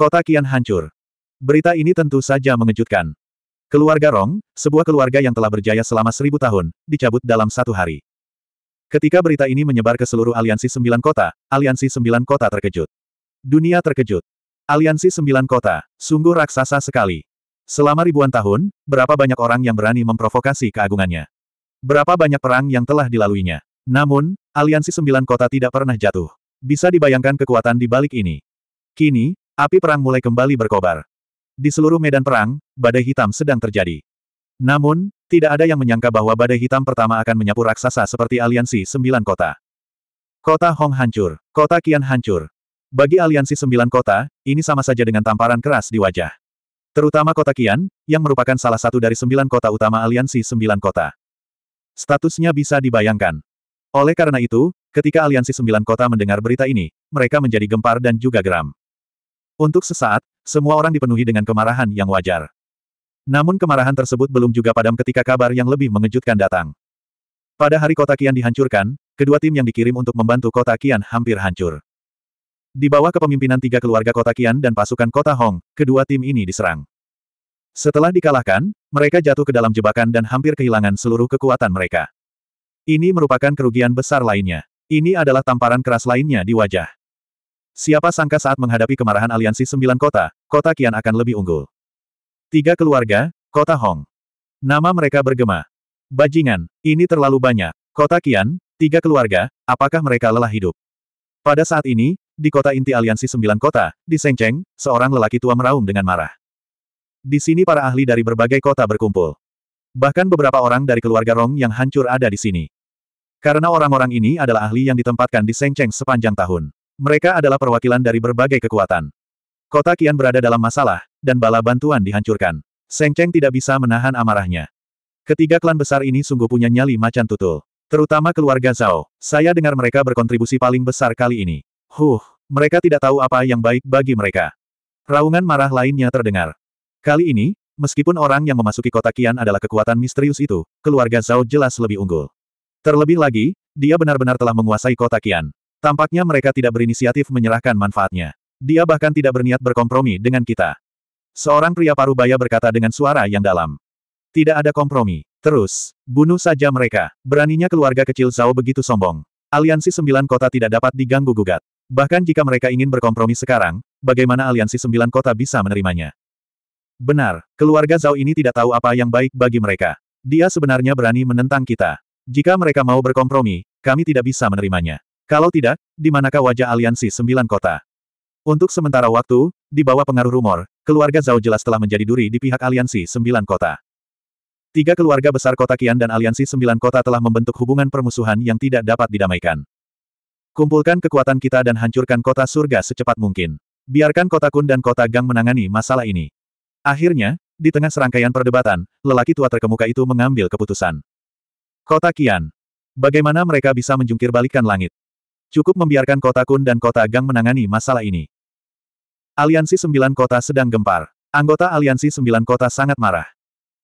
Kota kian hancur. Berita ini tentu saja mengejutkan. Keluarga Rong, sebuah keluarga yang telah berjaya selama seribu tahun, dicabut dalam satu hari. Ketika berita ini menyebar ke seluruh aliansi sembilan kota, aliansi sembilan kota terkejut. Dunia terkejut. Aliansi sembilan kota, sungguh raksasa sekali. Selama ribuan tahun, berapa banyak orang yang berani memprovokasi keagungannya. Berapa banyak perang yang telah dilaluinya. Namun, aliansi sembilan kota tidak pernah jatuh. Bisa dibayangkan kekuatan di balik ini. Kini, Api perang mulai kembali berkobar. Di seluruh medan perang, badai hitam sedang terjadi. Namun, tidak ada yang menyangka bahwa badai hitam pertama akan menyapu raksasa seperti aliansi sembilan kota. Kota Hong hancur. Kota Kian hancur. Bagi aliansi sembilan kota, ini sama saja dengan tamparan keras di wajah. Terutama kota Kian, yang merupakan salah satu dari sembilan kota utama aliansi sembilan kota. Statusnya bisa dibayangkan. Oleh karena itu, ketika aliansi sembilan kota mendengar berita ini, mereka menjadi gempar dan juga geram. Untuk sesaat, semua orang dipenuhi dengan kemarahan yang wajar. Namun kemarahan tersebut belum juga padam ketika kabar yang lebih mengejutkan datang. Pada hari kota Kian dihancurkan, kedua tim yang dikirim untuk membantu kota Kian hampir hancur. Di bawah kepemimpinan tiga keluarga kota Kian dan pasukan kota Hong, kedua tim ini diserang. Setelah dikalahkan, mereka jatuh ke dalam jebakan dan hampir kehilangan seluruh kekuatan mereka. Ini merupakan kerugian besar lainnya. Ini adalah tamparan keras lainnya di wajah. Siapa sangka saat menghadapi kemarahan aliansi sembilan kota, kota Kian akan lebih unggul. Tiga keluarga, kota Hong. Nama mereka bergema. Bajingan, ini terlalu banyak. Kota Kian, tiga keluarga, apakah mereka lelah hidup? Pada saat ini, di kota inti aliansi sembilan kota, di Sengcheng, seorang lelaki tua meraung dengan marah. Di sini para ahli dari berbagai kota berkumpul. Bahkan beberapa orang dari keluarga Rong yang hancur ada di sini. Karena orang-orang ini adalah ahli yang ditempatkan di Sengcheng sepanjang tahun. Mereka adalah perwakilan dari berbagai kekuatan. Kota Kian berada dalam masalah, dan bala bantuan dihancurkan. Seng Cheng tidak bisa menahan amarahnya. Ketiga klan besar ini sungguh punya nyali macan tutul. Terutama keluarga Zhao. Saya dengar mereka berkontribusi paling besar kali ini. Huh, mereka tidak tahu apa yang baik bagi mereka. Raungan marah lainnya terdengar. Kali ini, meskipun orang yang memasuki kota Kian adalah kekuatan misterius itu, keluarga Zhao jelas lebih unggul. Terlebih lagi, dia benar-benar telah menguasai kota Kian. Tampaknya mereka tidak berinisiatif menyerahkan manfaatnya. Dia bahkan tidak berniat berkompromi dengan kita. Seorang pria parubaya berkata dengan suara yang dalam. Tidak ada kompromi. Terus, bunuh saja mereka. Beraninya keluarga kecil Zhao begitu sombong. Aliansi sembilan kota tidak dapat diganggu-gugat. Bahkan jika mereka ingin berkompromi sekarang, bagaimana aliansi sembilan kota bisa menerimanya? Benar, keluarga Zhao ini tidak tahu apa yang baik bagi mereka. Dia sebenarnya berani menentang kita. Jika mereka mau berkompromi, kami tidak bisa menerimanya. Kalau tidak, di manakah wajah aliansi sembilan kota? Untuk sementara waktu, di bawah pengaruh rumor, keluarga Zhao jelas telah menjadi duri di pihak aliansi sembilan kota. Tiga keluarga besar kota Kian dan aliansi sembilan kota telah membentuk hubungan permusuhan yang tidak dapat didamaikan. Kumpulkan kekuatan kita dan hancurkan kota surga secepat mungkin. Biarkan kota Kun dan kota Gang menangani masalah ini. Akhirnya, di tengah serangkaian perdebatan, lelaki tua terkemuka itu mengambil keputusan. Kota Kian. Bagaimana mereka bisa menjungkir langit? Cukup membiarkan kota Kun dan kota Gang menangani masalah ini. Aliansi Sembilan Kota sedang gempar. Anggota Aliansi Sembilan Kota sangat marah.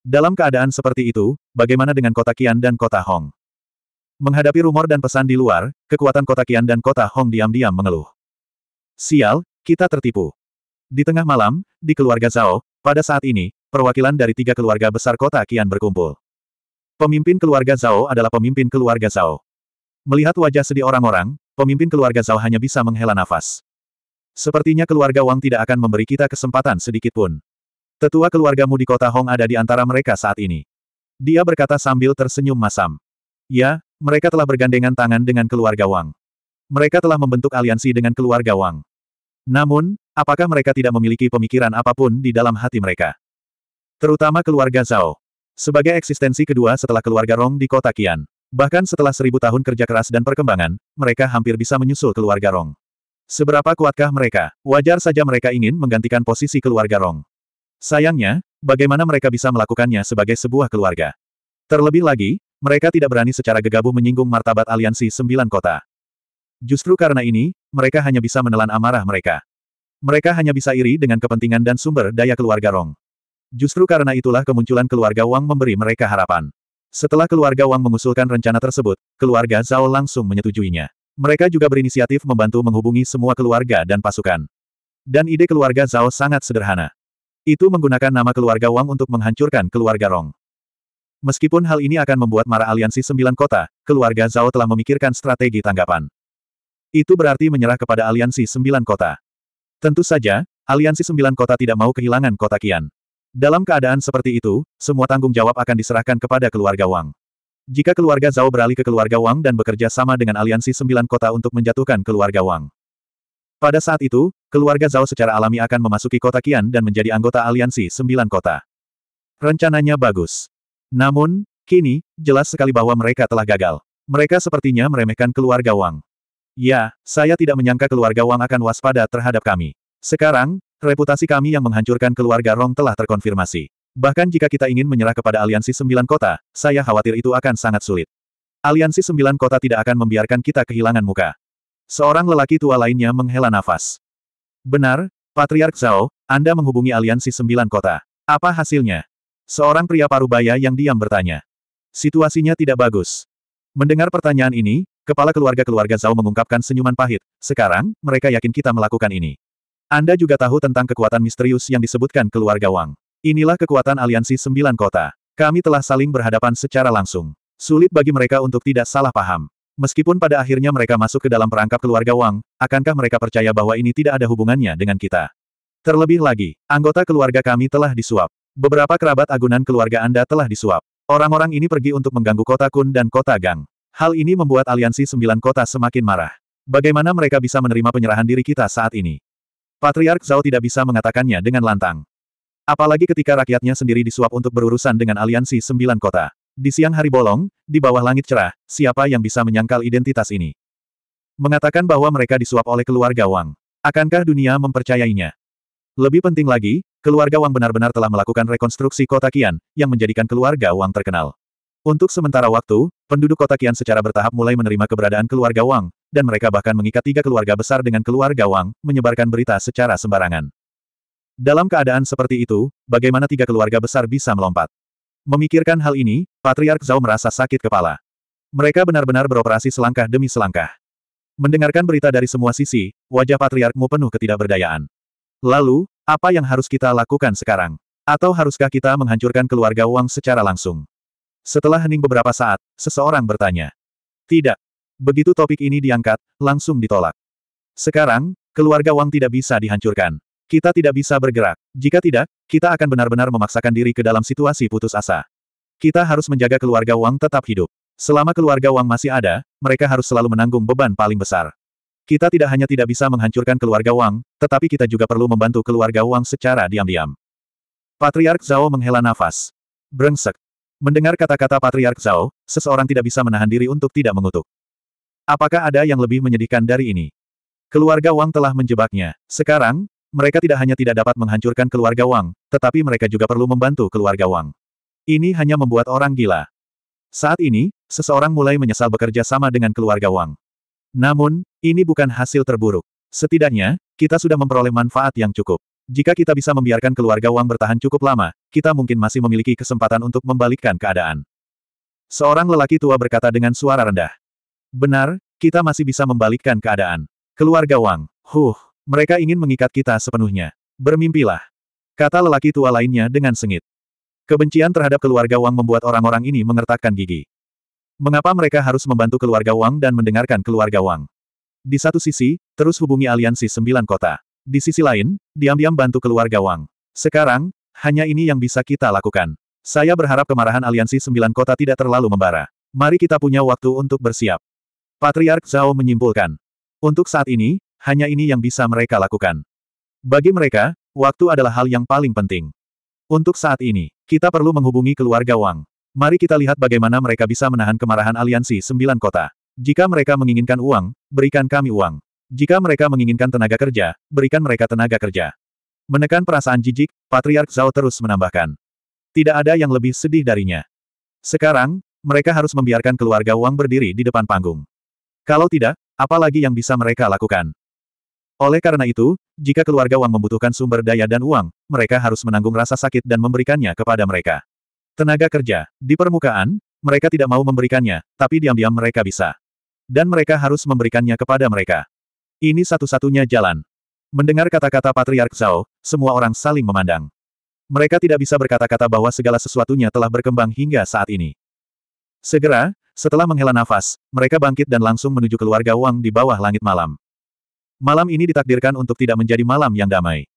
Dalam keadaan seperti itu, bagaimana dengan kota Kian dan kota Hong? Menghadapi rumor dan pesan di luar, kekuatan kota Kian dan kota Hong diam-diam mengeluh. Sial, kita tertipu. Di tengah malam, di keluarga Zhao, pada saat ini, perwakilan dari tiga keluarga besar kota Kian berkumpul. Pemimpin keluarga Zhao adalah pemimpin keluarga Zhao. Melihat wajah sedih orang-orang, Pemimpin keluarga Zhao hanya bisa menghela nafas. Sepertinya keluarga Wang tidak akan memberi kita kesempatan sedikit pun. Tetua keluargamu di kota Hong ada di antara mereka saat ini. Dia berkata sambil tersenyum masam. Ya, mereka telah bergandengan tangan dengan keluarga Wang. Mereka telah membentuk aliansi dengan keluarga Wang. Namun, apakah mereka tidak memiliki pemikiran apapun di dalam hati mereka? Terutama keluarga Zhao. Sebagai eksistensi kedua setelah keluarga Rong di kota Qian. Bahkan setelah seribu tahun kerja keras dan perkembangan, mereka hampir bisa menyusul keluarga Rong. Seberapa kuatkah mereka? Wajar saja mereka ingin menggantikan posisi keluarga Rong. Sayangnya, bagaimana mereka bisa melakukannya sebagai sebuah keluarga? Terlebih lagi, mereka tidak berani secara gegabah menyinggung martabat aliansi sembilan kota. Justru karena ini, mereka hanya bisa menelan amarah mereka. Mereka hanya bisa iri dengan kepentingan dan sumber daya keluarga Rong. Justru karena itulah kemunculan keluarga Wang memberi mereka harapan. Setelah keluarga Wang mengusulkan rencana tersebut, keluarga Zhao langsung menyetujuinya. Mereka juga berinisiatif membantu menghubungi semua keluarga dan pasukan. Dan ide keluarga Zhao sangat sederhana. Itu menggunakan nama keluarga Wang untuk menghancurkan keluarga Rong. Meskipun hal ini akan membuat marah aliansi sembilan kota, keluarga Zhao telah memikirkan strategi tanggapan. Itu berarti menyerah kepada aliansi sembilan kota. Tentu saja, aliansi sembilan kota tidak mau kehilangan kota Kian. Dalam keadaan seperti itu, semua tanggung jawab akan diserahkan kepada keluarga Wang. Jika keluarga Zhao beralih ke keluarga Wang dan bekerja sama dengan aliansi sembilan kota untuk menjatuhkan keluarga Wang. Pada saat itu, keluarga Zhao secara alami akan memasuki kota Kian dan menjadi anggota aliansi sembilan kota. Rencananya bagus. Namun, kini, jelas sekali bahwa mereka telah gagal. Mereka sepertinya meremehkan keluarga Wang. Ya, saya tidak menyangka keluarga Wang akan waspada terhadap kami. Sekarang, Reputasi kami yang menghancurkan keluarga Rong telah terkonfirmasi. Bahkan jika kita ingin menyerah kepada aliansi sembilan kota, saya khawatir itu akan sangat sulit. Aliansi sembilan kota tidak akan membiarkan kita kehilangan muka. Seorang lelaki tua lainnya menghela nafas. Benar, Patriark Zhao, Anda menghubungi aliansi sembilan kota. Apa hasilnya? Seorang pria parubaya yang diam bertanya. Situasinya tidak bagus. Mendengar pertanyaan ini, kepala keluarga-keluarga Zhao mengungkapkan senyuman pahit. Sekarang, mereka yakin kita melakukan ini. Anda juga tahu tentang kekuatan misterius yang disebutkan keluarga Wang. Inilah kekuatan aliansi sembilan kota. Kami telah saling berhadapan secara langsung. Sulit bagi mereka untuk tidak salah paham. Meskipun pada akhirnya mereka masuk ke dalam perangkap keluarga Wang, akankah mereka percaya bahwa ini tidak ada hubungannya dengan kita? Terlebih lagi, anggota keluarga kami telah disuap. Beberapa kerabat agunan keluarga Anda telah disuap. Orang-orang ini pergi untuk mengganggu kota Kun dan kota Gang. Hal ini membuat aliansi sembilan kota semakin marah. Bagaimana mereka bisa menerima penyerahan diri kita saat ini? Patriark Zhao tidak bisa mengatakannya dengan lantang. Apalagi ketika rakyatnya sendiri disuap untuk berurusan dengan aliansi sembilan kota. Di siang hari bolong, di bawah langit cerah, siapa yang bisa menyangkal identitas ini? Mengatakan bahwa mereka disuap oleh keluarga Wang. Akankah dunia mempercayainya? Lebih penting lagi, keluarga Wang benar-benar telah melakukan rekonstruksi kota Kian, yang menjadikan keluarga Wang terkenal. Untuk sementara waktu, penduduk kota Kian secara bertahap mulai menerima keberadaan keluarga Wang, dan mereka bahkan mengikat tiga keluarga besar dengan keluarga Wang, menyebarkan berita secara sembarangan. Dalam keadaan seperti itu, bagaimana tiga keluarga besar bisa melompat? Memikirkan hal ini, Patriark Zhao merasa sakit kepala. Mereka benar-benar beroperasi selangkah demi selangkah. Mendengarkan berita dari semua sisi, wajah Patriarkmu penuh ketidakberdayaan. Lalu, apa yang harus kita lakukan sekarang? Atau haruskah kita menghancurkan keluarga Wang secara langsung? Setelah hening beberapa saat, seseorang bertanya. Tidak. Begitu topik ini diangkat, langsung ditolak. Sekarang, keluarga Wang tidak bisa dihancurkan. Kita tidak bisa bergerak. Jika tidak, kita akan benar-benar memaksakan diri ke dalam situasi putus asa. Kita harus menjaga keluarga Wang tetap hidup. Selama keluarga Wang masih ada, mereka harus selalu menanggung beban paling besar. Kita tidak hanya tidak bisa menghancurkan keluarga Wang, tetapi kita juga perlu membantu keluarga Wang secara diam-diam. Patriark Zhao menghela nafas. Brengsek. Mendengar kata-kata Patriark Zhao, seseorang tidak bisa menahan diri untuk tidak mengutuk. Apakah ada yang lebih menyedihkan dari ini? Keluarga Wang telah menjebaknya. Sekarang, mereka tidak hanya tidak dapat menghancurkan keluarga Wang, tetapi mereka juga perlu membantu keluarga Wang. Ini hanya membuat orang gila. Saat ini, seseorang mulai menyesal bekerja sama dengan keluarga Wang. Namun, ini bukan hasil terburuk. Setidaknya, kita sudah memperoleh manfaat yang cukup. Jika kita bisa membiarkan keluarga Wang bertahan cukup lama, kita mungkin masih memiliki kesempatan untuk membalikkan keadaan. Seorang lelaki tua berkata dengan suara rendah. Benar, kita masih bisa membalikkan keadaan. Keluarga Wang, huh, mereka ingin mengikat kita sepenuhnya. Bermimpilah. Kata lelaki tua lainnya dengan sengit. Kebencian terhadap keluarga Wang membuat orang-orang ini mengertakkan gigi. Mengapa mereka harus membantu keluarga Wang dan mendengarkan keluarga Wang? Di satu sisi, terus hubungi aliansi sembilan kota. Di sisi lain, diam-diam bantu keluarga Wang. Sekarang, hanya ini yang bisa kita lakukan. Saya berharap kemarahan aliansi sembilan kota tidak terlalu membara. Mari kita punya waktu untuk bersiap. Patriark Zhao menyimpulkan. Untuk saat ini, hanya ini yang bisa mereka lakukan. Bagi mereka, waktu adalah hal yang paling penting. Untuk saat ini, kita perlu menghubungi keluarga Wang. Mari kita lihat bagaimana mereka bisa menahan kemarahan aliansi sembilan kota. Jika mereka menginginkan uang, berikan kami uang. Jika mereka menginginkan tenaga kerja, berikan mereka tenaga kerja. Menekan perasaan jijik, Patriark Zhao terus menambahkan. Tidak ada yang lebih sedih darinya. Sekarang, mereka harus membiarkan keluarga Wang berdiri di depan panggung. Kalau tidak, apalagi yang bisa mereka lakukan? Oleh karena itu, jika keluarga Wang membutuhkan sumber daya dan uang, mereka harus menanggung rasa sakit dan memberikannya kepada mereka. Tenaga kerja, di permukaan, mereka tidak mau memberikannya, tapi diam-diam mereka bisa. Dan mereka harus memberikannya kepada mereka. Ini satu-satunya jalan. Mendengar kata-kata Patriark Zhao, semua orang saling memandang. Mereka tidak bisa berkata-kata bahwa segala sesuatunya telah berkembang hingga saat ini. Segera, setelah menghela nafas, mereka bangkit dan langsung menuju keluarga Wang di bawah langit malam. Malam ini ditakdirkan untuk tidak menjadi malam yang damai.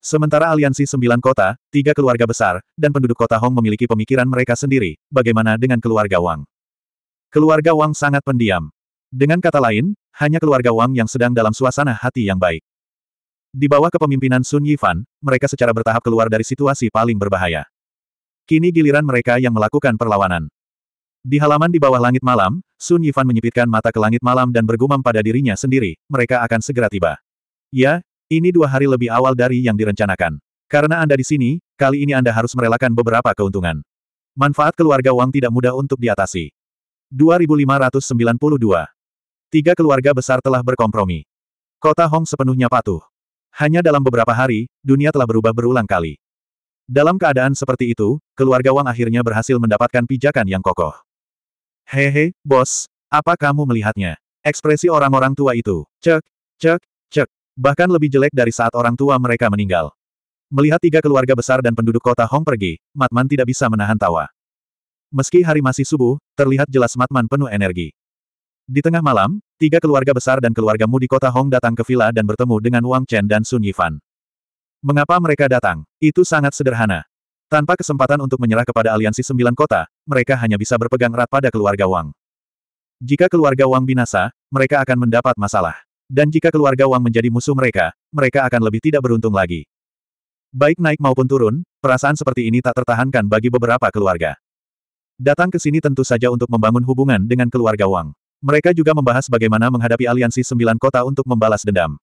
Sementara aliansi sembilan kota, tiga keluarga besar, dan penduduk kota Hong memiliki pemikiran mereka sendiri, bagaimana dengan keluarga Wang. Keluarga Wang sangat pendiam. Dengan kata lain, hanya keluarga Wang yang sedang dalam suasana hati yang baik. Di bawah kepemimpinan Sun Yifan, mereka secara bertahap keluar dari situasi paling berbahaya. Kini giliran mereka yang melakukan perlawanan. Di halaman di bawah langit malam, Sun Yifan menyipitkan mata ke langit malam dan bergumam pada dirinya sendiri, mereka akan segera tiba. Ya, ini dua hari lebih awal dari yang direncanakan. Karena Anda di sini, kali ini Anda harus merelakan beberapa keuntungan. Manfaat keluarga Wang tidak mudah untuk diatasi. 2592 Tiga keluarga besar telah berkompromi. Kota Hong sepenuhnya patuh. Hanya dalam beberapa hari, dunia telah berubah berulang kali. Dalam keadaan seperti itu, keluarga Wang akhirnya berhasil mendapatkan pijakan yang kokoh. Hehe, bos, apa kamu melihatnya? Ekspresi orang-orang tua itu, cek, cek, cek, bahkan lebih jelek dari saat orang tua mereka meninggal. Melihat tiga keluarga besar dan penduduk kota Hong pergi, Matman tidak bisa menahan tawa. Meski hari masih subuh, terlihat jelas Matman penuh energi. Di tengah malam, tiga keluarga besar dan keluargamu di kota Hong datang ke villa dan bertemu dengan Wang Chen dan Sun Yifan. Mengapa mereka datang? Itu sangat sederhana. Tanpa kesempatan untuk menyerah kepada aliansi sembilan kota, mereka hanya bisa berpegang erat pada keluarga Wang. Jika keluarga Wang binasa, mereka akan mendapat masalah. Dan jika keluarga Wang menjadi musuh mereka, mereka akan lebih tidak beruntung lagi. Baik naik maupun turun, perasaan seperti ini tak tertahankan bagi beberapa keluarga. Datang ke sini tentu saja untuk membangun hubungan dengan keluarga Wang. Mereka juga membahas bagaimana menghadapi aliansi sembilan kota untuk membalas dendam.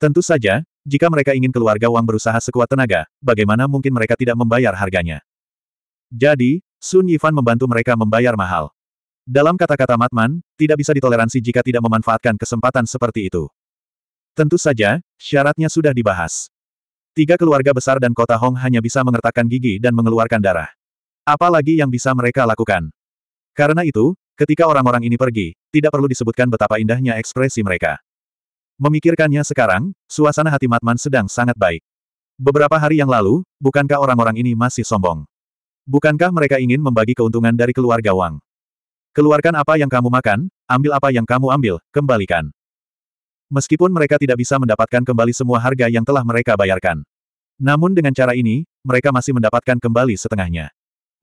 Tentu saja, jika mereka ingin keluarga Wang berusaha sekuat tenaga, bagaimana mungkin mereka tidak membayar harganya? Jadi, Sun Yifan membantu mereka membayar mahal. Dalam kata-kata Matman, tidak bisa ditoleransi jika tidak memanfaatkan kesempatan seperti itu. Tentu saja, syaratnya sudah dibahas. Tiga keluarga besar dan kota Hong hanya bisa mengertakkan gigi dan mengeluarkan darah. Apalagi yang bisa mereka lakukan. Karena itu, Ketika orang-orang ini pergi, tidak perlu disebutkan betapa indahnya ekspresi mereka. Memikirkannya sekarang, suasana hati Matman sedang sangat baik. Beberapa hari yang lalu, bukankah orang-orang ini masih sombong? Bukankah mereka ingin membagi keuntungan dari keluarga Wang? Keluarkan apa yang kamu makan, ambil apa yang kamu ambil, kembalikan. Meskipun mereka tidak bisa mendapatkan kembali semua harga yang telah mereka bayarkan. Namun dengan cara ini, mereka masih mendapatkan kembali setengahnya.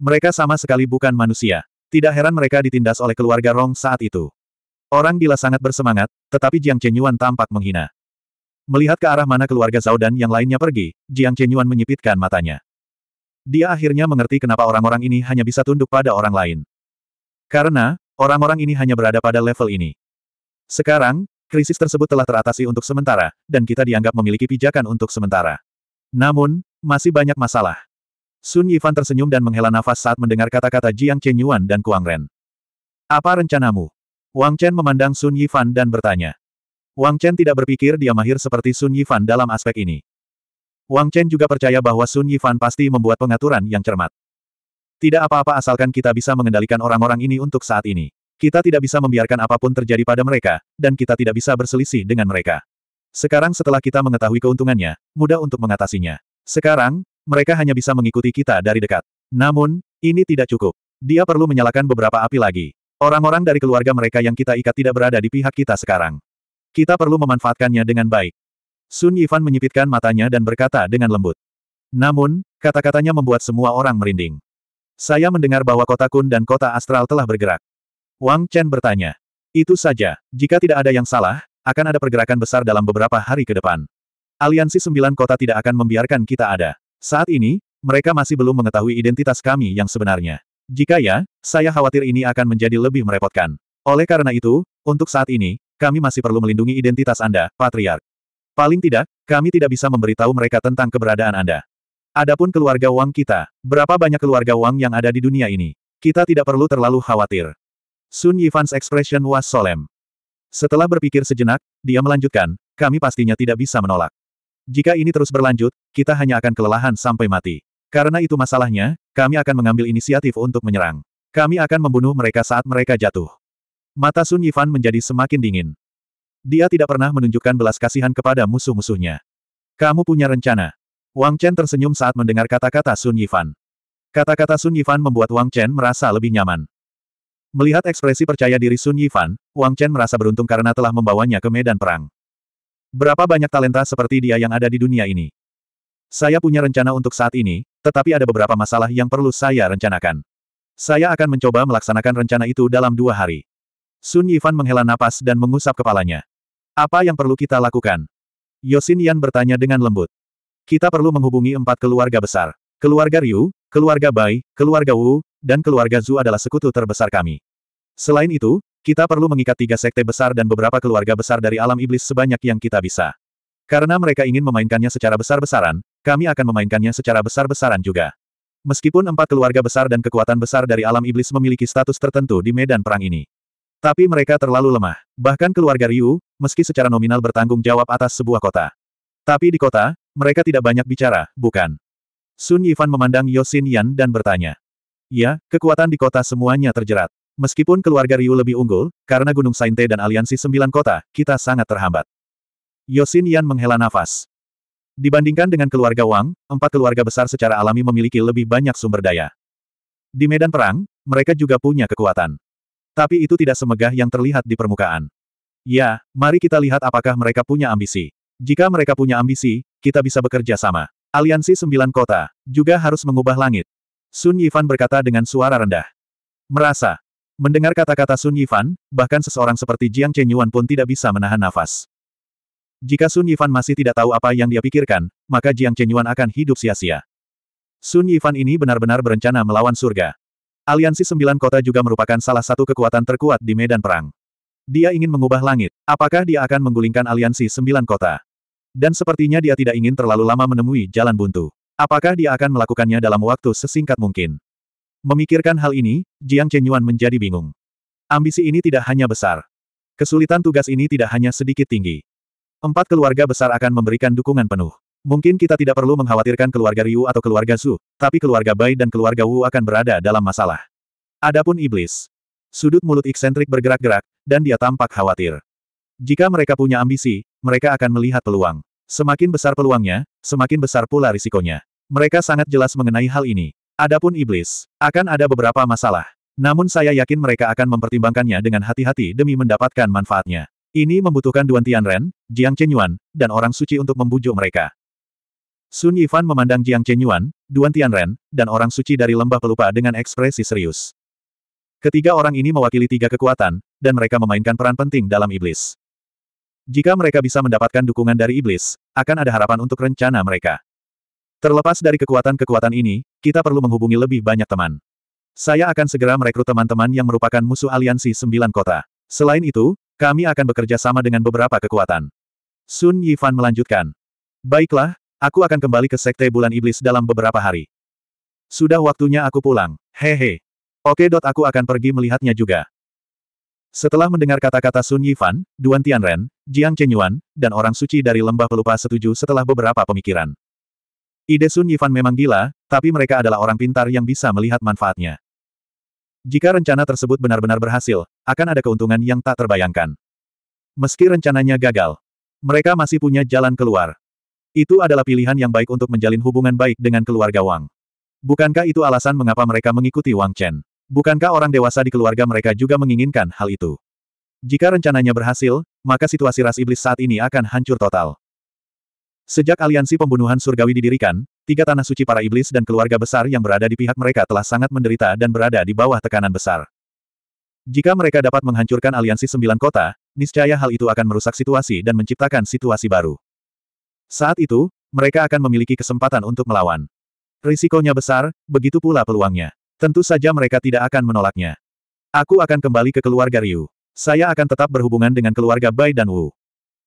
Mereka sama sekali bukan manusia. Tidak heran mereka ditindas oleh keluarga Rong saat itu. Orang gila sangat bersemangat, tetapi Jiang Chenyuan tampak menghina. Melihat ke arah mana keluarga Zhao dan yang lainnya pergi, Jiang Chenyuan menyipitkan matanya. Dia akhirnya mengerti kenapa orang-orang ini hanya bisa tunduk pada orang lain. Karena, orang-orang ini hanya berada pada level ini. Sekarang, krisis tersebut telah teratasi untuk sementara, dan kita dianggap memiliki pijakan untuk sementara. Namun, masih banyak masalah. Sun Yifan tersenyum dan menghela nafas saat mendengar kata-kata Jiang Chen Yuan dan Kuang Ren. Apa rencanamu? Wang Chen memandang Sun Yifan dan bertanya. Wang Chen tidak berpikir dia mahir seperti Sun Yifan dalam aspek ini. Wang Chen juga percaya bahwa Sun Yifan pasti membuat pengaturan yang cermat. Tidak apa-apa asalkan kita bisa mengendalikan orang-orang ini untuk saat ini. Kita tidak bisa membiarkan apapun terjadi pada mereka, dan kita tidak bisa berselisih dengan mereka. Sekarang setelah kita mengetahui keuntungannya, mudah untuk mengatasinya. Sekarang, mereka hanya bisa mengikuti kita dari dekat. Namun, ini tidak cukup. Dia perlu menyalakan beberapa api lagi. Orang-orang dari keluarga mereka yang kita ikat tidak berada di pihak kita sekarang. Kita perlu memanfaatkannya dengan baik. Sun Yifan menyipitkan matanya dan berkata dengan lembut. Namun, kata-katanya membuat semua orang merinding. Saya mendengar bahwa kota Kun dan kota Astral telah bergerak. Wang Chen bertanya. Itu saja, jika tidak ada yang salah, akan ada pergerakan besar dalam beberapa hari ke depan. Aliansi sembilan kota tidak akan membiarkan kita ada. Saat ini, mereka masih belum mengetahui identitas kami yang sebenarnya. Jika ya, saya khawatir ini akan menjadi lebih merepotkan. Oleh karena itu, untuk saat ini, kami masih perlu melindungi identitas Anda, Patriark. Paling tidak, kami tidak bisa memberitahu mereka tentang keberadaan Anda. Adapun keluarga Wang kita, berapa banyak keluarga Wang yang ada di dunia ini? Kita tidak perlu terlalu khawatir. Sun Yifan's expression was solemn. Setelah berpikir sejenak, dia melanjutkan, kami pastinya tidak bisa menolak. Jika ini terus berlanjut, kita hanya akan kelelahan sampai mati. Karena itu masalahnya, kami akan mengambil inisiatif untuk menyerang. Kami akan membunuh mereka saat mereka jatuh. Mata Sun Yifan menjadi semakin dingin. Dia tidak pernah menunjukkan belas kasihan kepada musuh-musuhnya. Kamu punya rencana. Wang Chen tersenyum saat mendengar kata-kata Sun Yifan. Kata-kata Sun Yifan membuat Wang Chen merasa lebih nyaman. Melihat ekspresi percaya diri Sun Yifan, Wang Chen merasa beruntung karena telah membawanya ke medan perang. Berapa banyak talenta seperti dia yang ada di dunia ini? Saya punya rencana untuk saat ini, tetapi ada beberapa masalah yang perlu saya rencanakan. Saya akan mencoba melaksanakan rencana itu dalam dua hari. Sun Yifan menghela napas dan mengusap kepalanya. Apa yang perlu kita lakukan? Yosin Yan bertanya dengan lembut. Kita perlu menghubungi empat keluarga besar. Keluarga Ryu, keluarga Bai, keluarga Wu, dan keluarga Zhu adalah sekutu terbesar kami. Selain itu, kita perlu mengikat tiga sekte besar dan beberapa keluarga besar dari alam iblis sebanyak yang kita bisa. Karena mereka ingin memainkannya secara besar-besaran, kami akan memainkannya secara besar-besaran juga. Meskipun empat keluarga besar dan kekuatan besar dari alam iblis memiliki status tertentu di medan perang ini. Tapi mereka terlalu lemah. Bahkan keluarga Ryu, meski secara nominal bertanggung jawab atas sebuah kota. Tapi di kota, mereka tidak banyak bicara, bukan? Sun Yifan memandang Yosin Yan dan bertanya. Ya, kekuatan di kota semuanya terjerat. Meskipun keluarga Ryu lebih unggul, karena Gunung Sainte dan aliansi sembilan kota, kita sangat terhambat. Yosin Yan menghela nafas. Dibandingkan dengan keluarga Wang, empat keluarga besar secara alami memiliki lebih banyak sumber daya. Di medan perang, mereka juga punya kekuatan. Tapi itu tidak semegah yang terlihat di permukaan. Ya, mari kita lihat apakah mereka punya ambisi. Jika mereka punya ambisi, kita bisa bekerja sama. Aliansi Sembilan Kota, juga harus mengubah langit. Sun Yifan berkata dengan suara rendah. Merasa, Mendengar kata-kata Sun Yifan, bahkan seseorang seperti Jiang Chenyuan pun tidak bisa menahan nafas. Jika Sun Yifan masih tidak tahu apa yang dia pikirkan, maka Jiang Chenyuan akan hidup sia-sia. Sun Yifan ini benar-benar berencana melawan surga. Aliansi Sembilan Kota juga merupakan salah satu kekuatan terkuat di medan perang. Dia ingin mengubah langit. Apakah dia akan menggulingkan aliansi Sembilan Kota? Dan sepertinya dia tidak ingin terlalu lama menemui jalan buntu. Apakah dia akan melakukannya dalam waktu sesingkat mungkin? Memikirkan hal ini, Jiang Chenyuan menjadi bingung. Ambisi ini tidak hanya besar. Kesulitan tugas ini tidak hanya sedikit tinggi. Empat keluarga besar akan memberikan dukungan penuh. Mungkin kita tidak perlu mengkhawatirkan keluarga Ryu atau keluarga Su, tapi keluarga Bai dan keluarga Wu akan berada dalam masalah. Adapun iblis. Sudut mulut eksentrik bergerak-gerak, dan dia tampak khawatir. Jika mereka punya ambisi, mereka akan melihat peluang. Semakin besar peluangnya, semakin besar pula risikonya. Mereka sangat jelas mengenai hal ini. Adapun iblis, akan ada beberapa masalah. Namun saya yakin mereka akan mempertimbangkannya dengan hati-hati demi mendapatkan manfaatnya. Ini membutuhkan Duan Tianren, Jiang Chenyuan, dan orang suci untuk membujuk mereka. Sun Yifan memandang Jiang Chenyuan, Duan Tianren, dan orang suci dari lembah pelupa dengan ekspresi serius. Ketiga orang ini mewakili tiga kekuatan, dan mereka memainkan peran penting dalam iblis. Jika mereka bisa mendapatkan dukungan dari iblis, akan ada harapan untuk rencana mereka. Terlepas dari kekuatan-kekuatan ini, kita perlu menghubungi lebih banyak teman. Saya akan segera merekrut teman-teman yang merupakan musuh aliansi sembilan kota. Selain itu, kami akan bekerja sama dengan beberapa kekuatan. Sun Yifan melanjutkan. Baiklah, aku akan kembali ke Sekte Bulan Iblis dalam beberapa hari. Sudah waktunya aku pulang. Hehe. Oke. Dot aku akan pergi melihatnya juga. Setelah mendengar kata-kata Sun Yifan, Duan Tianren, Jiang Chenyuan, dan orang suci dari lembah pelupa setuju setelah beberapa pemikiran. Ide Sun Yifan memang gila, tapi mereka adalah orang pintar yang bisa melihat manfaatnya. Jika rencana tersebut benar-benar berhasil, akan ada keuntungan yang tak terbayangkan. Meski rencananya gagal, mereka masih punya jalan keluar. Itu adalah pilihan yang baik untuk menjalin hubungan baik dengan keluarga Wang. Bukankah itu alasan mengapa mereka mengikuti Wang Chen? Bukankah orang dewasa di keluarga mereka juga menginginkan hal itu? Jika rencananya berhasil, maka situasi ras iblis saat ini akan hancur total. Sejak aliansi pembunuhan surgawi didirikan, tiga tanah suci para iblis dan keluarga besar yang berada di pihak mereka telah sangat menderita dan berada di bawah tekanan besar. Jika mereka dapat menghancurkan aliansi sembilan kota, niscaya hal itu akan merusak situasi dan menciptakan situasi baru. Saat itu, mereka akan memiliki kesempatan untuk melawan. Risikonya besar, begitu pula peluangnya. Tentu saja mereka tidak akan menolaknya. Aku akan kembali ke keluarga Ryu. Saya akan tetap berhubungan dengan keluarga Bai dan Wu.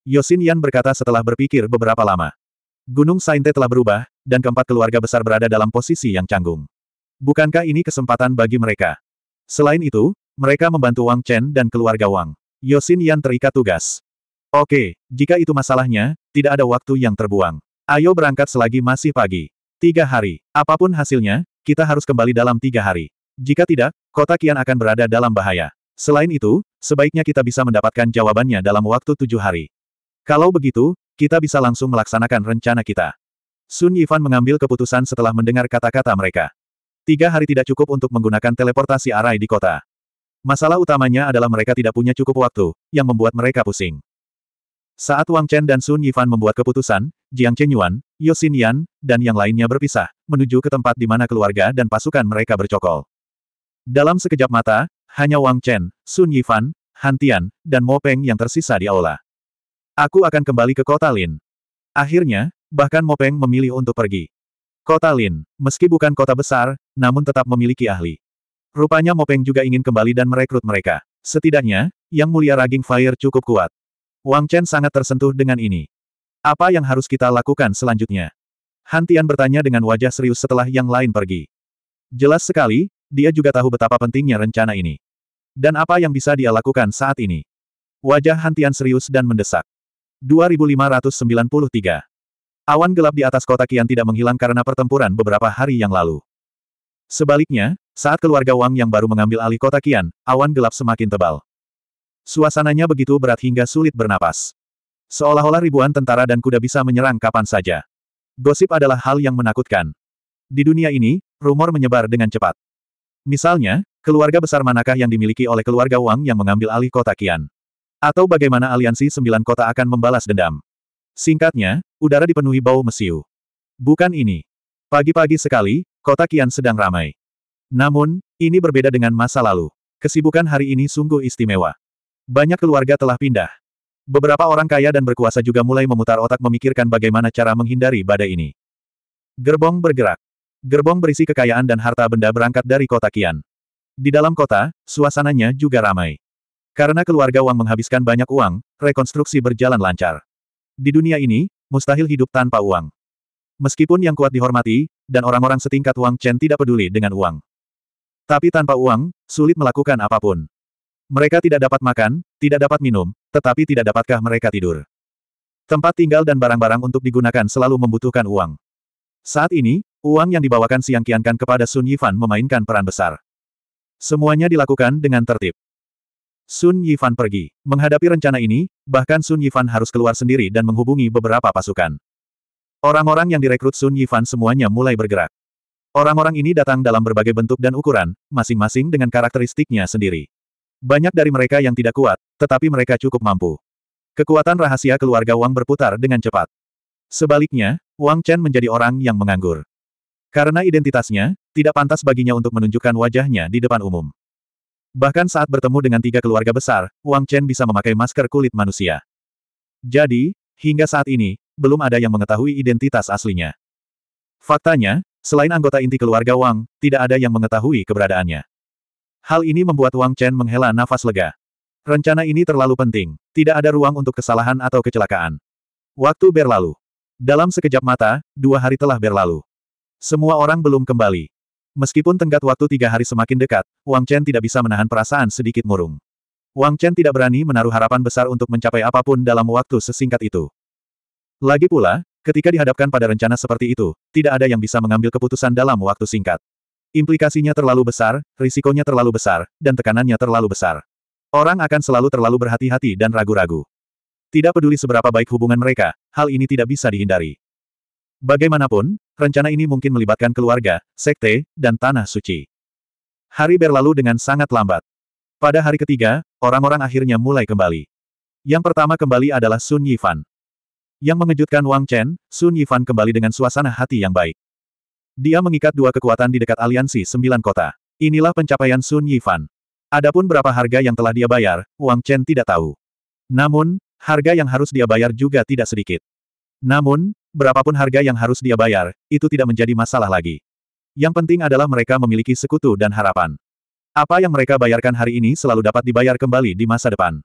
Yosin Yan berkata setelah berpikir beberapa lama. Gunung Sainte telah berubah, dan keempat keluarga besar berada dalam posisi yang canggung. Bukankah ini kesempatan bagi mereka? Selain itu, mereka membantu Wang Chen dan keluarga Wang. Yosin Yan terikat tugas. Oke, jika itu masalahnya, tidak ada waktu yang terbuang. Ayo berangkat selagi masih pagi. Tiga hari. Apapun hasilnya, kita harus kembali dalam tiga hari. Jika tidak, kota Kian akan berada dalam bahaya. Selain itu, sebaiknya kita bisa mendapatkan jawabannya dalam waktu tujuh hari. Kalau begitu, kita bisa langsung melaksanakan rencana kita. Sun Yifan mengambil keputusan setelah mendengar kata-kata mereka. Tiga hari tidak cukup untuk menggunakan teleportasi arai di kota. Masalah utamanya adalah mereka tidak punya cukup waktu, yang membuat mereka pusing. Saat Wang Chen dan Sun Yifan membuat keputusan, Jiang Chenyuan, Yosin Yan, dan yang lainnya berpisah, menuju ke tempat di mana keluarga dan pasukan mereka bercokol. Dalam sekejap mata, hanya Wang Chen, Sun Yifan, Han Tian, dan Mo Peng yang tersisa di aula. Aku akan kembali ke kota Lin. Akhirnya, bahkan Mopeng memilih untuk pergi. Kota Lin, meski bukan kota besar, namun tetap memiliki ahli. Rupanya Mopeng juga ingin kembali dan merekrut mereka. Setidaknya, Yang Mulia Raging Fire cukup kuat. Wang Chen sangat tersentuh dengan ini. Apa yang harus kita lakukan selanjutnya? Hantian bertanya dengan wajah serius setelah yang lain pergi. Jelas sekali, dia juga tahu betapa pentingnya rencana ini. Dan apa yang bisa dia lakukan saat ini? Wajah Hantian serius dan mendesak. 2593. Awan gelap di atas kota Kian tidak menghilang karena pertempuran beberapa hari yang lalu. Sebaliknya, saat keluarga Wang yang baru mengambil alih kota Kian, awan gelap semakin tebal. Suasananya begitu berat hingga sulit bernapas. Seolah-olah ribuan tentara dan kuda bisa menyerang kapan saja. Gosip adalah hal yang menakutkan. Di dunia ini, rumor menyebar dengan cepat. Misalnya, keluarga besar manakah yang dimiliki oleh keluarga Wang yang mengambil alih kota Kian? Atau bagaimana aliansi sembilan kota akan membalas dendam. Singkatnya, udara dipenuhi bau mesiu. Bukan ini. Pagi-pagi sekali, kota Kian sedang ramai. Namun, ini berbeda dengan masa lalu. Kesibukan hari ini sungguh istimewa. Banyak keluarga telah pindah. Beberapa orang kaya dan berkuasa juga mulai memutar otak memikirkan bagaimana cara menghindari badai ini. Gerbong bergerak. Gerbong berisi kekayaan dan harta benda berangkat dari kota Kian. Di dalam kota, suasananya juga ramai. Karena keluarga Wang menghabiskan banyak uang, rekonstruksi berjalan lancar. Di dunia ini, mustahil hidup tanpa uang. Meskipun yang kuat dihormati, dan orang-orang setingkat Wang Chen tidak peduli dengan uang. Tapi tanpa uang, sulit melakukan apapun. Mereka tidak dapat makan, tidak dapat minum, tetapi tidak dapatkah mereka tidur. Tempat tinggal dan barang-barang untuk digunakan selalu membutuhkan uang. Saat ini, uang yang dibawakan Siang Kiankan kepada Sun Yifan memainkan peran besar. Semuanya dilakukan dengan tertib. Sun Yifan pergi. Menghadapi rencana ini, bahkan Sun Yifan harus keluar sendiri dan menghubungi beberapa pasukan. Orang-orang yang direkrut Sun Yifan semuanya mulai bergerak. Orang-orang ini datang dalam berbagai bentuk dan ukuran, masing-masing dengan karakteristiknya sendiri. Banyak dari mereka yang tidak kuat, tetapi mereka cukup mampu. Kekuatan rahasia keluarga Wang berputar dengan cepat. Sebaliknya, Wang Chen menjadi orang yang menganggur. Karena identitasnya, tidak pantas baginya untuk menunjukkan wajahnya di depan umum. Bahkan saat bertemu dengan tiga keluarga besar, Wang Chen bisa memakai masker kulit manusia. Jadi, hingga saat ini, belum ada yang mengetahui identitas aslinya. Faktanya, selain anggota inti keluarga Wang, tidak ada yang mengetahui keberadaannya. Hal ini membuat Wang Chen menghela nafas lega. Rencana ini terlalu penting, tidak ada ruang untuk kesalahan atau kecelakaan. Waktu berlalu. Dalam sekejap mata, dua hari telah berlalu. Semua orang belum kembali. Meskipun tenggat waktu tiga hari semakin dekat, Wang Chen tidak bisa menahan perasaan sedikit murung. Wang Chen tidak berani menaruh harapan besar untuk mencapai apapun dalam waktu sesingkat itu. Lagi pula, ketika dihadapkan pada rencana seperti itu, tidak ada yang bisa mengambil keputusan dalam waktu singkat. Implikasinya terlalu besar, risikonya terlalu besar, dan tekanannya terlalu besar. Orang akan selalu terlalu berhati-hati dan ragu-ragu. Tidak peduli seberapa baik hubungan mereka, hal ini tidak bisa dihindari. Bagaimanapun, rencana ini mungkin melibatkan keluarga, sekte, dan tanah suci. Hari berlalu dengan sangat lambat. Pada hari ketiga, orang-orang akhirnya mulai kembali. Yang pertama kembali adalah Sun Yifan. Yang mengejutkan Wang Chen, Sun Yifan kembali dengan suasana hati yang baik. Dia mengikat dua kekuatan di dekat aliansi sembilan kota. Inilah pencapaian Sun Yifan. Adapun berapa harga yang telah dia bayar, Wang Chen tidak tahu. Namun, harga yang harus dia bayar juga tidak sedikit. Namun, berapapun harga yang harus dia bayar, itu tidak menjadi masalah lagi. Yang penting adalah mereka memiliki sekutu dan harapan. Apa yang mereka bayarkan hari ini selalu dapat dibayar kembali di masa depan.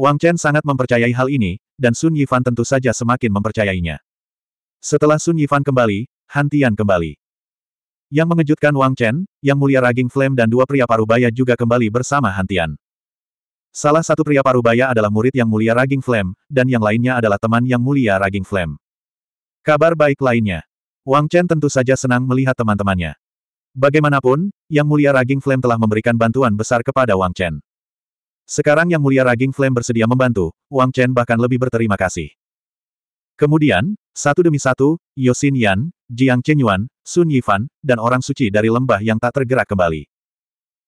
Wang Chen sangat mempercayai hal ini, dan Sun Yifan tentu saja semakin mempercayainya. Setelah Sun Yifan kembali, Hantian kembali. Yang mengejutkan Wang Chen, yang mulia Raging Flame dan dua pria parubaya juga kembali bersama Hantian. Salah satu pria parubaya adalah murid yang mulia Raging Flame, dan yang lainnya adalah teman yang mulia Raging Flame. Kabar baik lainnya. Wang Chen tentu saja senang melihat teman-temannya. Bagaimanapun, Yang Mulia Raging Flame telah memberikan bantuan besar kepada Wang Chen. Sekarang Yang Mulia Raging Flame bersedia membantu, Wang Chen bahkan lebih berterima kasih. Kemudian, satu demi satu, Yosin Yan, Jiang Chenyuan, Sun Yifan, dan orang suci dari lembah yang tak tergerak kembali.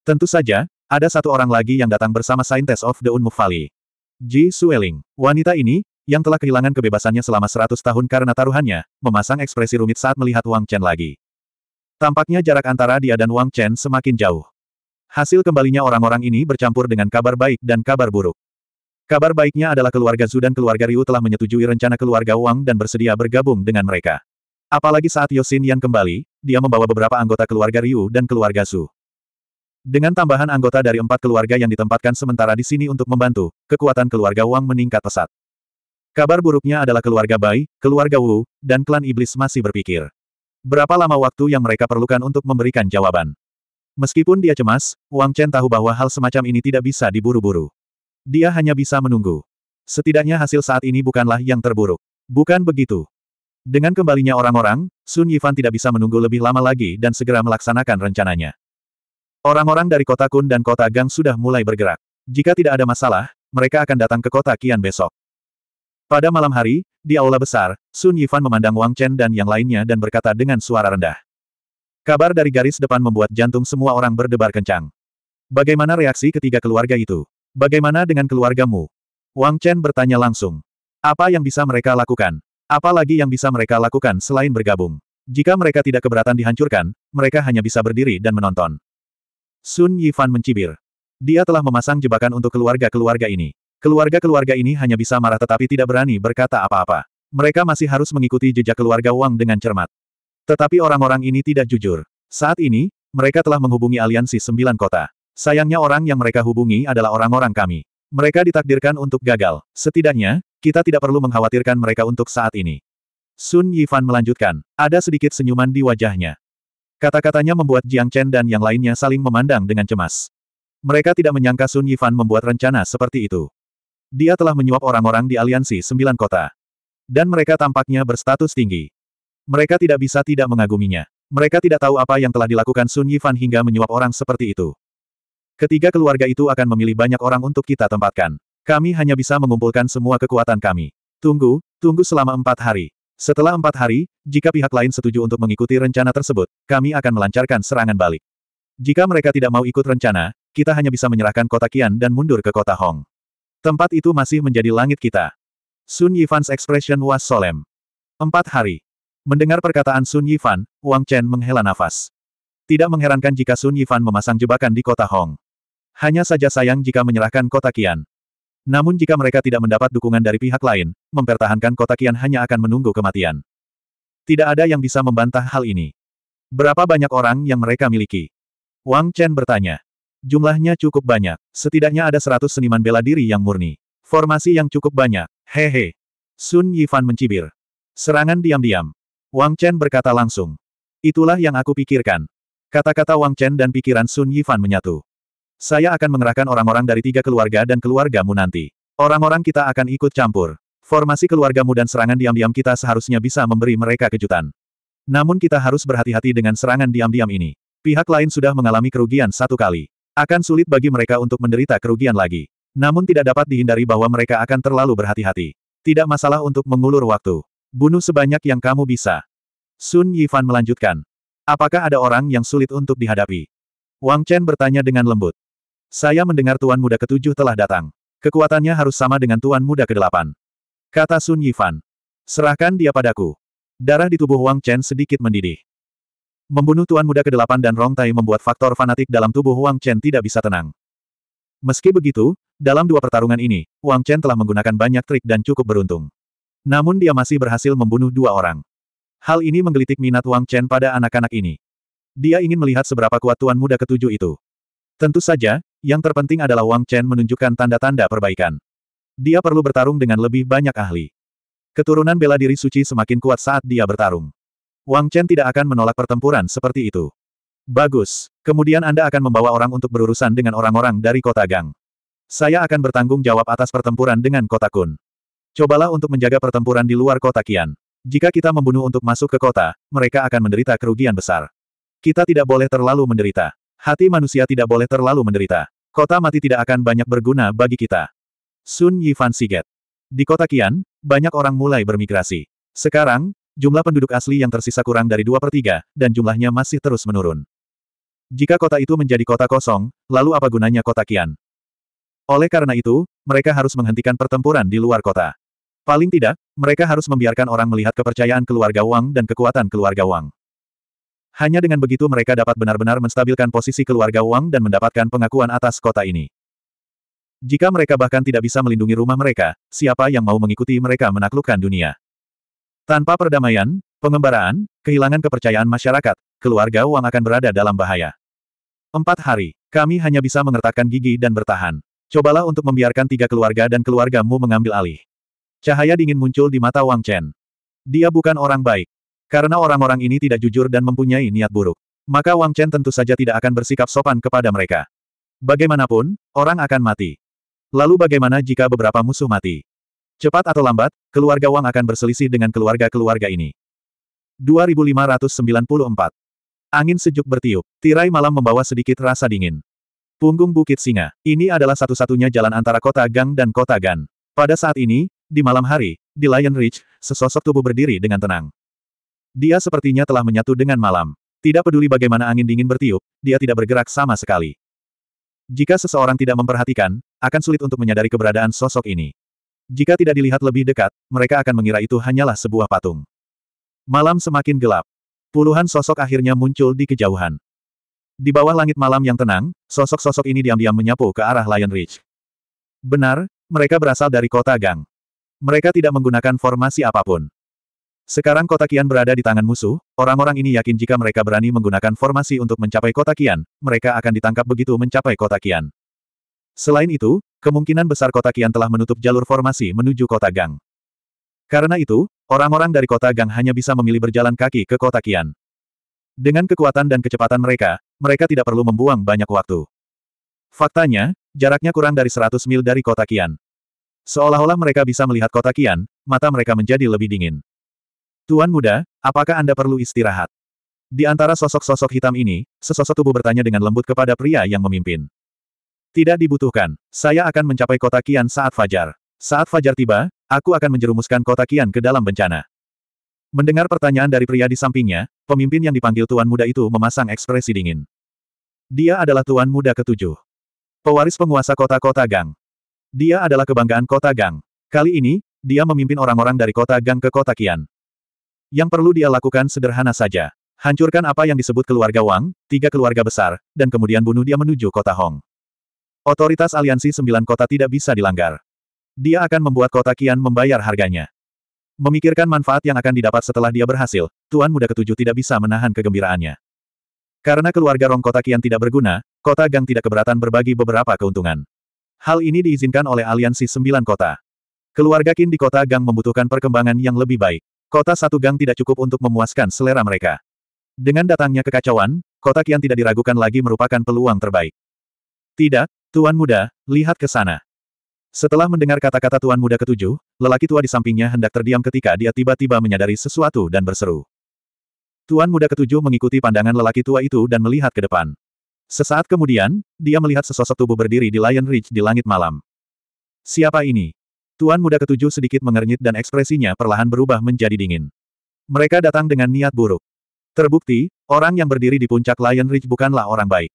Tentu saja, ada satu orang lagi yang datang bersama Saintess of the Unmove Valley. Ji Sueling. Wanita ini, yang telah kehilangan kebebasannya selama 100 tahun karena taruhannya, memasang ekspresi rumit saat melihat Wang Chen lagi. Tampaknya jarak antara dia dan Wang Chen semakin jauh. Hasil kembalinya orang-orang ini bercampur dengan kabar baik dan kabar buruk. Kabar baiknya adalah keluarga Zhu dan keluarga Ryu telah menyetujui rencana keluarga Wang dan bersedia bergabung dengan mereka. Apalagi saat Yosin yang kembali, dia membawa beberapa anggota keluarga Ryu dan keluarga Zhu. Dengan tambahan anggota dari empat keluarga yang ditempatkan sementara di sini untuk membantu, kekuatan keluarga Wang meningkat pesat. Kabar buruknya adalah keluarga Bai, keluarga Wu, dan klan iblis masih berpikir. Berapa lama waktu yang mereka perlukan untuk memberikan jawaban? Meskipun dia cemas, Wang Chen tahu bahwa hal semacam ini tidak bisa diburu-buru. Dia hanya bisa menunggu. Setidaknya hasil saat ini bukanlah yang terburuk. Bukan begitu. Dengan kembalinya orang-orang, Sun Yifan tidak bisa menunggu lebih lama lagi dan segera melaksanakan rencananya. Orang-orang dari kota Kun dan kota Gang sudah mulai bergerak. Jika tidak ada masalah, mereka akan datang ke kota Kian besok. Pada malam hari, di aula besar, Sun Yifan memandang Wang Chen dan yang lainnya dan berkata dengan suara rendah. Kabar dari garis depan membuat jantung semua orang berdebar kencang. Bagaimana reaksi ketiga keluarga itu? Bagaimana dengan keluargamu? Wang Chen bertanya langsung. Apa yang bisa mereka lakukan? Apa lagi yang bisa mereka lakukan selain bergabung? Jika mereka tidak keberatan dihancurkan, mereka hanya bisa berdiri dan menonton. Sun Yifan mencibir. Dia telah memasang jebakan untuk keluarga-keluarga ini. Keluarga-keluarga ini hanya bisa marah tetapi tidak berani berkata apa-apa. Mereka masih harus mengikuti jejak keluarga Wang dengan cermat. Tetapi orang-orang ini tidak jujur. Saat ini, mereka telah menghubungi aliansi sembilan kota. Sayangnya orang yang mereka hubungi adalah orang-orang kami. Mereka ditakdirkan untuk gagal. Setidaknya, kita tidak perlu mengkhawatirkan mereka untuk saat ini. Sun Yifan melanjutkan, ada sedikit senyuman di wajahnya. Kata-katanya membuat Jiang Chen dan yang lainnya saling memandang dengan cemas. Mereka tidak menyangka Sun Yifan membuat rencana seperti itu. Dia telah menyuap orang-orang di aliansi sembilan kota. Dan mereka tampaknya berstatus tinggi. Mereka tidak bisa tidak mengaguminya. Mereka tidak tahu apa yang telah dilakukan Sun Yifan hingga menyuap orang seperti itu. Ketiga keluarga itu akan memilih banyak orang untuk kita tempatkan. Kami hanya bisa mengumpulkan semua kekuatan kami. Tunggu, tunggu selama empat hari. Setelah empat hari, jika pihak lain setuju untuk mengikuti rencana tersebut, kami akan melancarkan serangan balik. Jika mereka tidak mau ikut rencana, kita hanya bisa menyerahkan kota Kian dan mundur ke kota Hong. Tempat itu masih menjadi langit kita. Sun Yifan's expression was solemn. Empat hari. Mendengar perkataan Sun Yifan, Wang Chen menghela nafas. Tidak mengherankan jika Sun Yifan memasang jebakan di kota Hong. Hanya saja sayang jika menyerahkan kota Kian. Namun jika mereka tidak mendapat dukungan dari pihak lain, mempertahankan kota Kian hanya akan menunggu kematian. Tidak ada yang bisa membantah hal ini. Berapa banyak orang yang mereka miliki? Wang Chen bertanya. Jumlahnya cukup banyak. Setidaknya ada seratus seniman bela diri yang murni. Formasi yang cukup banyak. Hehe. He. Sun Yifan mencibir. Serangan diam-diam. Wang Chen berkata langsung. Itulah yang aku pikirkan. Kata-kata Wang Chen dan pikiran Sun Yifan menyatu. Saya akan mengerahkan orang-orang dari tiga keluarga dan keluargamu nanti. Orang-orang kita akan ikut campur. Formasi keluargamu dan serangan diam-diam kita seharusnya bisa memberi mereka kejutan. Namun kita harus berhati-hati dengan serangan diam-diam ini. Pihak lain sudah mengalami kerugian satu kali. Akan sulit bagi mereka untuk menderita kerugian lagi. Namun tidak dapat dihindari bahwa mereka akan terlalu berhati-hati. Tidak masalah untuk mengulur waktu. Bunuh sebanyak yang kamu bisa. Sun Yifan melanjutkan. Apakah ada orang yang sulit untuk dihadapi? Wang Chen bertanya dengan lembut. Saya mendengar Tuan Muda ketujuh telah datang. Kekuatannya harus sama dengan Tuan Muda kedelapan. Kata Sun Yifan. Serahkan dia padaku. Darah di tubuh Wang Chen sedikit mendidih. Membunuh Tuan Muda kedelapan dan Rong Tai membuat faktor fanatik dalam tubuh Wang Chen tidak bisa tenang. Meski begitu, dalam dua pertarungan ini, Wang Chen telah menggunakan banyak trik dan cukup beruntung. Namun dia masih berhasil membunuh dua orang. Hal ini menggelitik minat Wang Chen pada anak-anak ini. Dia ingin melihat seberapa kuat Tuan Muda ketujuh itu. Tentu saja, yang terpenting adalah Wang Chen menunjukkan tanda-tanda perbaikan. Dia perlu bertarung dengan lebih banyak ahli. Keturunan bela diri suci semakin kuat saat dia bertarung. Wang Chen tidak akan menolak pertempuran seperti itu. Bagus. Kemudian Anda akan membawa orang untuk berurusan dengan orang-orang dari kota Gang. Saya akan bertanggung jawab atas pertempuran dengan kota Kun. Cobalah untuk menjaga pertempuran di luar kota Kian. Jika kita membunuh untuk masuk ke kota, mereka akan menderita kerugian besar. Kita tidak boleh terlalu menderita. Hati manusia tidak boleh terlalu menderita. Kota mati tidak akan banyak berguna bagi kita. Sun Yifan Siget. Di kota Kian banyak orang mulai bermigrasi. Sekarang, jumlah penduduk asli yang tersisa kurang dari dua per tiga, dan jumlahnya masih terus menurun. Jika kota itu menjadi kota kosong, lalu apa gunanya kota Kian? Oleh karena itu, mereka harus menghentikan pertempuran di luar kota. Paling tidak, mereka harus membiarkan orang melihat kepercayaan keluarga Wang dan kekuatan keluarga Wang. Hanya dengan begitu mereka dapat benar-benar menstabilkan posisi keluarga Wang dan mendapatkan pengakuan atas kota ini. Jika mereka bahkan tidak bisa melindungi rumah mereka, siapa yang mau mengikuti mereka menaklukkan dunia? Tanpa perdamaian, pengembaraan, kehilangan kepercayaan masyarakat, keluarga Wang akan berada dalam bahaya. Empat hari, kami hanya bisa mengertakkan gigi dan bertahan. Cobalah untuk membiarkan tiga keluarga dan keluargamu mengambil alih. Cahaya dingin muncul di mata Wang Chen. Dia bukan orang baik. Karena orang-orang ini tidak jujur dan mempunyai niat buruk. Maka Wang Chen tentu saja tidak akan bersikap sopan kepada mereka. Bagaimanapun, orang akan mati. Lalu bagaimana jika beberapa musuh mati? Cepat atau lambat, keluarga Wang akan berselisih dengan keluarga-keluarga ini. 2594 Angin sejuk bertiup, tirai malam membawa sedikit rasa dingin. Punggung Bukit Singa, ini adalah satu-satunya jalan antara kota Gang dan kota Gan. Pada saat ini, di malam hari, di Lion Ridge, sesosok tubuh berdiri dengan tenang. Dia sepertinya telah menyatu dengan malam. Tidak peduli bagaimana angin dingin bertiup, dia tidak bergerak sama sekali. Jika seseorang tidak memperhatikan, akan sulit untuk menyadari keberadaan sosok ini. Jika tidak dilihat lebih dekat, mereka akan mengira itu hanyalah sebuah patung. Malam semakin gelap. Puluhan sosok akhirnya muncul di kejauhan. Di bawah langit malam yang tenang, sosok-sosok ini diam-diam menyapu ke arah Lion Ridge. Benar, mereka berasal dari kota Gang. Mereka tidak menggunakan formasi apapun. Sekarang kota Kian berada di tangan musuh, orang-orang ini yakin jika mereka berani menggunakan formasi untuk mencapai kota Kian, mereka akan ditangkap begitu mencapai kota Kian. Selain itu, kemungkinan besar kota Kian telah menutup jalur formasi menuju kota Gang. Karena itu, orang-orang dari kota Gang hanya bisa memilih berjalan kaki ke kota Kian. Dengan kekuatan dan kecepatan mereka, mereka tidak perlu membuang banyak waktu. Faktanya, jaraknya kurang dari 100 mil dari kota Kian. Seolah-olah mereka bisa melihat kota Kian, mata mereka menjadi lebih dingin. Tuan muda, apakah Anda perlu istirahat? Di antara sosok-sosok hitam ini, sesosok tubuh bertanya dengan lembut kepada pria yang memimpin. Tidak dibutuhkan, saya akan mencapai kota Kian saat fajar. Saat fajar tiba, aku akan menjerumuskan kota Kian ke dalam bencana. Mendengar pertanyaan dari pria di sampingnya, pemimpin yang dipanggil Tuan Muda itu memasang ekspresi dingin. Dia adalah Tuan Muda ketujuh. Pewaris penguasa kota-kota Gang. Dia adalah kebanggaan kota Gang. Kali ini, dia memimpin orang-orang dari kota Gang ke kota Kian. Yang perlu dia lakukan sederhana saja. Hancurkan apa yang disebut keluarga Wang, tiga keluarga besar, dan kemudian bunuh dia menuju kota Hong. Otoritas aliansi sembilan kota tidak bisa dilanggar. Dia akan membuat kota Kian membayar harganya. Memikirkan manfaat yang akan didapat setelah dia berhasil, Tuan Muda Ketujuh tidak bisa menahan kegembiraannya. Karena keluarga Rong kota Kian tidak berguna, kota Gang tidak keberatan berbagi beberapa keuntungan. Hal ini diizinkan oleh aliansi sembilan kota. Keluarga Qin di kota Gang membutuhkan perkembangan yang lebih baik kota satu gang tidak cukup untuk memuaskan selera mereka. Dengan datangnya kekacauan, kota kian tidak diragukan lagi merupakan peluang terbaik. Tidak, Tuan Muda, lihat ke sana. Setelah mendengar kata-kata Tuan Muda ketujuh, lelaki tua di sampingnya hendak terdiam ketika dia tiba-tiba menyadari sesuatu dan berseru. Tuan Muda ketujuh mengikuti pandangan lelaki tua itu dan melihat ke depan. Sesaat kemudian, dia melihat sesosok tubuh berdiri di Lion Ridge di langit malam. Siapa ini? Tuan muda ketujuh sedikit mengernyit dan ekspresinya perlahan berubah menjadi dingin. Mereka datang dengan niat buruk. Terbukti, orang yang berdiri di puncak Lion Ridge bukanlah orang baik.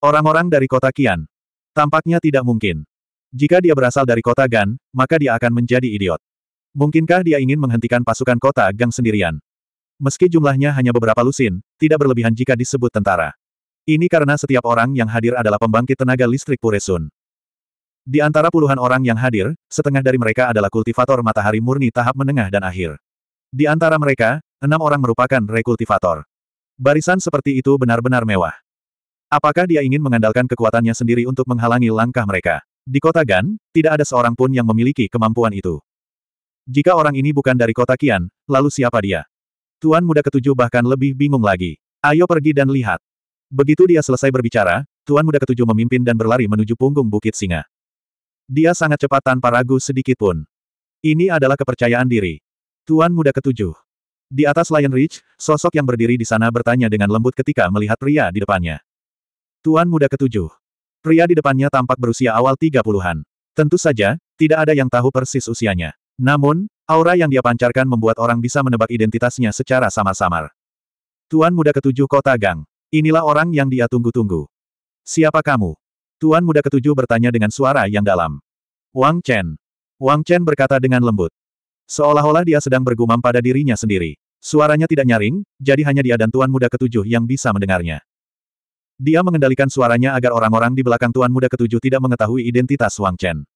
Orang-orang dari kota Kian. Tampaknya tidak mungkin. Jika dia berasal dari kota Gan, maka dia akan menjadi idiot. Mungkinkah dia ingin menghentikan pasukan kota Gang sendirian? Meski jumlahnya hanya beberapa lusin, tidak berlebihan jika disebut tentara. Ini karena setiap orang yang hadir adalah pembangkit tenaga listrik Puresun. Di antara puluhan orang yang hadir, setengah dari mereka adalah kultivator matahari murni tahap menengah dan akhir. Di antara mereka, enam orang merupakan rekultivator. Barisan seperti itu benar-benar mewah. Apakah dia ingin mengandalkan kekuatannya sendiri untuk menghalangi langkah mereka? Di kota Gan, tidak ada seorang pun yang memiliki kemampuan itu. Jika orang ini bukan dari kota Kian, lalu siapa dia? Tuan muda ketujuh bahkan lebih bingung lagi. Ayo pergi dan lihat. Begitu dia selesai berbicara, Tuan muda ketujuh memimpin dan berlari menuju punggung Bukit Singa. Dia sangat cepat tanpa ragu sedikit pun. Ini adalah kepercayaan diri. Tuan muda ketujuh. Di atas Lion Ridge, sosok yang berdiri di sana bertanya dengan lembut ketika melihat pria di depannya. Tuan muda ketujuh. Pria di depannya tampak berusia awal tiga puluhan. Tentu saja, tidak ada yang tahu persis usianya. Namun, aura yang dia pancarkan membuat orang bisa menebak identitasnya secara samar-samar. Tuan muda ketujuh kota gang. Inilah orang yang dia tunggu-tunggu. Siapa kamu? Tuan muda ketujuh bertanya dengan suara yang dalam. Wang Chen. Wang Chen berkata dengan lembut. Seolah-olah dia sedang bergumam pada dirinya sendiri. Suaranya tidak nyaring, jadi hanya dia dan tuan muda ketujuh yang bisa mendengarnya. Dia mengendalikan suaranya agar orang-orang di belakang tuan muda ketujuh tidak mengetahui identitas Wang Chen.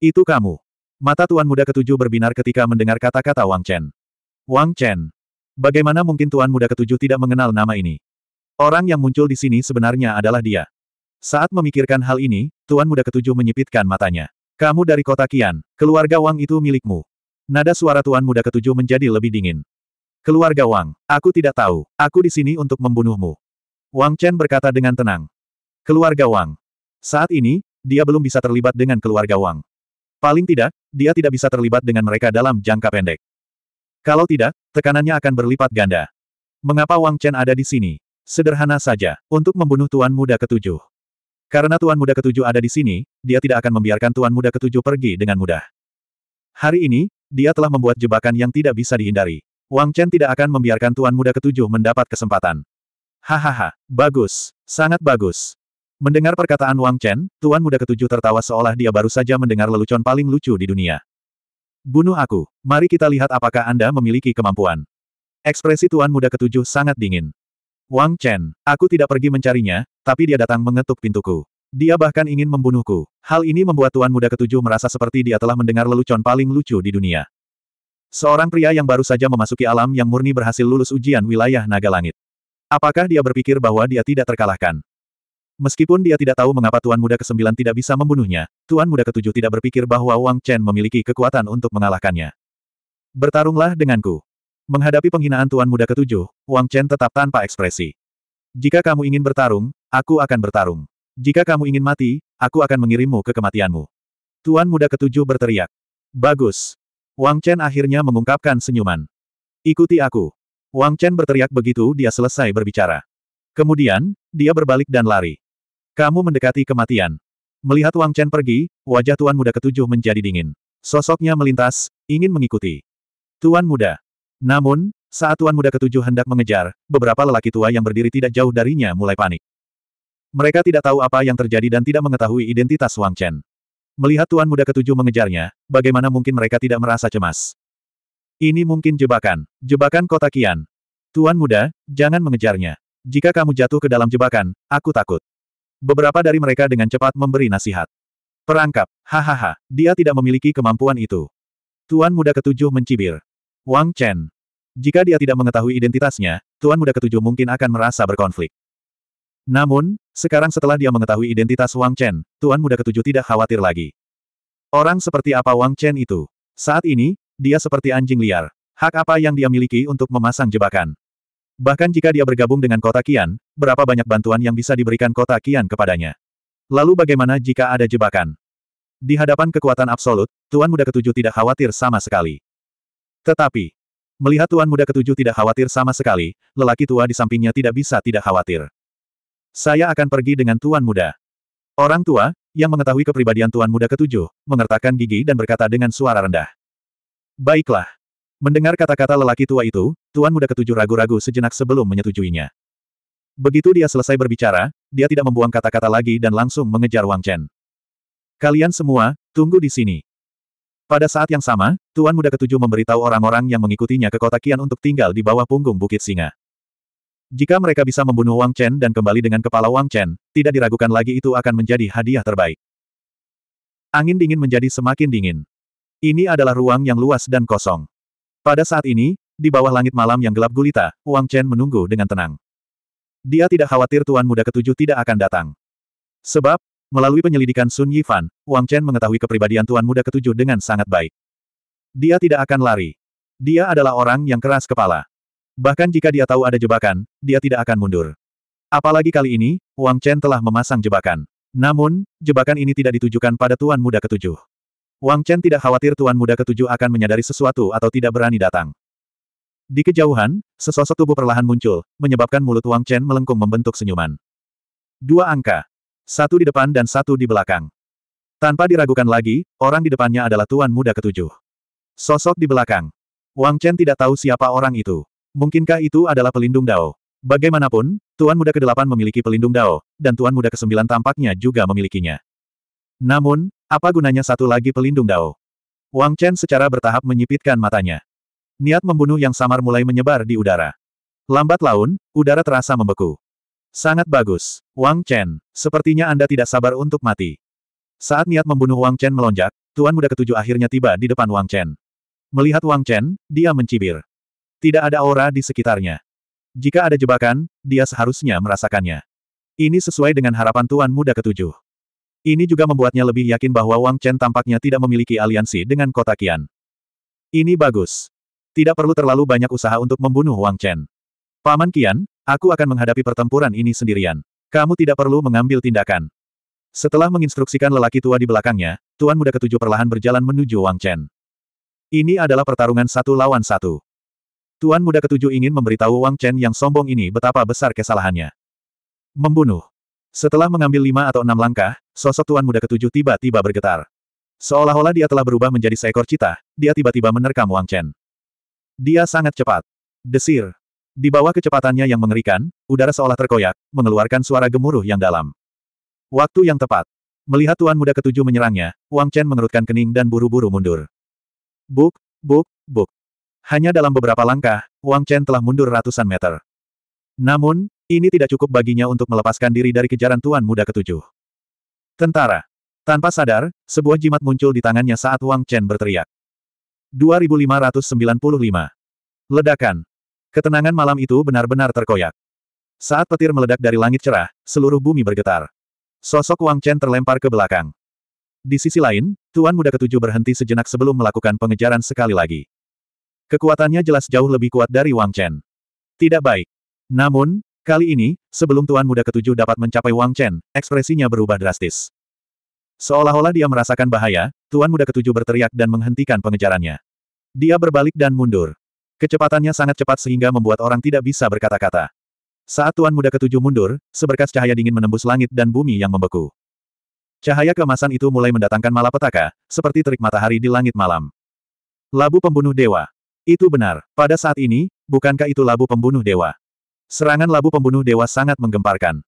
Itu kamu. Mata tuan muda ketujuh berbinar ketika mendengar kata-kata Wang Chen. Wang Chen. Bagaimana mungkin tuan muda ketujuh tidak mengenal nama ini? Orang yang muncul di sini sebenarnya adalah dia. Saat memikirkan hal ini, Tuan Muda Ketujuh menyipitkan matanya. Kamu dari kota Kian, keluarga Wang itu milikmu. Nada suara Tuan Muda Ketujuh menjadi lebih dingin. Keluarga Wang, aku tidak tahu, aku di sini untuk membunuhmu. Wang Chen berkata dengan tenang. Keluarga Wang. Saat ini, dia belum bisa terlibat dengan keluarga Wang. Paling tidak, dia tidak bisa terlibat dengan mereka dalam jangka pendek. Kalau tidak, tekanannya akan berlipat ganda. Mengapa Wang Chen ada di sini? Sederhana saja, untuk membunuh Tuan Muda Ketujuh. Karena Tuan Muda Ketujuh ada di sini, dia tidak akan membiarkan Tuan Muda Ketujuh pergi dengan mudah. Hari ini, dia telah membuat jebakan yang tidak bisa dihindari. Wang Chen tidak akan membiarkan Tuan Muda Ketujuh mendapat kesempatan. Hahaha, bagus, sangat bagus. Mendengar perkataan Wang Chen, Tuan Muda Ketujuh tertawa seolah dia baru saja mendengar lelucon paling lucu di dunia. Bunuh aku, mari kita lihat apakah Anda memiliki kemampuan. Ekspresi Tuan Muda Ketujuh sangat dingin. Wang Chen, aku tidak pergi mencarinya, tapi dia datang mengetuk pintuku. Dia bahkan ingin membunuhku. Hal ini membuat tuan muda ketujuh merasa seperti dia telah mendengar lelucon paling lucu di dunia. Seorang pria yang baru saja memasuki alam yang murni berhasil lulus ujian wilayah naga langit. Apakah dia berpikir bahwa dia tidak terkalahkan? Meskipun dia tidak tahu mengapa Tuan Muda Kesembilan tidak bisa membunuhnya, Tuan Muda Ketujuh tidak berpikir bahwa Wang Chen memiliki kekuatan untuk mengalahkannya. Bertarunglah denganku. Menghadapi penghinaan Tuan Muda Ketujuh, Wang Chen tetap tanpa ekspresi. Jika kamu ingin bertarung, Aku akan bertarung. Jika kamu ingin mati, aku akan mengirimmu ke kematianmu. Tuan muda ketujuh berteriak. Bagus. Wang Chen akhirnya mengungkapkan senyuman. Ikuti aku. Wang Chen berteriak begitu dia selesai berbicara. Kemudian, dia berbalik dan lari. Kamu mendekati kematian. Melihat Wang Chen pergi, wajah Tuan Muda Ketujuh menjadi dingin. Sosoknya melintas, ingin mengikuti. Tuan Muda. Namun, saat Tuan Muda Ketujuh hendak mengejar, beberapa lelaki tua yang berdiri tidak jauh darinya mulai panik. Mereka tidak tahu apa yang terjadi dan tidak mengetahui identitas Wang Chen. Melihat Tuan Muda Ketujuh mengejarnya, bagaimana mungkin mereka tidak merasa cemas? Ini mungkin jebakan. Jebakan kota Kian. Tuan Muda, jangan mengejarnya. Jika kamu jatuh ke dalam jebakan, aku takut. Beberapa dari mereka dengan cepat memberi nasihat. Perangkap, hahaha, dia tidak memiliki kemampuan itu. Tuan Muda Ketujuh mencibir. Wang Chen. Jika dia tidak mengetahui identitasnya, Tuan Muda Ketujuh mungkin akan merasa berkonflik. Namun, sekarang setelah dia mengetahui identitas Wang Chen, Tuan Muda Ketujuh tidak khawatir lagi. Orang seperti apa Wang Chen itu? Saat ini, dia seperti anjing liar. Hak apa yang dia miliki untuk memasang jebakan? Bahkan jika dia bergabung dengan kota Kian, berapa banyak bantuan yang bisa diberikan kota Kian kepadanya? Lalu bagaimana jika ada jebakan? Di hadapan kekuatan absolut, Tuan Muda Ketujuh tidak khawatir sama sekali. Tetapi, melihat Tuan Muda Ketujuh tidak khawatir sama sekali, lelaki tua di sampingnya tidak bisa tidak khawatir. Saya akan pergi dengan Tuan Muda. Orang tua, yang mengetahui kepribadian Tuan Muda ketujuh, mengertakkan gigi dan berkata dengan suara rendah. Baiklah. Mendengar kata-kata lelaki tua itu, Tuan Muda ketujuh ragu-ragu sejenak sebelum menyetujuinya. Begitu dia selesai berbicara, dia tidak membuang kata-kata lagi dan langsung mengejar Wang Chen. Kalian semua, tunggu di sini. Pada saat yang sama, Tuan Muda Ketujuh memberitahu orang-orang yang mengikutinya ke kota Kian untuk tinggal di bawah punggung Bukit Singa. Jika mereka bisa membunuh Wang Chen dan kembali dengan kepala Wang Chen, tidak diragukan lagi itu akan menjadi hadiah terbaik. Angin dingin menjadi semakin dingin. Ini adalah ruang yang luas dan kosong. Pada saat ini, di bawah langit malam yang gelap gulita, Wang Chen menunggu dengan tenang. Dia tidak khawatir Tuan Muda Ketujuh tidak akan datang. Sebab, melalui penyelidikan Sun Yifan, Wang Chen mengetahui kepribadian Tuan Muda Ketujuh dengan sangat baik. Dia tidak akan lari. Dia adalah orang yang keras kepala. Bahkan jika dia tahu ada jebakan, dia tidak akan mundur. Apalagi kali ini, Wang Chen telah memasang jebakan. Namun, jebakan ini tidak ditujukan pada Tuan Muda Ketujuh. Wang Chen tidak khawatir Tuan Muda Ketujuh akan menyadari sesuatu atau tidak berani datang. Di kejauhan, sesosok tubuh perlahan muncul, menyebabkan mulut Wang Chen melengkung membentuk senyuman. Dua angka. Satu di depan dan satu di belakang. Tanpa diragukan lagi, orang di depannya adalah Tuan Muda Ketujuh. Sosok di belakang. Wang Chen tidak tahu siapa orang itu. Mungkinkah itu adalah pelindung Dao? Bagaimanapun, Tuan Muda ke-8 memiliki pelindung Dao, dan Tuan Muda ke-9 tampaknya juga memilikinya. Namun, apa gunanya satu lagi pelindung Dao? Wang Chen secara bertahap menyipitkan matanya. Niat membunuh yang samar mulai menyebar di udara. Lambat laun, udara terasa membeku. Sangat bagus. Wang Chen, sepertinya Anda tidak sabar untuk mati. Saat niat membunuh Wang Chen melonjak, Tuan Muda Ketujuh akhirnya tiba di depan Wang Chen. Melihat Wang Chen, dia mencibir. Tidak ada aura di sekitarnya. Jika ada jebakan, dia seharusnya merasakannya. Ini sesuai dengan harapan Tuan Muda ketujuh. Ini juga membuatnya lebih yakin bahwa Wang Chen tampaknya tidak memiliki aliansi dengan kota Qian. Ini bagus. Tidak perlu terlalu banyak usaha untuk membunuh Wang Chen. Paman Kian, aku akan menghadapi pertempuran ini sendirian. Kamu tidak perlu mengambil tindakan. Setelah menginstruksikan lelaki tua di belakangnya, Tuan Muda Ketujuh perlahan berjalan menuju Wang Chen. Ini adalah pertarungan satu lawan satu. Tuan Muda Ketujuh ingin memberitahu Wang Chen yang sombong ini betapa besar kesalahannya. Membunuh. Setelah mengambil lima atau enam langkah, sosok Tuan Muda Ketujuh tiba-tiba bergetar. Seolah-olah dia telah berubah menjadi seekor cita, dia tiba-tiba menerkam Wang Chen. Dia sangat cepat. Desir. Di bawah kecepatannya yang mengerikan, udara seolah terkoyak, mengeluarkan suara gemuruh yang dalam. Waktu yang tepat. Melihat Tuan Muda Ketujuh menyerangnya, Wang Chen mengerutkan kening dan buru-buru mundur. Buk, buk, buk. Hanya dalam beberapa langkah, Wang Chen telah mundur ratusan meter. Namun, ini tidak cukup baginya untuk melepaskan diri dari kejaran Tuan Muda Ketujuh. Tentara. Tanpa sadar, sebuah jimat muncul di tangannya saat Wang Chen berteriak. 2595. Ledakan. Ketenangan malam itu benar-benar terkoyak. Saat petir meledak dari langit cerah, seluruh bumi bergetar. Sosok Wang Chen terlempar ke belakang. Di sisi lain, Tuan Muda Ketujuh berhenti sejenak sebelum melakukan pengejaran sekali lagi. Kekuatannya jelas jauh lebih kuat dari Wang Chen. Tidak baik. Namun, kali ini, sebelum Tuan Muda Ketujuh dapat mencapai Wang Chen, ekspresinya berubah drastis. Seolah-olah dia merasakan bahaya, Tuan Muda Ketujuh berteriak dan menghentikan pengejarannya. Dia berbalik dan mundur. Kecepatannya sangat cepat sehingga membuat orang tidak bisa berkata-kata. Saat Tuan Muda Ketujuh mundur, seberkas cahaya dingin menembus langit dan bumi yang membeku. Cahaya kemasan itu mulai mendatangkan malapetaka, seperti terik matahari di langit malam. Labu pembunuh dewa. Itu benar. Pada saat ini, bukankah itu labu pembunuh dewa? Serangan labu pembunuh dewa sangat menggemparkan.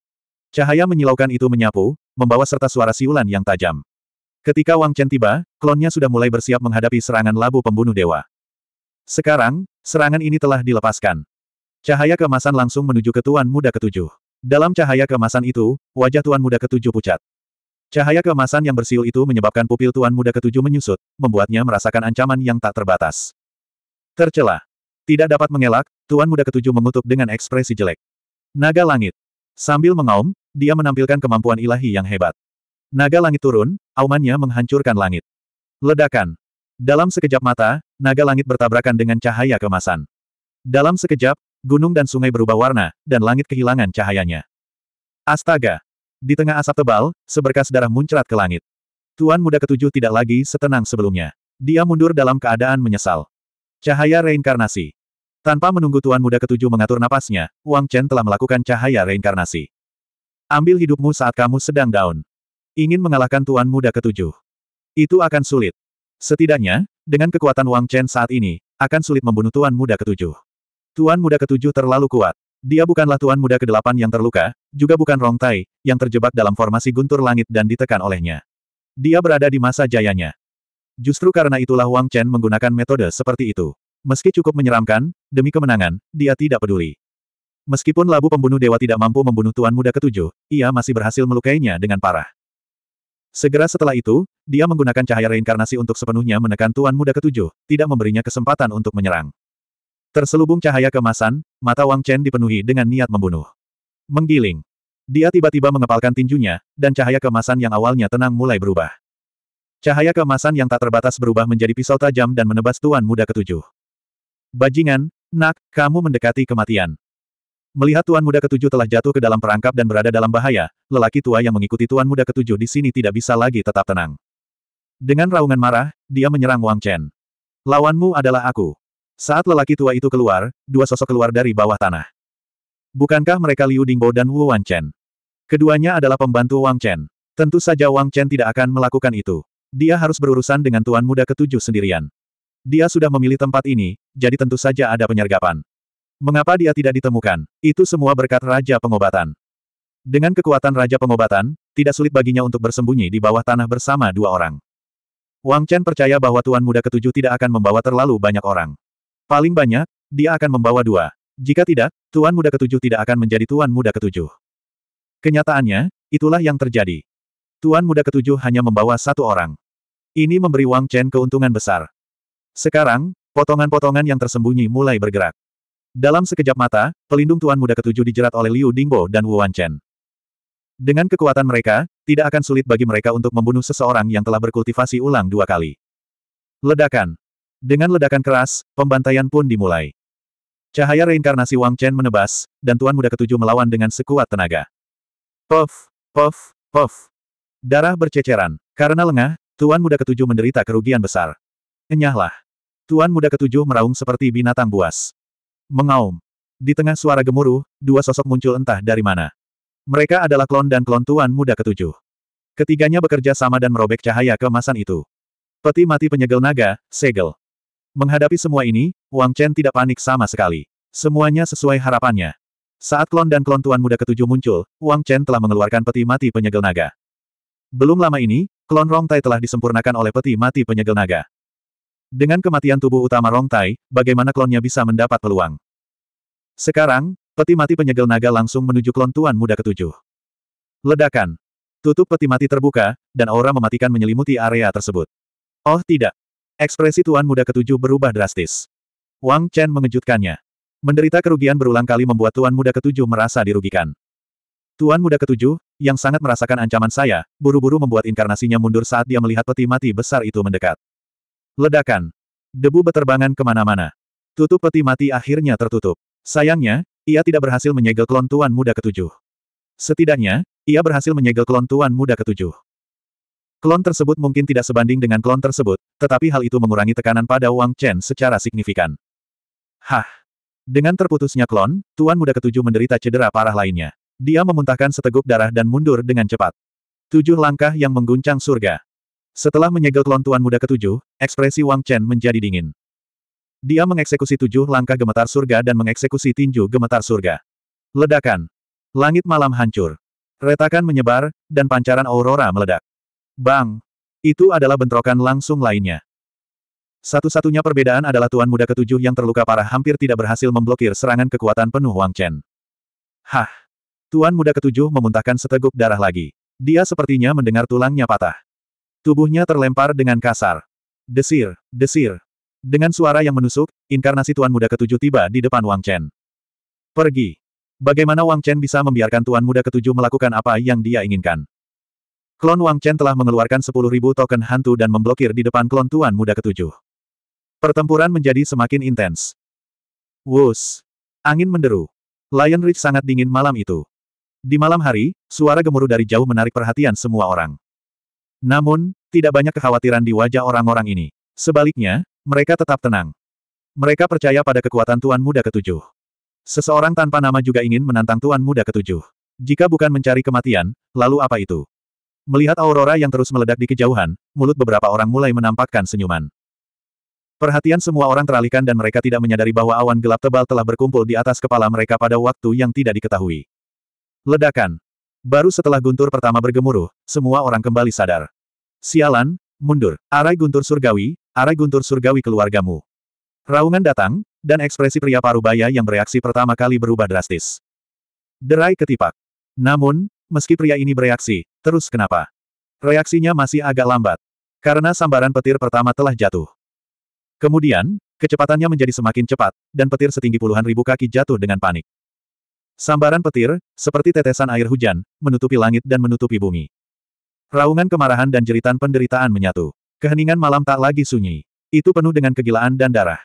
Cahaya menyilaukan itu menyapu, membawa serta suara siulan yang tajam. Ketika Wang Chen tiba, klonnya sudah mulai bersiap menghadapi serangan labu pembunuh dewa. Sekarang, serangan ini telah dilepaskan. Cahaya kemasan langsung menuju ke Tuan Muda Ketujuh. Dalam cahaya kemasan itu, wajah Tuan Muda Ketujuh pucat. Cahaya kemasan yang bersiul itu menyebabkan pupil Tuan Muda Ketujuh menyusut, membuatnya merasakan ancaman yang tak terbatas. Tercela. Tidak dapat mengelak, Tuan Muda Ketujuh mengutuk dengan ekspresi jelek. Naga Langit. Sambil mengaum, dia menampilkan kemampuan ilahi yang hebat. Naga Langit turun, aumannya menghancurkan langit. Ledakan. Dalam sekejap mata, naga langit bertabrakan dengan cahaya kemasan. Dalam sekejap, gunung dan sungai berubah warna, dan langit kehilangan cahayanya. Astaga! Di tengah asap tebal, seberkas darah muncrat ke langit. Tuan muda ketujuh tidak lagi setenang sebelumnya. Dia mundur dalam keadaan menyesal. Cahaya reinkarnasi. Tanpa menunggu Tuan Muda Ketujuh mengatur napasnya, Wang Chen telah melakukan cahaya reinkarnasi. Ambil hidupmu saat kamu sedang down. Ingin mengalahkan Tuan Muda Ketujuh. Itu akan sulit. Setidaknya, dengan kekuatan Wang Chen saat ini, akan sulit membunuh Tuan Muda Ketujuh. Tuan Muda Ketujuh terlalu kuat. Dia bukanlah Tuan Muda Kedelapan yang terluka, juga bukan Rong Tai, yang terjebak dalam formasi guntur langit dan ditekan olehnya. Dia berada di masa jayanya. Justru karena itulah Wang Chen menggunakan metode seperti itu. Meski cukup menyeramkan, demi kemenangan, dia tidak peduli. Meskipun labu pembunuh dewa tidak mampu membunuh Tuan Muda Ketujuh, ia masih berhasil melukainya dengan parah. Segera setelah itu, dia menggunakan cahaya reinkarnasi untuk sepenuhnya menekan Tuan Muda Ketujuh, tidak memberinya kesempatan untuk menyerang. Terselubung cahaya kemasan, mata Wang Chen dipenuhi dengan niat membunuh. Menggiling. Dia tiba-tiba mengepalkan tinjunya, dan cahaya kemasan yang awalnya tenang mulai berubah. Cahaya kemasan yang tak terbatas berubah menjadi pisau tajam dan menebas tuan muda ketujuh. Bajingan, nak, kamu mendekati kematian. Melihat tuan muda ketujuh telah jatuh ke dalam perangkap dan berada dalam bahaya, lelaki tua yang mengikuti tuan muda ketujuh di sini tidak bisa lagi tetap tenang. Dengan raungan marah, dia menyerang Wang Chen. Lawanmu adalah aku. Saat lelaki tua itu keluar, dua sosok keluar dari bawah tanah. Bukankah mereka Liu Dingbo dan Wu Wang Chen? Keduanya adalah pembantu Wang Chen. Tentu saja Wang Chen tidak akan melakukan itu dia harus berurusan dengan tuan muda ketujuh sendirian. Dia sudah memilih tempat ini, jadi tentu saja ada penyergapan. Mengapa dia tidak ditemukan? Itu semua berkat Raja Pengobatan. Dengan kekuatan Raja Pengobatan, tidak sulit baginya untuk bersembunyi di bawah tanah bersama dua orang. Wang Chen percaya bahwa Tuan Muda Ketujuh tidak akan membawa terlalu banyak orang. Paling banyak, dia akan membawa dua. Jika tidak, Tuan Muda Ketujuh tidak akan menjadi Tuan Muda Ketujuh. Kenyataannya, itulah yang terjadi. Tuan Muda Ketujuh hanya membawa satu orang. Ini memberi Wang Chen keuntungan besar. Sekarang, potongan-potongan yang tersembunyi mulai bergerak. Dalam sekejap mata, pelindung Tuan Muda ketujuh dijerat oleh Liu Dingbo dan Wu Chen. Dengan kekuatan mereka, tidak akan sulit bagi mereka untuk membunuh seseorang yang telah berkultivasi ulang dua kali. Ledakan. Dengan ledakan keras, pembantaian pun dimulai. Cahaya reinkarnasi Wang Chen menebas, dan Tuan Muda Ketujuh melawan dengan sekuat tenaga. Puff, puff, puff. Darah berceceran. Karena lengah, Tuan Muda Ketujuh menderita kerugian besar. Enyahlah. Tuan Muda Ketujuh meraung seperti binatang buas. Mengaum. Di tengah suara gemuruh, dua sosok muncul entah dari mana. Mereka adalah klon dan klon Tuan Muda Ketujuh. Ketiganya bekerja sama dan merobek cahaya kemasan itu. Peti mati penyegel naga, segel. Menghadapi semua ini, Wang Chen tidak panik sama sekali. Semuanya sesuai harapannya. Saat klon dan klon Tuan Muda Ketujuh muncul, Wang Chen telah mengeluarkan peti mati penyegel naga. Belum lama ini, Klon Rongtai telah disempurnakan oleh peti mati penyegel naga. Dengan kematian tubuh utama Rongtai, bagaimana klonnya bisa mendapat peluang? Sekarang, peti mati penyegel naga langsung menuju klon Tuan Muda ketujuh. Ledakan. Tutup peti mati terbuka, dan aura mematikan menyelimuti area tersebut. Oh tidak. Ekspresi Tuan Muda ketujuh berubah drastis. Wang Chen mengejutkannya. Menderita kerugian berulang kali membuat Tuan Muda ketujuh merasa dirugikan. Tuan muda ketujuh, yang sangat merasakan ancaman saya, buru-buru membuat inkarnasinya mundur saat dia melihat peti mati besar itu mendekat. Ledakan. Debu beterbangan kemana-mana. Tutup peti mati akhirnya tertutup. Sayangnya, ia tidak berhasil menyegel klon tuan muda ketujuh. Setidaknya, ia berhasil menyegel klon tuan muda ketujuh. Klon tersebut mungkin tidak sebanding dengan klon tersebut, tetapi hal itu mengurangi tekanan pada Wang Chen secara signifikan. Hah! Dengan terputusnya klon, Tuan Muda Ketujuh menderita cedera parah lainnya. Dia memuntahkan seteguk darah dan mundur dengan cepat. Tujuh langkah yang mengguncang surga. Setelah menyegel klon Muda ketujuh, ekspresi Wang Chen menjadi dingin. Dia mengeksekusi tujuh langkah gemetar surga dan mengeksekusi tinju gemetar surga. Ledakan. Langit malam hancur. Retakan menyebar, dan pancaran aurora meledak. Bang! Itu adalah bentrokan langsung lainnya. Satu-satunya perbedaan adalah Tuan Muda Ketujuh yang terluka parah hampir tidak berhasil memblokir serangan kekuatan penuh Wang Chen. Hah! Tuan muda ketujuh memuntahkan seteguk darah lagi. Dia sepertinya mendengar tulangnya patah. Tubuhnya terlempar dengan kasar. Desir, desir. Dengan suara yang menusuk, inkarnasi tuan muda ketujuh tiba di depan Wang Chen. Pergi. Bagaimana Wang Chen bisa membiarkan tuan muda ketujuh melakukan apa yang dia inginkan? Klon Wang Chen telah mengeluarkan 10.000 token hantu dan memblokir di depan klon Tuan Muda Ketujuh. Pertempuran menjadi semakin intens. Wus. Angin menderu. Lion Ridge sangat dingin malam itu. Di malam hari, suara gemuruh dari jauh menarik perhatian semua orang. Namun, tidak banyak kekhawatiran di wajah orang-orang ini. Sebaliknya, mereka tetap tenang. Mereka percaya pada kekuatan Tuan Muda Ketujuh. Seseorang tanpa nama juga ingin menantang Tuan Muda Ketujuh. Jika bukan mencari kematian, lalu apa itu? Melihat aurora yang terus meledak di kejauhan, mulut beberapa orang mulai menampakkan senyuman. Perhatian semua orang teralihkan dan mereka tidak menyadari bahwa awan gelap tebal telah berkumpul di atas kepala mereka pada waktu yang tidak diketahui. Ledakan. Baru setelah guntur pertama bergemuruh, semua orang kembali sadar. Sialan, mundur. Arai guntur surgawi, arai guntur surgawi keluargamu. Raungan datang, dan ekspresi pria parubaya yang bereaksi pertama kali berubah drastis. Derai ketipak. Namun, meski pria ini bereaksi, terus kenapa? Reaksinya masih agak lambat. Karena sambaran petir pertama telah jatuh. Kemudian, kecepatannya menjadi semakin cepat, dan petir setinggi puluhan ribu kaki jatuh dengan panik. Sambaran petir, seperti tetesan air hujan, menutupi langit dan menutupi bumi. Raungan kemarahan dan jeritan penderitaan menyatu. Keheningan malam tak lagi sunyi. Itu penuh dengan kegilaan dan darah.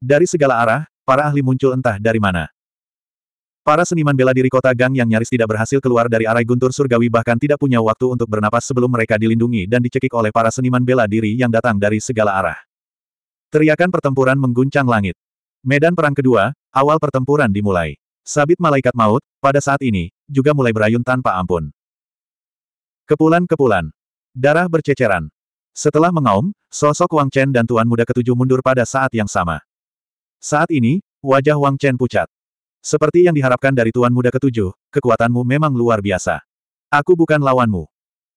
Dari segala arah, para ahli muncul entah dari mana. Para seniman bela diri kota Gang yang nyaris tidak berhasil keluar dari arai guntur surgawi bahkan tidak punya waktu untuk bernapas sebelum mereka dilindungi dan dicekik oleh para seniman bela diri yang datang dari segala arah. Teriakan pertempuran mengguncang langit. Medan perang kedua, awal pertempuran dimulai. Sabit malaikat maut, pada saat ini, juga mulai berayun tanpa ampun. Kepulan-kepulan. Darah berceceran. Setelah mengaum, sosok Wang Chen dan Tuan Muda Ketujuh mundur pada saat yang sama. Saat ini, wajah Wang Chen pucat. Seperti yang diharapkan dari Tuan Muda Ketujuh, kekuatanmu memang luar biasa. Aku bukan lawanmu.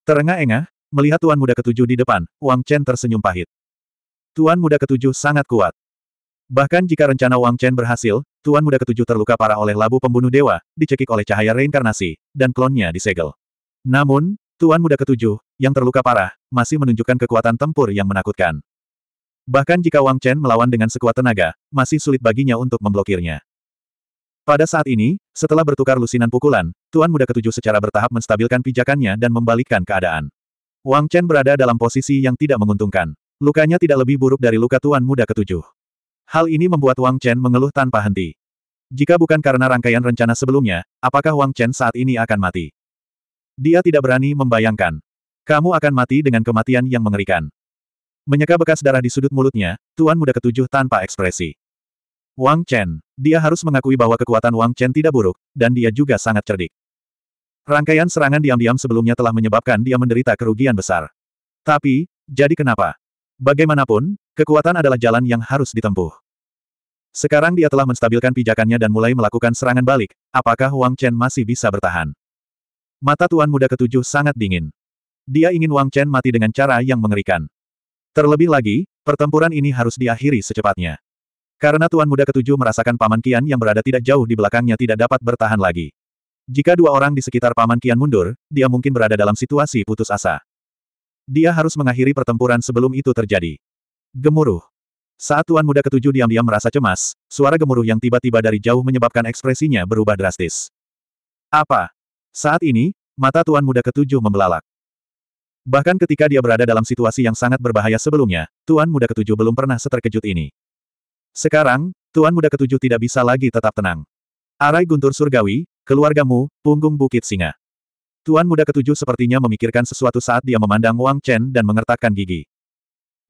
Terengah-engah, melihat Tuan Muda Ketujuh di depan, Wang Chen tersenyum pahit. Tuan Muda Ketujuh sangat kuat. Bahkan jika rencana Wang Chen berhasil, Tuan muda ketujuh terluka parah oleh labu pembunuh dewa, dicekik oleh cahaya reinkarnasi, dan klonnya disegel. Namun, Tuan muda ketujuh, yang terluka parah, masih menunjukkan kekuatan tempur yang menakutkan. Bahkan jika Wang Chen melawan dengan sekuat tenaga, masih sulit baginya untuk memblokirnya. Pada saat ini, setelah bertukar lusinan pukulan, Tuan muda ketujuh secara bertahap menstabilkan pijakannya dan membalikkan keadaan. Wang Chen berada dalam posisi yang tidak menguntungkan. Lukanya tidak lebih buruk dari luka Tuan muda ketujuh. Hal ini membuat Wang Chen mengeluh tanpa henti. Jika bukan karena rangkaian rencana sebelumnya, apakah Wang Chen saat ini akan mati? Dia tidak berani membayangkan. Kamu akan mati dengan kematian yang mengerikan. Menyeka bekas darah di sudut mulutnya, Tuan Muda Ketujuh tanpa ekspresi. Wang Chen. Dia harus mengakui bahwa kekuatan Wang Chen tidak buruk, dan dia juga sangat cerdik. Rangkaian serangan diam-diam sebelumnya telah menyebabkan dia menderita kerugian besar. Tapi, jadi kenapa? Bagaimanapun, kekuatan adalah jalan yang harus ditempuh. Sekarang dia telah menstabilkan pijakannya dan mulai melakukan serangan balik, apakah Wang Chen masih bisa bertahan? Mata Tuan Muda ketujuh sangat dingin. Dia ingin Wang Chen mati dengan cara yang mengerikan. Terlebih lagi, pertempuran ini harus diakhiri secepatnya. Karena Tuan Muda ketujuh merasakan Paman Kian yang berada tidak jauh di belakangnya tidak dapat bertahan lagi. Jika dua orang di sekitar Paman Kian mundur, dia mungkin berada dalam situasi putus asa. Dia harus mengakhiri pertempuran sebelum itu terjadi. Gemuruh. Saat Tuan Muda ketujuh diam-diam merasa cemas, suara gemuruh yang tiba-tiba dari jauh menyebabkan ekspresinya berubah drastis. Apa? Saat ini, mata Tuan Muda ketujuh membelalak. Bahkan ketika dia berada dalam situasi yang sangat berbahaya sebelumnya, Tuan Muda ketujuh belum pernah seterkejut ini. Sekarang, Tuan Muda ketujuh tidak bisa lagi tetap tenang. Arai Guntur Surgawi, keluargamu, punggung Bukit Singa. Tuan muda ketujuh sepertinya memikirkan sesuatu saat dia memandang Wang Chen dan mengertakkan gigi.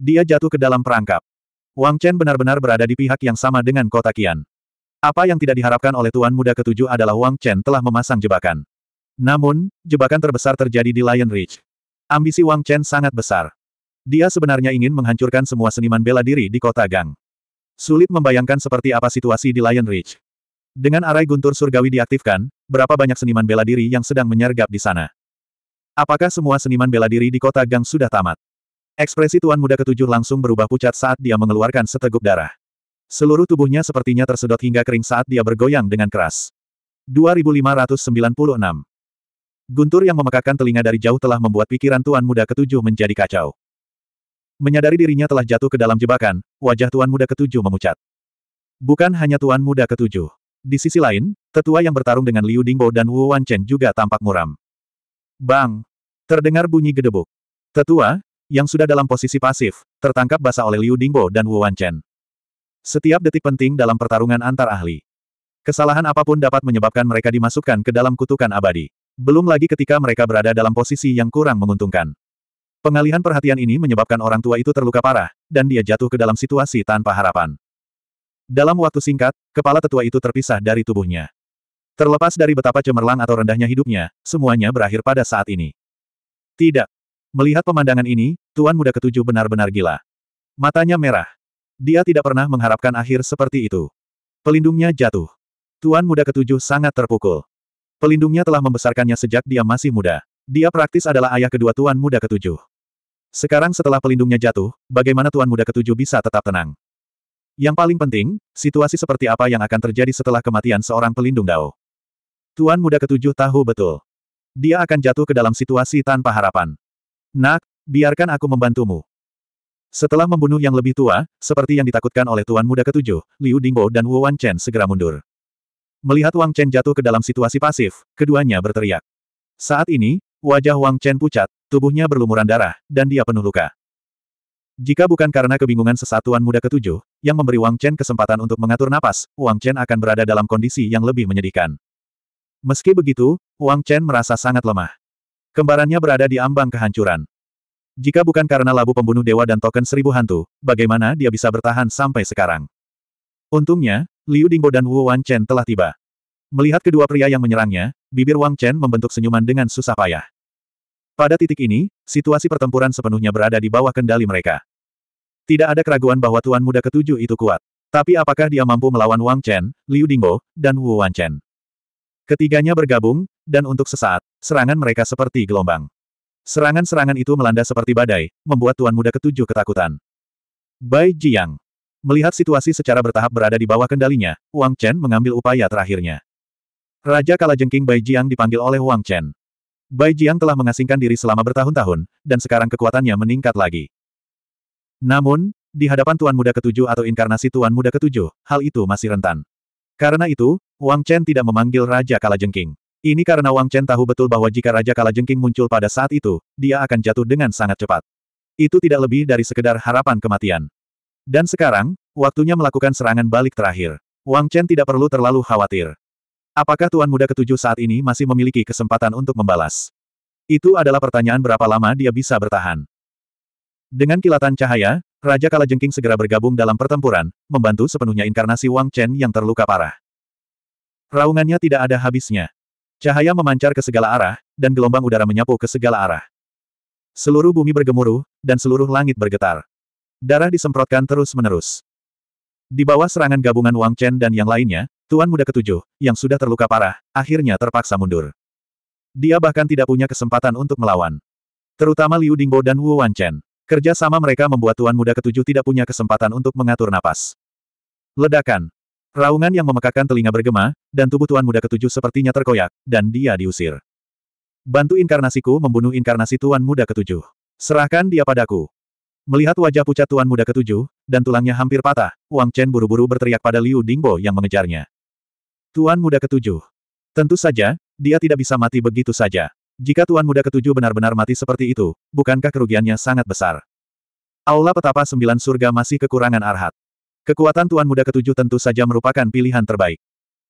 Dia jatuh ke dalam perangkap. Wang Chen benar-benar berada di pihak yang sama dengan kota Kian. Apa yang tidak diharapkan oleh Tuan Muda Ketujuh adalah Wang Chen telah memasang jebakan. Namun, jebakan terbesar terjadi di Lion Ridge. Ambisi Wang Chen sangat besar. Dia sebenarnya ingin menghancurkan semua seniman bela diri di kota Gang. Sulit membayangkan seperti apa situasi di Lion Ridge. Dengan arai guntur surgawi diaktifkan, berapa banyak seniman bela diri yang sedang menyergap di sana? Apakah semua seniman bela diri di kota Gang sudah tamat? Ekspresi tuan muda ketujuh langsung berubah pucat saat dia mengeluarkan seteguk darah. Seluruh tubuhnya sepertinya tersedot hingga kering saat dia bergoyang dengan keras. 2596 Guntur yang memekakan telinga dari jauh telah membuat pikiran tuan muda ketujuh menjadi kacau. Menyadari dirinya telah jatuh ke dalam jebakan, wajah tuan muda ketujuh memucat. Bukan hanya tuan muda ketujuh. Di sisi lain, tetua yang bertarung dengan Liu Dingbo dan Wu Wanchen juga tampak muram. Bang! Terdengar bunyi gedebuk. Tetua, yang sudah dalam posisi pasif, tertangkap basah oleh Liu Dingbo dan Wu Wanchen. Setiap detik penting dalam pertarungan antar ahli. Kesalahan apapun dapat menyebabkan mereka dimasukkan ke dalam kutukan abadi. Belum lagi ketika mereka berada dalam posisi yang kurang menguntungkan. Pengalihan perhatian ini menyebabkan orang tua itu terluka parah, dan dia jatuh ke dalam situasi tanpa harapan. Dalam waktu singkat, kepala tetua itu terpisah dari tubuhnya. Terlepas dari betapa cemerlang atau rendahnya hidupnya, semuanya berakhir pada saat ini. Tidak. Melihat pemandangan ini, Tuan Muda Ketujuh benar-benar gila. Matanya merah. Dia tidak pernah mengharapkan akhir seperti itu. Pelindungnya jatuh. Tuan Muda Ketujuh sangat terpukul. Pelindungnya telah membesarkannya sejak dia masih muda. Dia praktis adalah ayah kedua Tuan Muda Ketujuh. Sekarang setelah pelindungnya jatuh, bagaimana Tuan Muda Ketujuh bisa tetap tenang? Yang paling penting, situasi seperti apa yang akan terjadi setelah kematian seorang pelindung Dao. Tuan muda ketujuh tahu betul. Dia akan jatuh ke dalam situasi tanpa harapan. Nak, biarkan aku membantumu. Setelah membunuh yang lebih tua, seperti yang ditakutkan oleh Tuan Muda Ketujuh, Liu Dingbo dan Wu Wan Chen segera mundur. Melihat Wang Chen jatuh ke dalam situasi pasif, keduanya berteriak. Saat ini, wajah Wang Chen pucat, tubuhnya berlumuran darah, dan dia penuh luka. Jika bukan karena kebingungan sesatuan muda ketujuh, yang memberi Wang Chen kesempatan untuk mengatur napas, Wang Chen akan berada dalam kondisi yang lebih menyedihkan. Meski begitu, Wang Chen merasa sangat lemah. Kembarannya berada di ambang kehancuran. Jika bukan karena labu pembunuh dewa dan token seribu hantu, bagaimana dia bisa bertahan sampai sekarang? Untungnya, Liu Dingbo dan Wu Wan Chen telah tiba. Melihat kedua pria yang menyerangnya, bibir Wang Chen membentuk senyuman dengan susah payah. Pada titik ini, situasi pertempuran sepenuhnya berada di bawah kendali mereka. Tidak ada keraguan bahwa Tuan Muda ketujuh itu kuat. Tapi apakah dia mampu melawan Wang Chen, Liu Dingbo, dan Wu Wanchen? Ketiganya bergabung, dan untuk sesaat, serangan mereka seperti gelombang. Serangan-serangan itu melanda seperti badai, membuat Tuan Muda ketujuh ketakutan. Bai Jiang. Melihat situasi secara bertahap berada di bawah kendalinya, Wang Chen mengambil upaya terakhirnya. Raja Kalajengking Bai Jiang dipanggil oleh Wang Chen. Bai Jiang telah mengasingkan diri selama bertahun-tahun, dan sekarang kekuatannya meningkat lagi. Namun, di hadapan Tuan Muda Ketujuh atau inkarnasi Tuan Muda Ketujuh, hal itu masih rentan. Karena itu, Wang Chen tidak memanggil Raja Kalajengking. Ini karena Wang Chen tahu betul bahwa jika Raja Kalajengking muncul pada saat itu, dia akan jatuh dengan sangat cepat. Itu tidak lebih dari sekedar harapan kematian. Dan sekarang, waktunya melakukan serangan balik terakhir. Wang Chen tidak perlu terlalu khawatir. Apakah Tuan Muda Ketujuh saat ini masih memiliki kesempatan untuk membalas? Itu adalah pertanyaan berapa lama dia bisa bertahan. Dengan kilatan cahaya, Raja Kalajengking segera bergabung dalam pertempuran, membantu sepenuhnya inkarnasi Wang Chen yang terluka parah. Raungannya tidak ada habisnya. Cahaya memancar ke segala arah, dan gelombang udara menyapu ke segala arah. Seluruh bumi bergemuruh, dan seluruh langit bergetar. Darah disemprotkan terus-menerus. Di bawah serangan gabungan Wang Chen dan yang lainnya, Tuan Muda Ketujuh, yang sudah terluka parah, akhirnya terpaksa mundur. Dia bahkan tidak punya kesempatan untuk melawan. Terutama Liu Dingbo dan Wu Wanchen. Kerja sama mereka membuat Tuan Muda Ketujuh tidak punya kesempatan untuk mengatur napas. Ledakan. Raungan yang memekakan telinga bergema, dan tubuh Tuan Muda Ketujuh sepertinya terkoyak, dan dia diusir. Bantu inkarnasiku membunuh inkarnasi Tuan Muda Ketujuh. Serahkan dia padaku. Melihat wajah pucat Tuan Muda Ketujuh, dan tulangnya hampir patah, Wang Chen buru-buru berteriak pada Liu Dingbo yang mengejarnya. Tuan Muda Ketujuh. Tentu saja, dia tidak bisa mati begitu saja. Jika Tuan Muda ketujuh benar-benar mati seperti itu, bukankah kerugiannya sangat besar? Aula Petapa Sembilan Surga masih kekurangan arhat. Kekuatan Tuan Muda ketujuh tentu saja merupakan pilihan terbaik.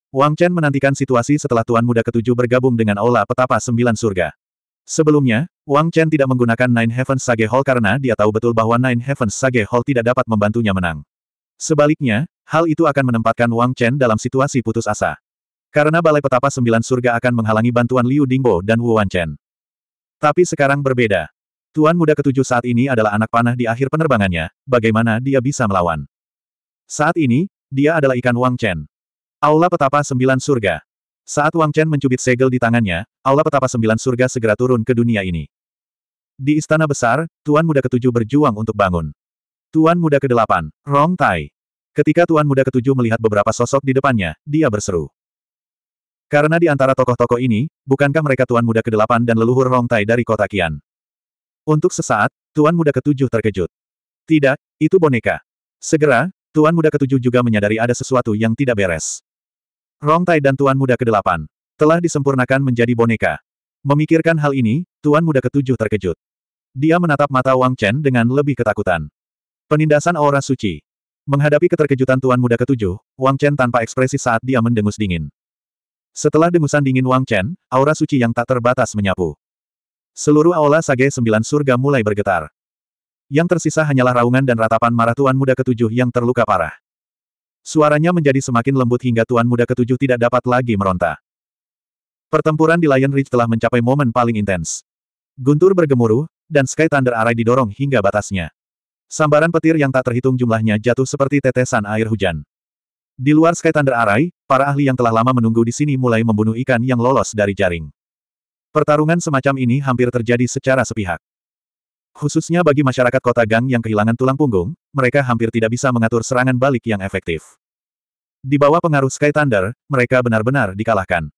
Wang Chen menantikan situasi setelah Tuan Muda ketujuh bergabung dengan Aula Petapa Sembilan Surga. Sebelumnya, Wang Chen tidak menggunakan Nine Heavens Sage Hall karena dia tahu betul bahwa Nine Heavens Sage Hall tidak dapat membantunya menang. Sebaliknya, hal itu akan menempatkan Wang Chen dalam situasi putus asa. Karena Balai Petapa Sembilan Surga akan menghalangi bantuan Liu Dingbo dan Wu Wanchen. Tapi sekarang berbeda. Tuan muda ketujuh saat ini adalah anak panah di akhir penerbangannya, bagaimana dia bisa melawan. Saat ini, dia adalah ikan Wang Chen. Aula Petapa Sembilan Surga. Saat Wang Chen mencubit segel di tangannya, Aula Petapa Sembilan Surga segera turun ke dunia ini. Di istana besar, Tuan Muda Ketujuh berjuang untuk bangun. Tuan Muda Kedelapan, Rong Tai. Ketika Tuan Muda Ketujuh melihat beberapa sosok di depannya, dia berseru. Karena di antara tokoh-tokoh ini, bukankah mereka Tuan Muda ke-8 dan leluhur Rongtai dari kota Kian? Untuk sesaat, Tuan Muda ke-7 terkejut. Tidak, itu boneka. Segera, Tuan Muda ke-7 juga menyadari ada sesuatu yang tidak beres. Rongtai dan Tuan Muda ke-8 telah disempurnakan menjadi boneka. Memikirkan hal ini, Tuan Muda ke-7 terkejut. Dia menatap mata Wang Chen dengan lebih ketakutan. Penindasan aura suci. Menghadapi keterkejutan Tuan Muda ketujuh, Wang Chen tanpa ekspresi saat dia mendengus dingin. Setelah dengusan dingin Wang Chen, aura suci yang tak terbatas menyapu. Seluruh aula Sage Sembilan Surga mulai bergetar. Yang tersisa hanyalah raungan dan ratapan marah Tuan Muda Ketujuh yang terluka parah. Suaranya menjadi semakin lembut hingga Tuan Muda Ketujuh tidak dapat lagi meronta. Pertempuran di Lion Ridge telah mencapai momen paling intens. Guntur bergemuruh, dan Sky Thunder Array didorong hingga batasnya. Sambaran petir yang tak terhitung jumlahnya jatuh seperti tetesan air hujan. Di luar Sky Thunder Array, Para ahli yang telah lama menunggu di sini mulai membunuh ikan yang lolos dari jaring. Pertarungan semacam ini hampir terjadi secara sepihak. Khususnya bagi masyarakat kota Gang yang kehilangan tulang punggung, mereka hampir tidak bisa mengatur serangan balik yang efektif. Di bawah pengaruh Sky Thunder, mereka benar-benar dikalahkan.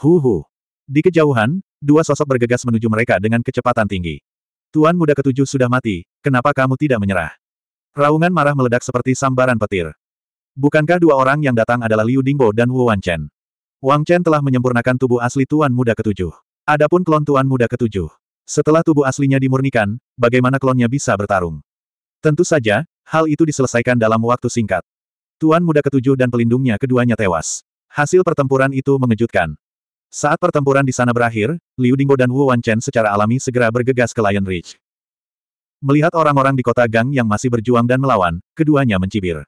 Hu hu. Di kejauhan, dua sosok bergegas menuju mereka dengan kecepatan tinggi. Tuan muda ketujuh sudah mati, kenapa kamu tidak menyerah? Raungan marah meledak seperti sambaran petir. Bukankah dua orang yang datang adalah Liu Dingbo dan Wu Wanchen? Wang Chen telah menyempurnakan tubuh asli Tuan Muda Ketujuh. Adapun klon Tuan Muda Ketujuh. Setelah tubuh aslinya dimurnikan, bagaimana klonnya bisa bertarung? Tentu saja, hal itu diselesaikan dalam waktu singkat. Tuan Muda Ketujuh dan pelindungnya keduanya tewas. Hasil pertempuran itu mengejutkan. Saat pertempuran di sana berakhir, Liu Dingbo dan Wu Wanchen secara alami segera bergegas ke Lion Ridge. Melihat orang-orang di kota Gang yang masih berjuang dan melawan, keduanya mencibir.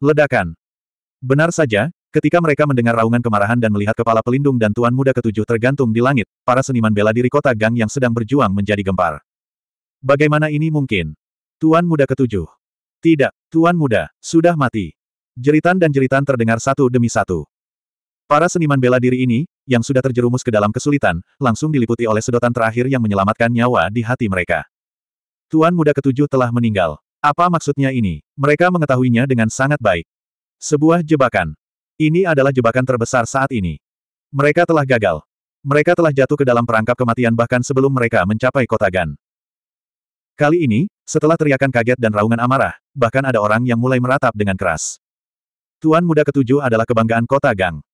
Ledakan. Benar saja, ketika mereka mendengar raungan kemarahan dan melihat kepala pelindung dan tuan muda ketujuh tergantung di langit, para seniman bela diri kota Gang yang sedang berjuang menjadi gempar. Bagaimana ini mungkin? Tuan muda ketujuh. Tidak, tuan muda, sudah mati. Jeritan dan jeritan terdengar satu demi satu. Para seniman bela diri ini, yang sudah terjerumus ke dalam kesulitan, langsung diliputi oleh sedotan terakhir yang menyelamatkan nyawa di hati mereka. Tuan muda ketujuh telah meninggal. Apa maksudnya ini? Mereka mengetahuinya dengan sangat baik. Sebuah jebakan. Ini adalah jebakan terbesar saat ini. Mereka telah gagal. Mereka telah jatuh ke dalam perangkap kematian bahkan sebelum mereka mencapai kota Gan. Kali ini, setelah teriakan kaget dan raungan amarah, bahkan ada orang yang mulai meratap dengan keras. Tuan muda ketujuh adalah kebanggaan kota Gang.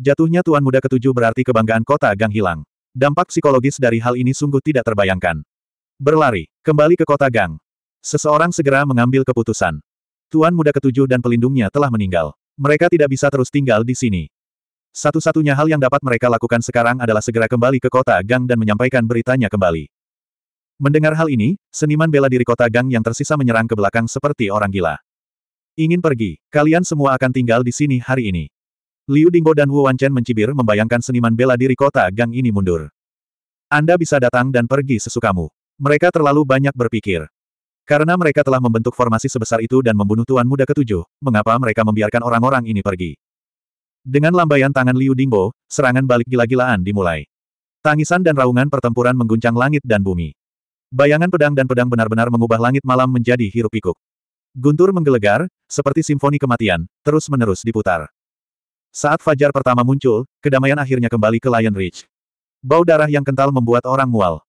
Jatuhnya tuan muda ketujuh berarti kebanggaan kota Gang hilang. Dampak psikologis dari hal ini sungguh tidak terbayangkan. Berlari, kembali ke kota Gang. Seseorang segera mengambil keputusan. Tuan muda ketujuh dan pelindungnya telah meninggal. Mereka tidak bisa terus tinggal di sini. Satu-satunya hal yang dapat mereka lakukan sekarang adalah segera kembali ke kota Gang dan menyampaikan beritanya kembali. Mendengar hal ini, seniman bela diri kota Gang yang tersisa menyerang ke belakang seperti orang gila. Ingin pergi, kalian semua akan tinggal di sini hari ini. Liu Dingbo dan Wu Wanchen mencibir membayangkan seniman bela diri kota Gang ini mundur. Anda bisa datang dan pergi sesukamu. Mereka terlalu banyak berpikir. Karena mereka telah membentuk formasi sebesar itu dan membunuh Tuan Muda Ketujuh, mengapa mereka membiarkan orang-orang ini pergi? Dengan lambaian tangan Liu Dingbo, serangan balik gila-gilaan dimulai. Tangisan dan raungan pertempuran mengguncang langit dan bumi. Bayangan pedang dan pedang benar-benar mengubah langit malam menjadi hirup pikuk Guntur menggelegar, seperti simfoni kematian, terus-menerus diputar. Saat fajar pertama muncul, kedamaian akhirnya kembali ke Lion Ridge. Bau darah yang kental membuat orang mual.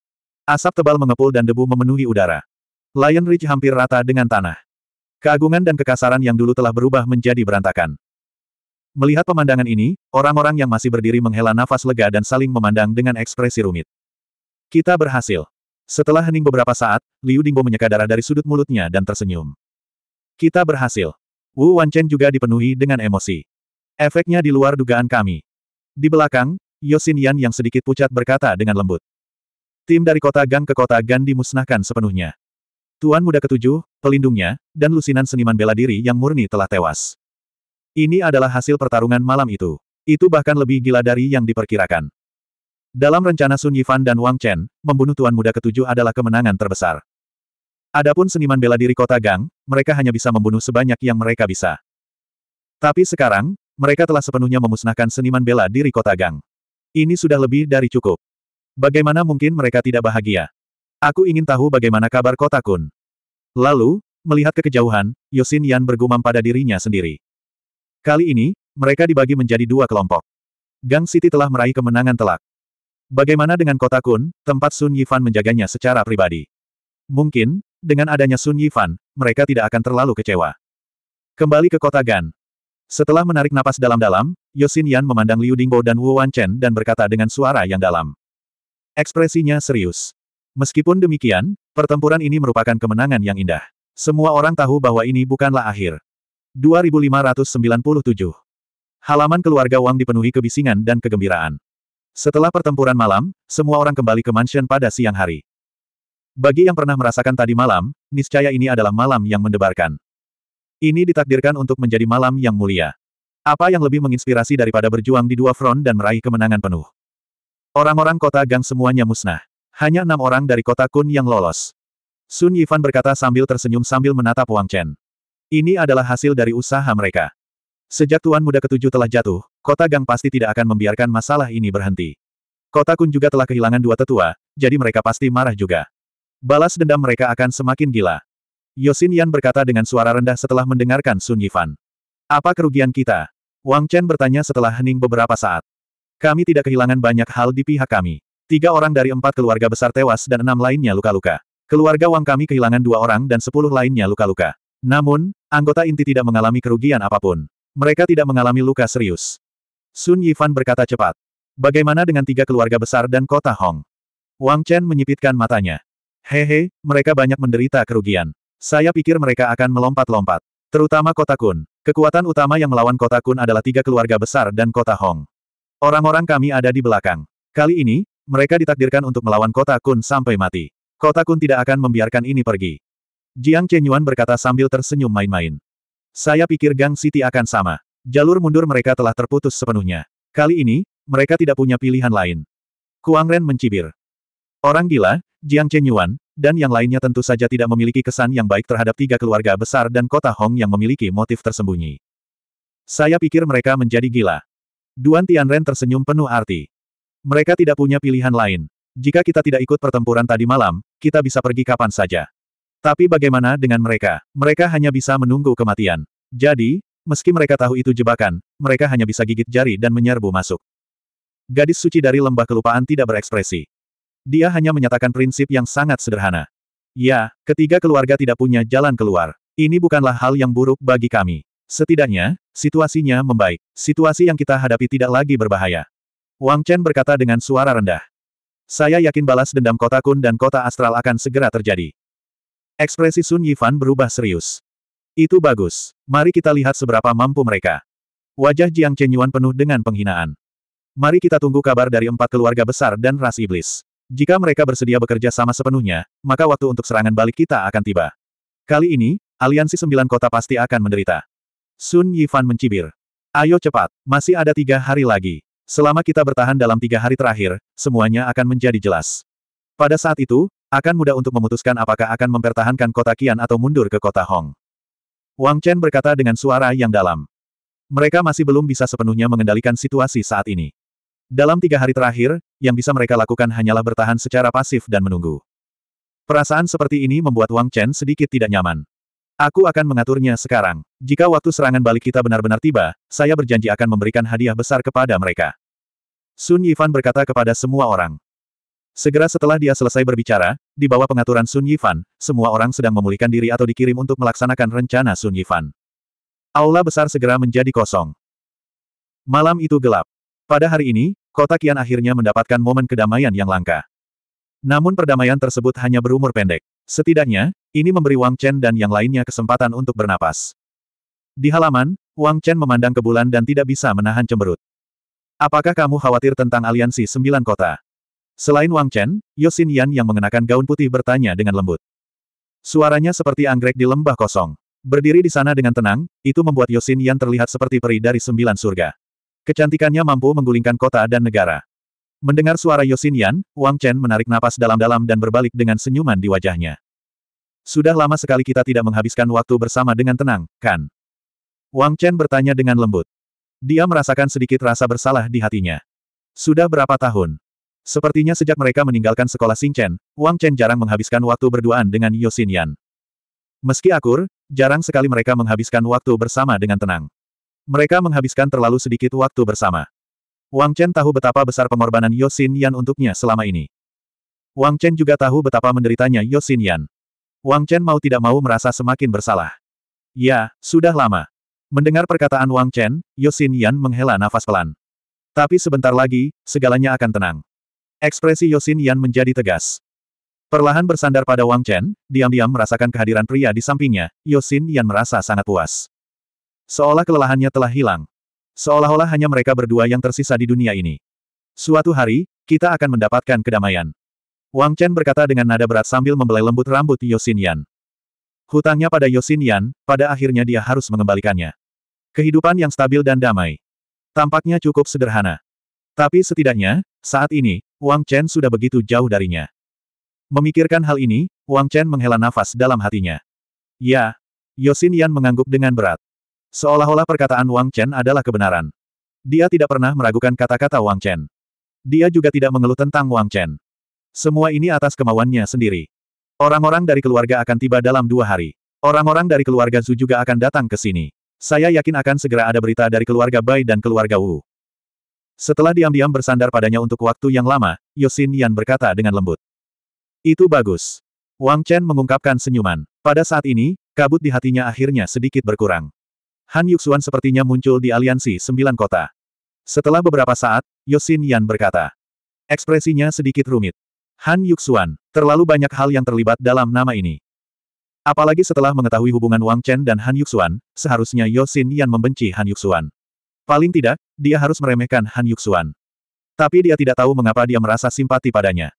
Asap tebal mengepul dan debu memenuhi udara. Lion Ridge hampir rata dengan tanah. Keagungan dan kekasaran yang dulu telah berubah menjadi berantakan. Melihat pemandangan ini, orang-orang yang masih berdiri menghela nafas lega dan saling memandang dengan ekspresi rumit. Kita berhasil. Setelah hening beberapa saat, Liu Dingbo menyeka darah dari sudut mulutnya dan tersenyum. Kita berhasil. Wu Wanchen juga dipenuhi dengan emosi. Efeknya di luar dugaan kami. Di belakang, Yosin Yan yang sedikit pucat berkata dengan lembut. Tim dari kota Gang ke kota Gan dimusnahkan sepenuhnya. Tuan Muda Ketujuh, pelindungnya, dan lusinan seniman bela diri yang murni telah tewas. Ini adalah hasil pertarungan malam itu. Itu bahkan lebih gila dari yang diperkirakan. Dalam rencana Sun Yifan dan Wang Chen, membunuh Tuan Muda Ketujuh adalah kemenangan terbesar. Adapun seniman bela diri kota Gang, mereka hanya bisa membunuh sebanyak yang mereka bisa. Tapi sekarang, mereka telah sepenuhnya memusnahkan seniman bela diri kota Gang. Ini sudah lebih dari cukup. Bagaimana mungkin mereka tidak bahagia? Aku ingin tahu bagaimana kabar kota Kun. Lalu, melihat ke kejauhan, Yosin Yan bergumam pada dirinya sendiri. Kali ini, mereka dibagi menjadi dua kelompok. Gang City telah meraih kemenangan telak. Bagaimana dengan kota Kun, tempat Sun Yifan menjaganya secara pribadi? Mungkin, dengan adanya Sun Yifan, mereka tidak akan terlalu kecewa. Kembali ke kota Gan. Setelah menarik napas dalam-dalam, Yosin Yan memandang Liu Dingbo dan Wu Wanchen dan berkata dengan suara yang dalam. Ekspresinya serius. Meskipun demikian, pertempuran ini merupakan kemenangan yang indah. Semua orang tahu bahwa ini bukanlah akhir. 2597 Halaman keluarga Wang dipenuhi kebisingan dan kegembiraan. Setelah pertempuran malam, semua orang kembali ke mansion pada siang hari. Bagi yang pernah merasakan tadi malam, niscaya ini adalah malam yang mendebarkan. Ini ditakdirkan untuk menjadi malam yang mulia. Apa yang lebih menginspirasi daripada berjuang di dua front dan meraih kemenangan penuh? Orang-orang kota Gang semuanya musnah. Hanya enam orang dari kota Kun yang lolos. Sun Yifan berkata sambil tersenyum sambil menatap Wang Chen. Ini adalah hasil dari usaha mereka. Sejak Tuan Muda ketujuh telah jatuh, kota Gang pasti tidak akan membiarkan masalah ini berhenti. Kota Kun juga telah kehilangan dua tetua, jadi mereka pasti marah juga. Balas dendam mereka akan semakin gila. Yosin Yan berkata dengan suara rendah setelah mendengarkan Sun Yifan. Apa kerugian kita? Wang Chen bertanya setelah hening beberapa saat. Kami tidak kehilangan banyak hal di pihak kami. Tiga orang dari empat keluarga besar tewas dan enam lainnya luka-luka. Keluarga Wang kami kehilangan dua orang dan sepuluh lainnya luka-luka. Namun, anggota inti tidak mengalami kerugian apapun. Mereka tidak mengalami luka serius. Sun Yifan berkata cepat. Bagaimana dengan tiga keluarga besar dan kota Hong? Wang Chen menyipitkan matanya. Hehe, mereka banyak menderita kerugian. Saya pikir mereka akan melompat-lompat. Terutama kota Kun. Kekuatan utama yang melawan kota Kun adalah tiga keluarga besar dan kota Hong. Orang-orang kami ada di belakang. Kali ini, mereka ditakdirkan untuk melawan kota Kun sampai mati. Kota Kun tidak akan membiarkan ini pergi. Jiang Chenyuan berkata sambil tersenyum main-main. Saya pikir Gang City akan sama. Jalur mundur mereka telah terputus sepenuhnya. Kali ini, mereka tidak punya pilihan lain. Kuang Ren mencibir. Orang gila, Jiang Chenyuan, dan yang lainnya tentu saja tidak memiliki kesan yang baik terhadap tiga keluarga besar dan kota Hong yang memiliki motif tersembunyi. Saya pikir mereka menjadi gila. Duan Tianren tersenyum penuh arti. Mereka tidak punya pilihan lain. Jika kita tidak ikut pertempuran tadi malam, kita bisa pergi kapan saja. Tapi bagaimana dengan mereka? Mereka hanya bisa menunggu kematian. Jadi, meski mereka tahu itu jebakan, mereka hanya bisa gigit jari dan menyerbu masuk. Gadis suci dari lembah kelupaan tidak berekspresi. Dia hanya menyatakan prinsip yang sangat sederhana. Ya, ketiga keluarga tidak punya jalan keluar. Ini bukanlah hal yang buruk bagi kami. Setidaknya, situasinya membaik. Situasi yang kita hadapi tidak lagi berbahaya. Wang Chen berkata dengan suara rendah. Saya yakin balas dendam kota Kun dan kota Astral akan segera terjadi. Ekspresi Sun Yifan berubah serius. Itu bagus. Mari kita lihat seberapa mampu mereka. Wajah Jiang Chen Yuan penuh dengan penghinaan. Mari kita tunggu kabar dari empat keluarga besar dan ras iblis. Jika mereka bersedia bekerja sama sepenuhnya, maka waktu untuk serangan balik kita akan tiba. Kali ini, aliansi sembilan kota pasti akan menderita. Sun Yifan mencibir. Ayo cepat, masih ada tiga hari lagi. Selama kita bertahan dalam tiga hari terakhir, semuanya akan menjadi jelas. Pada saat itu, akan mudah untuk memutuskan apakah akan mempertahankan kota Kian atau mundur ke kota Hong. Wang Chen berkata dengan suara yang dalam. Mereka masih belum bisa sepenuhnya mengendalikan situasi saat ini. Dalam tiga hari terakhir, yang bisa mereka lakukan hanyalah bertahan secara pasif dan menunggu. Perasaan seperti ini membuat Wang Chen sedikit tidak nyaman. Aku akan mengaturnya sekarang. Jika waktu serangan balik kita benar-benar tiba, saya berjanji akan memberikan hadiah besar kepada mereka. Sun Yifan berkata kepada semua orang. Segera setelah dia selesai berbicara, di bawah pengaturan Sun Yifan, semua orang sedang memulihkan diri atau dikirim untuk melaksanakan rencana Sun Yifan. Aula besar segera menjadi kosong. Malam itu gelap. Pada hari ini, kota Kian akhirnya mendapatkan momen kedamaian yang langka. Namun perdamaian tersebut hanya berumur pendek. Setidaknya, ini memberi Wang Chen dan yang lainnya kesempatan untuk bernapas. Di halaman, Wang Chen memandang ke bulan dan tidak bisa menahan cemberut. Apakah kamu khawatir tentang aliansi sembilan kota? Selain Wang Chen, Yosin Yan yang mengenakan gaun putih bertanya dengan lembut. Suaranya seperti anggrek di lembah kosong. Berdiri di sana dengan tenang, itu membuat Yosin Yan terlihat seperti peri dari sembilan surga. Kecantikannya mampu menggulingkan kota dan negara. Mendengar suara Yosin Yan, Wang Chen menarik napas dalam-dalam dan berbalik dengan senyuman di wajahnya. Sudah lama sekali kita tidak menghabiskan waktu bersama dengan tenang, kan? Wang Chen bertanya dengan lembut. Dia merasakan sedikit rasa bersalah di hatinya. Sudah berapa tahun? Sepertinya sejak mereka meninggalkan sekolah Singchen, Wang Chen jarang menghabiskan waktu berduaan dengan Yosin Yan. Meski akur, jarang sekali mereka menghabiskan waktu bersama dengan tenang. Mereka menghabiskan terlalu sedikit waktu bersama. Wang Chen tahu betapa besar pengorbanan Yosin Yan untuknya selama ini. Wang Chen juga tahu betapa menderitanya Yosin Yan. Wang Chen mau tidak mau merasa semakin bersalah. Ya, sudah lama. Mendengar perkataan Wang Chen, Yosin Yan menghela nafas pelan. Tapi sebentar lagi, segalanya akan tenang. Ekspresi Yosin Yan menjadi tegas. Perlahan bersandar pada Wang Chen, diam-diam merasakan kehadiran pria di sampingnya, Yosin Yan merasa sangat puas. Seolah kelelahannya telah hilang, Seolah-olah hanya mereka berdua yang tersisa di dunia ini. Suatu hari, kita akan mendapatkan kedamaian. Wang Chen berkata dengan nada berat sambil membelai lembut rambut Yosin Yan. Hutangnya pada Yosin Yan, pada akhirnya dia harus mengembalikannya. Kehidupan yang stabil dan damai. Tampaknya cukup sederhana. Tapi setidaknya, saat ini, Wang Chen sudah begitu jauh darinya. Memikirkan hal ini, Wang Chen menghela nafas dalam hatinya. Ya, Yosin Yan mengangguk dengan berat. Seolah-olah perkataan Wang Chen adalah kebenaran. Dia tidak pernah meragukan kata-kata Wang Chen. Dia juga tidak mengeluh tentang Wang Chen. Semua ini atas kemauannya sendiri. Orang-orang dari keluarga akan tiba dalam dua hari. Orang-orang dari keluarga Zhu juga akan datang ke sini. Saya yakin akan segera ada berita dari keluarga Bai dan keluarga Wu. Setelah diam-diam bersandar padanya untuk waktu yang lama, Yosin Yan berkata dengan lembut. Itu bagus. Wang Chen mengungkapkan senyuman. Pada saat ini, kabut di hatinya akhirnya sedikit berkurang. Han Yuxuan sepertinya muncul di aliansi sembilan kota. Setelah beberapa saat, Yosin Yan berkata. Ekspresinya sedikit rumit. Han Yuxuan, terlalu banyak hal yang terlibat dalam nama ini. Apalagi setelah mengetahui hubungan Wang Chen dan Han Yuxuan, seharusnya Yosin Yan membenci Han Yuxuan. Paling tidak, dia harus meremehkan Han Yuxuan. Tapi dia tidak tahu mengapa dia merasa simpati padanya.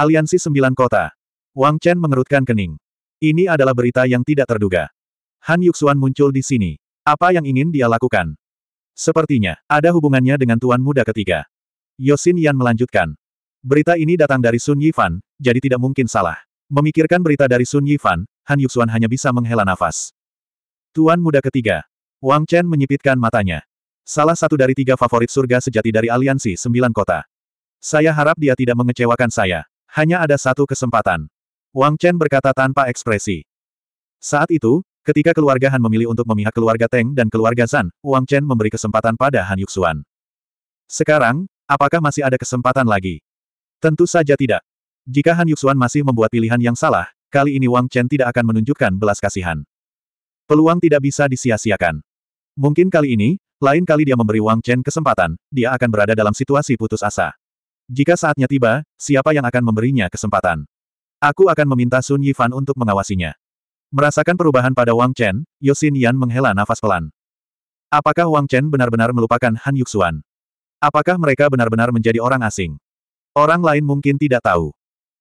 Aliansi Sembilan Kota. Wang Chen mengerutkan kening. Ini adalah berita yang tidak terduga. Han Yuxuan muncul di sini. Apa yang ingin dia lakukan? Sepertinya, ada hubungannya dengan tuan muda ketiga. Yosin Yan melanjutkan. Berita ini datang dari Sun Yifan, jadi tidak mungkin salah. Memikirkan berita dari Sun Yifan, Han Yuxuan hanya bisa menghela nafas. Tuan muda ketiga. Wang Chen menyipitkan matanya. Salah satu dari tiga favorit surga sejati dari aliansi sembilan kota. Saya harap dia tidak mengecewakan saya. Hanya ada satu kesempatan. Wang Chen berkata tanpa ekspresi. Saat itu, Ketika keluarga Han memilih untuk memihak keluarga Teng dan keluarga San, Wang Chen memberi kesempatan pada Han Yuxuan. Sekarang, apakah masih ada kesempatan lagi? Tentu saja tidak. Jika Han Yuxuan masih membuat pilihan yang salah, kali ini Wang Chen tidak akan menunjukkan belas kasihan. Peluang tidak bisa disia-siakan. Mungkin kali ini, lain kali dia memberi Wang Chen kesempatan, dia akan berada dalam situasi putus asa. Jika saatnya tiba, siapa yang akan memberinya kesempatan? Aku akan meminta Sun Yifan untuk mengawasinya. Merasakan perubahan pada Wang Chen, Yosin Yan menghela nafas pelan. Apakah Wang Chen benar-benar melupakan Han Yuxuan? Apakah mereka benar-benar menjadi orang asing? Orang lain mungkin tidak tahu.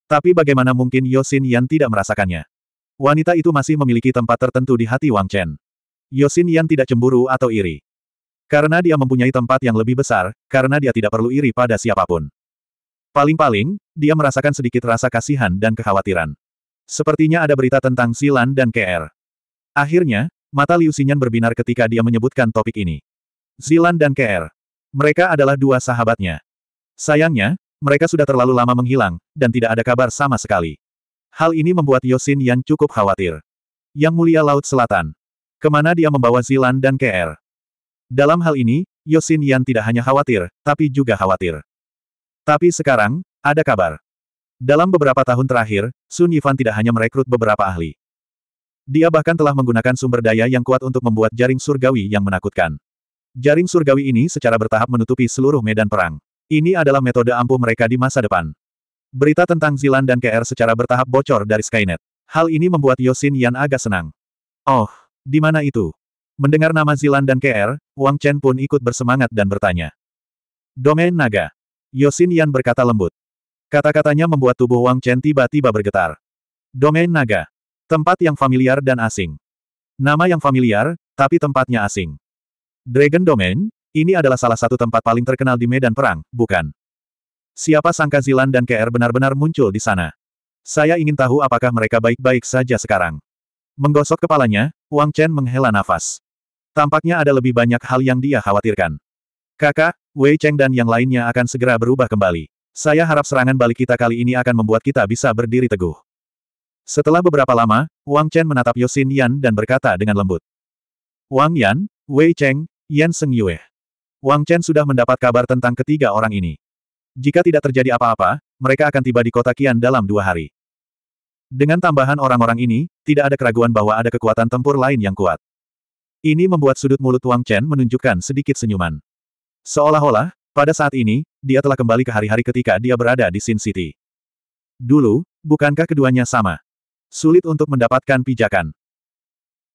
Tapi bagaimana mungkin Yosin Yan tidak merasakannya? Wanita itu masih memiliki tempat tertentu di hati Wang Chen. Yosin Yan tidak cemburu atau iri. Karena dia mempunyai tempat yang lebih besar, karena dia tidak perlu iri pada siapapun. Paling-paling, dia merasakan sedikit rasa kasihan dan kekhawatiran. Sepertinya ada berita tentang Silan dan KR. Akhirnya, mata Liu Xinyan berbinar ketika dia menyebutkan topik ini. Zilan dan KR. Mereka adalah dua sahabatnya. Sayangnya, mereka sudah terlalu lama menghilang, dan tidak ada kabar sama sekali. Hal ini membuat Yosin Yan cukup khawatir. Yang Mulia Laut Selatan. Kemana dia membawa Zilan dan KR? Dalam hal ini, Yosin Yan tidak hanya khawatir, tapi juga khawatir. Tapi sekarang, ada kabar. Dalam beberapa tahun terakhir, Sun Yifan tidak hanya merekrut beberapa ahli. Dia bahkan telah menggunakan sumber daya yang kuat untuk membuat jaring surgawi yang menakutkan. Jaring surgawi ini secara bertahap menutupi seluruh medan perang. Ini adalah metode ampuh mereka di masa depan. Berita tentang Zilan dan KR secara bertahap bocor dari Skynet. Hal ini membuat Yosin Yan agak senang. Oh, di mana itu? Mendengar nama Zilan dan KR, Wang Chen pun ikut bersemangat dan bertanya. Domain Naga. Yosin Yan berkata lembut. Kata-katanya membuat tubuh Wang Chen tiba-tiba bergetar. Domain naga. Tempat yang familiar dan asing. Nama yang familiar, tapi tempatnya asing. Dragon Domain, ini adalah salah satu tempat paling terkenal di medan perang, bukan? Siapa sangka Zilan dan KR benar-benar muncul di sana. Saya ingin tahu apakah mereka baik-baik saja sekarang. Menggosok kepalanya, Wang Chen menghela nafas. Tampaknya ada lebih banyak hal yang dia khawatirkan. Kakak, Wei Cheng dan yang lainnya akan segera berubah kembali. Saya harap serangan balik kita kali ini akan membuat kita bisa berdiri teguh. Setelah beberapa lama, Wang Chen menatap Yosin Yan dan berkata dengan lembut. Wang Yan, Wei Cheng, Yan Seng Yue. Wang Chen sudah mendapat kabar tentang ketiga orang ini. Jika tidak terjadi apa-apa, mereka akan tiba di kota Kian dalam dua hari. Dengan tambahan orang-orang ini, tidak ada keraguan bahwa ada kekuatan tempur lain yang kuat. Ini membuat sudut mulut Wang Chen menunjukkan sedikit senyuman. Seolah-olah, pada saat ini, dia telah kembali ke hari-hari ketika dia berada di Sin City. Dulu, bukankah keduanya sama? Sulit untuk mendapatkan pijakan.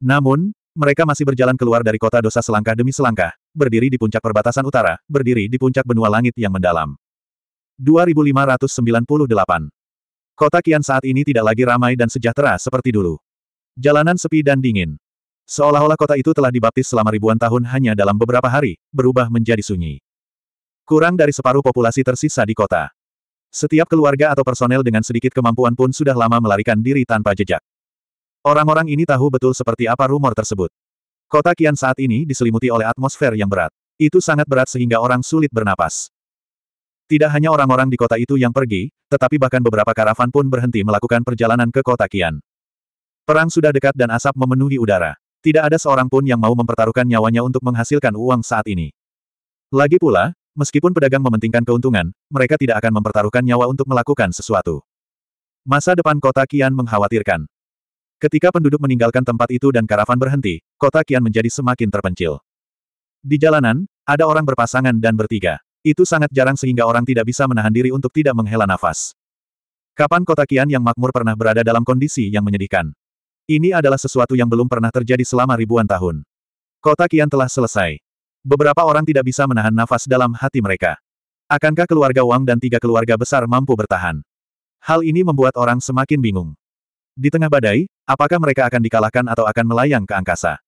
Namun, mereka masih berjalan keluar dari kota dosa selangkah demi selangkah, berdiri di puncak perbatasan utara, berdiri di puncak benua langit yang mendalam. 2598 Kota Kian saat ini tidak lagi ramai dan sejahtera seperti dulu. Jalanan sepi dan dingin. Seolah-olah kota itu telah dibaptis selama ribuan tahun hanya dalam beberapa hari, berubah menjadi sunyi. Kurang dari separuh populasi tersisa di kota. Setiap keluarga atau personel dengan sedikit kemampuan pun sudah lama melarikan diri tanpa jejak. Orang-orang ini tahu betul seperti apa rumor tersebut. Kota Kian saat ini diselimuti oleh atmosfer yang berat. Itu sangat berat sehingga orang sulit bernapas. Tidak hanya orang-orang di kota itu yang pergi, tetapi bahkan beberapa karavan pun berhenti melakukan perjalanan ke kota Kian. Perang sudah dekat dan asap memenuhi udara. Tidak ada seorang pun yang mau mempertaruhkan nyawanya untuk menghasilkan uang saat ini. Lagi pula, Meskipun pedagang mementingkan keuntungan, mereka tidak akan mempertaruhkan nyawa untuk melakukan sesuatu. Masa depan kota kian mengkhawatirkan. Ketika penduduk meninggalkan tempat itu dan karavan berhenti, kota kian menjadi semakin terpencil. Di jalanan, ada orang berpasangan dan bertiga. Itu sangat jarang sehingga orang tidak bisa menahan diri untuk tidak menghela nafas. Kapan kota Kian yang makmur pernah berada dalam kondisi yang menyedihkan? Ini adalah sesuatu yang belum pernah terjadi selama ribuan tahun. Kota Kian telah selesai. Beberapa orang tidak bisa menahan nafas dalam hati mereka. Akankah keluarga Wang dan tiga keluarga besar mampu bertahan? Hal ini membuat orang semakin bingung. Di tengah badai, apakah mereka akan dikalahkan atau akan melayang ke angkasa?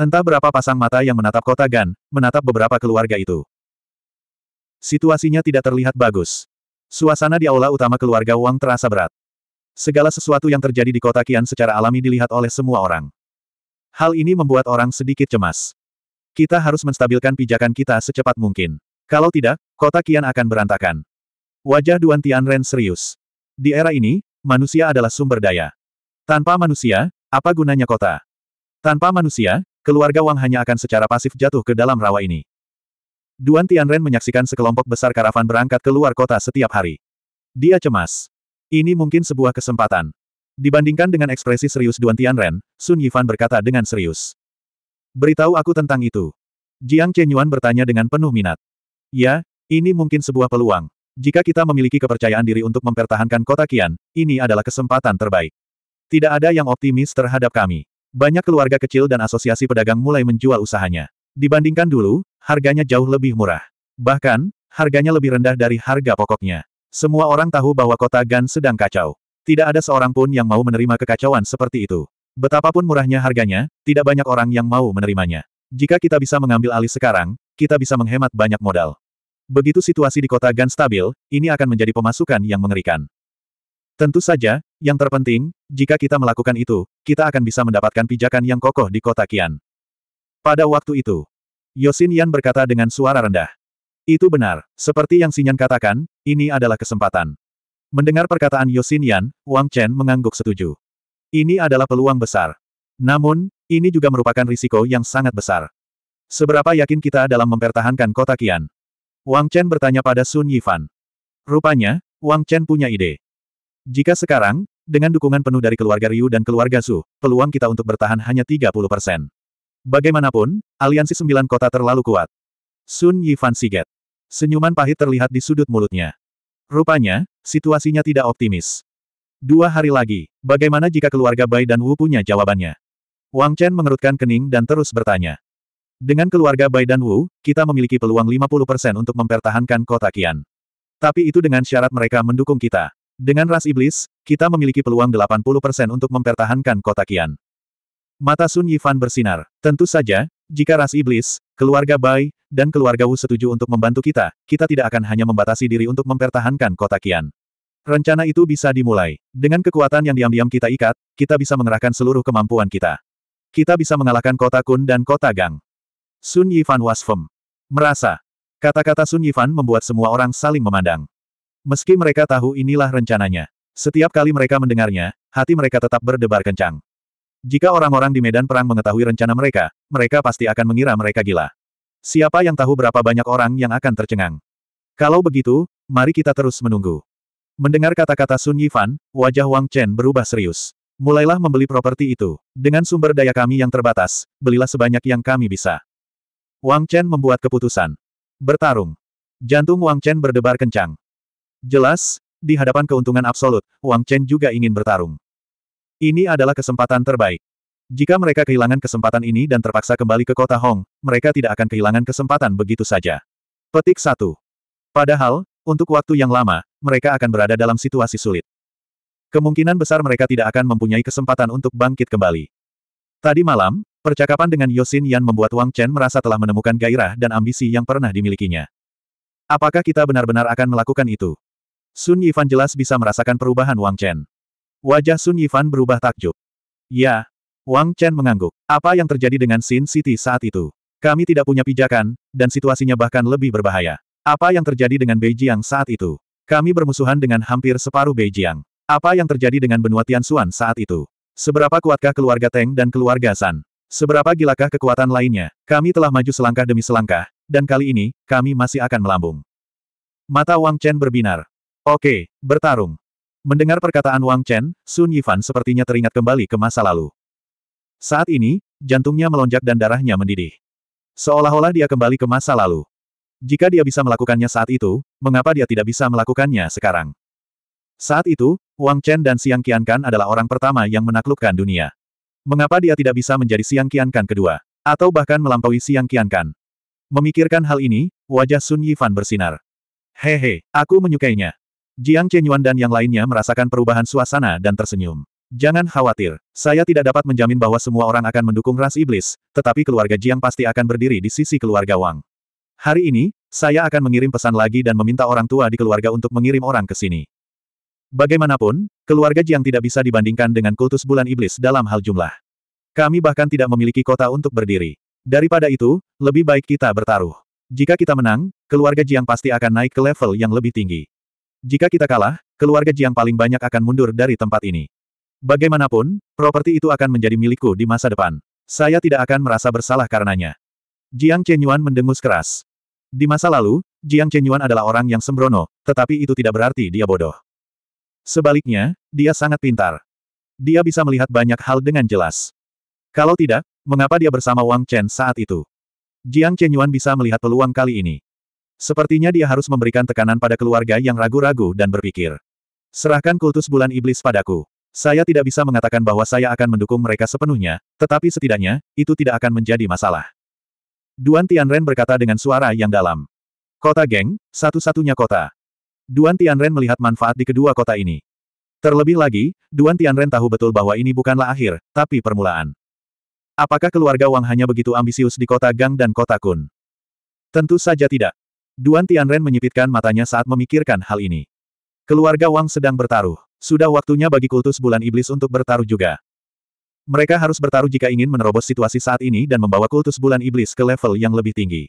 Entah berapa pasang mata yang menatap kota Gan, menatap beberapa keluarga itu. Situasinya tidak terlihat bagus. Suasana di aula utama keluarga Wang terasa berat. Segala sesuatu yang terjadi di kota Kian secara alami dilihat oleh semua orang. Hal ini membuat orang sedikit cemas. Kita harus menstabilkan pijakan kita secepat mungkin. Kalau tidak, kota Kian akan berantakan. Wajah Duan Tianren serius. Di era ini, manusia adalah sumber daya. Tanpa manusia, apa gunanya kota? Tanpa manusia, keluarga Wang hanya akan secara pasif jatuh ke dalam rawa ini. Duan Tianren menyaksikan sekelompok besar karavan berangkat keluar kota setiap hari. Dia cemas. Ini mungkin sebuah kesempatan. Dibandingkan dengan ekspresi serius Duan Tianren, Sun Yifan berkata dengan serius. Beritahu aku tentang itu. Jiang Chenyuan bertanya dengan penuh minat. Ya, ini mungkin sebuah peluang. Jika kita memiliki kepercayaan diri untuk mempertahankan kota Kian, ini adalah kesempatan terbaik. Tidak ada yang optimis terhadap kami. Banyak keluarga kecil dan asosiasi pedagang mulai menjual usahanya. Dibandingkan dulu, harganya jauh lebih murah. Bahkan, harganya lebih rendah dari harga pokoknya. Semua orang tahu bahwa kota Gan sedang kacau. Tidak ada seorang pun yang mau menerima kekacauan seperti itu. Betapapun murahnya harganya, tidak banyak orang yang mau menerimanya. Jika kita bisa mengambil alih sekarang, kita bisa menghemat banyak modal. Begitu situasi di kota Gan stabil, ini akan menjadi pemasukan yang mengerikan. Tentu saja, yang terpenting, jika kita melakukan itu, kita akan bisa mendapatkan pijakan yang kokoh di kota Kian. Pada waktu itu, Yosin Yan berkata dengan suara rendah. Itu benar, seperti yang Sinyan katakan, ini adalah kesempatan. Mendengar perkataan Yosin Yan, Wang Chen mengangguk setuju. Ini adalah peluang besar. Namun, ini juga merupakan risiko yang sangat besar. Seberapa yakin kita dalam mempertahankan kota Qian? Wang Chen bertanya pada Sun Yifan. Rupanya, Wang Chen punya ide. Jika sekarang, dengan dukungan penuh dari keluarga Ryu dan keluarga Su, peluang kita untuk bertahan hanya 30 persen. Bagaimanapun, aliansi sembilan kota terlalu kuat. Sun Yifan siget. Senyuman pahit terlihat di sudut mulutnya. Rupanya, situasinya tidak optimis. Dua hari lagi, bagaimana jika keluarga Bai dan Wu punya jawabannya? Wang Chen mengerutkan kening dan terus bertanya. Dengan keluarga Bai dan Wu, kita memiliki peluang 50% untuk mempertahankan kota Kian. Tapi itu dengan syarat mereka mendukung kita. Dengan ras iblis, kita memiliki peluang 80% untuk mempertahankan kota Kian. Mata Sun Yifan bersinar. Tentu saja, jika ras iblis, keluarga Bai, dan keluarga Wu setuju untuk membantu kita, kita tidak akan hanya membatasi diri untuk mempertahankan kota Kian. Rencana itu bisa dimulai. Dengan kekuatan yang diam-diam kita ikat, kita bisa mengerahkan seluruh kemampuan kita. Kita bisa mengalahkan kota Kun dan kota Gang. Sun Yifan wasfem. Merasa. Kata-kata Sun Yifan membuat semua orang saling memandang. Meski mereka tahu inilah rencananya. Setiap kali mereka mendengarnya, hati mereka tetap berdebar kencang. Jika orang-orang di medan perang mengetahui rencana mereka, mereka pasti akan mengira mereka gila. Siapa yang tahu berapa banyak orang yang akan tercengang? Kalau begitu, mari kita terus menunggu. Mendengar kata-kata Sun Yifan, wajah Wang Chen berubah serius. Mulailah membeli properti itu. Dengan sumber daya kami yang terbatas, belilah sebanyak yang kami bisa. Wang Chen membuat keputusan. Bertarung. Jantung Wang Chen berdebar kencang. Jelas, di hadapan keuntungan absolut, Wang Chen juga ingin bertarung. Ini adalah kesempatan terbaik. Jika mereka kehilangan kesempatan ini dan terpaksa kembali ke kota Hong, mereka tidak akan kehilangan kesempatan begitu saja. Petik 1. Padahal, untuk waktu yang lama, mereka akan berada dalam situasi sulit. Kemungkinan besar mereka tidak akan mempunyai kesempatan untuk bangkit kembali. Tadi malam, percakapan dengan Yosin Yan membuat Wang Chen merasa telah menemukan gairah dan ambisi yang pernah dimilikinya. Apakah kita benar-benar akan melakukan itu? Sun Yifan jelas bisa merasakan perubahan Wang Chen. Wajah Sun Yifan berubah takjub. Ya, Wang Chen mengangguk. Apa yang terjadi dengan Sin City saat itu? Kami tidak punya pijakan, dan situasinya bahkan lebih berbahaya. Apa yang terjadi dengan Beijing saat itu? Kami bermusuhan dengan hampir separuh Beijing. Apa yang terjadi dengan benua Tianxuan saat itu? Seberapa kuatkah keluarga Teng dan keluarga San? Seberapa gilakah kekuatan lainnya? Kami telah maju selangkah demi selangkah, dan kali ini, kami masih akan melambung. Mata Wang Chen berbinar. Oke, bertarung. Mendengar perkataan Wang Chen, Sun Yifan sepertinya teringat kembali ke masa lalu. Saat ini, jantungnya melonjak dan darahnya mendidih. Seolah-olah dia kembali ke masa lalu. Jika dia bisa melakukannya saat itu, mengapa dia tidak bisa melakukannya sekarang? Saat itu, Wang Chen dan Siang Qiankan adalah orang pertama yang menaklukkan dunia. Mengapa dia tidak bisa menjadi Siang Qiankan kedua? Atau bahkan melampaui Siang Qiankan? Memikirkan hal ini, wajah Sun Yifan bersinar. Hehe, aku menyukainya. Jiang Chenyuan dan yang lainnya merasakan perubahan suasana dan tersenyum. Jangan khawatir, saya tidak dapat menjamin bahwa semua orang akan mendukung ras iblis, tetapi keluarga Jiang pasti akan berdiri di sisi keluarga Wang. Hari ini, saya akan mengirim pesan lagi dan meminta orang tua di keluarga untuk mengirim orang ke sini. Bagaimanapun, keluarga Jiang tidak bisa dibandingkan dengan kultus bulan iblis dalam hal jumlah. Kami bahkan tidak memiliki kota untuk berdiri. Daripada itu, lebih baik kita bertaruh. Jika kita menang, keluarga Jiang pasti akan naik ke level yang lebih tinggi. Jika kita kalah, keluarga Jiang paling banyak akan mundur dari tempat ini. Bagaimanapun, properti itu akan menjadi milikku di masa depan. Saya tidak akan merasa bersalah karenanya. Jiang Chenyuan mendengus keras. Di masa lalu, Jiang Chenyuan adalah orang yang sembrono, tetapi itu tidak berarti dia bodoh. Sebaliknya, dia sangat pintar. Dia bisa melihat banyak hal dengan jelas. Kalau tidak, mengapa dia bersama Wang Chen saat itu? Jiang Chenyuan bisa melihat peluang kali ini. Sepertinya dia harus memberikan tekanan pada keluarga yang ragu-ragu dan berpikir. Serahkan kultus bulan iblis padaku. Saya tidak bisa mengatakan bahwa saya akan mendukung mereka sepenuhnya, tetapi setidaknya, itu tidak akan menjadi masalah. Duan Tianren berkata dengan suara yang dalam. Kota geng, satu-satunya kota. Duan Tianren melihat manfaat di kedua kota ini. Terlebih lagi, Duan Tianren tahu betul bahwa ini bukanlah akhir, tapi permulaan. Apakah keluarga Wang hanya begitu ambisius di kota Gang dan kota Kun? Tentu saja tidak. Duan Tianren menyipitkan matanya saat memikirkan hal ini. Keluarga Wang sedang bertaruh. Sudah waktunya bagi kultus bulan iblis untuk bertaruh juga. Mereka harus bertaruh jika ingin menerobos situasi saat ini dan membawa kultus bulan iblis ke level yang lebih tinggi.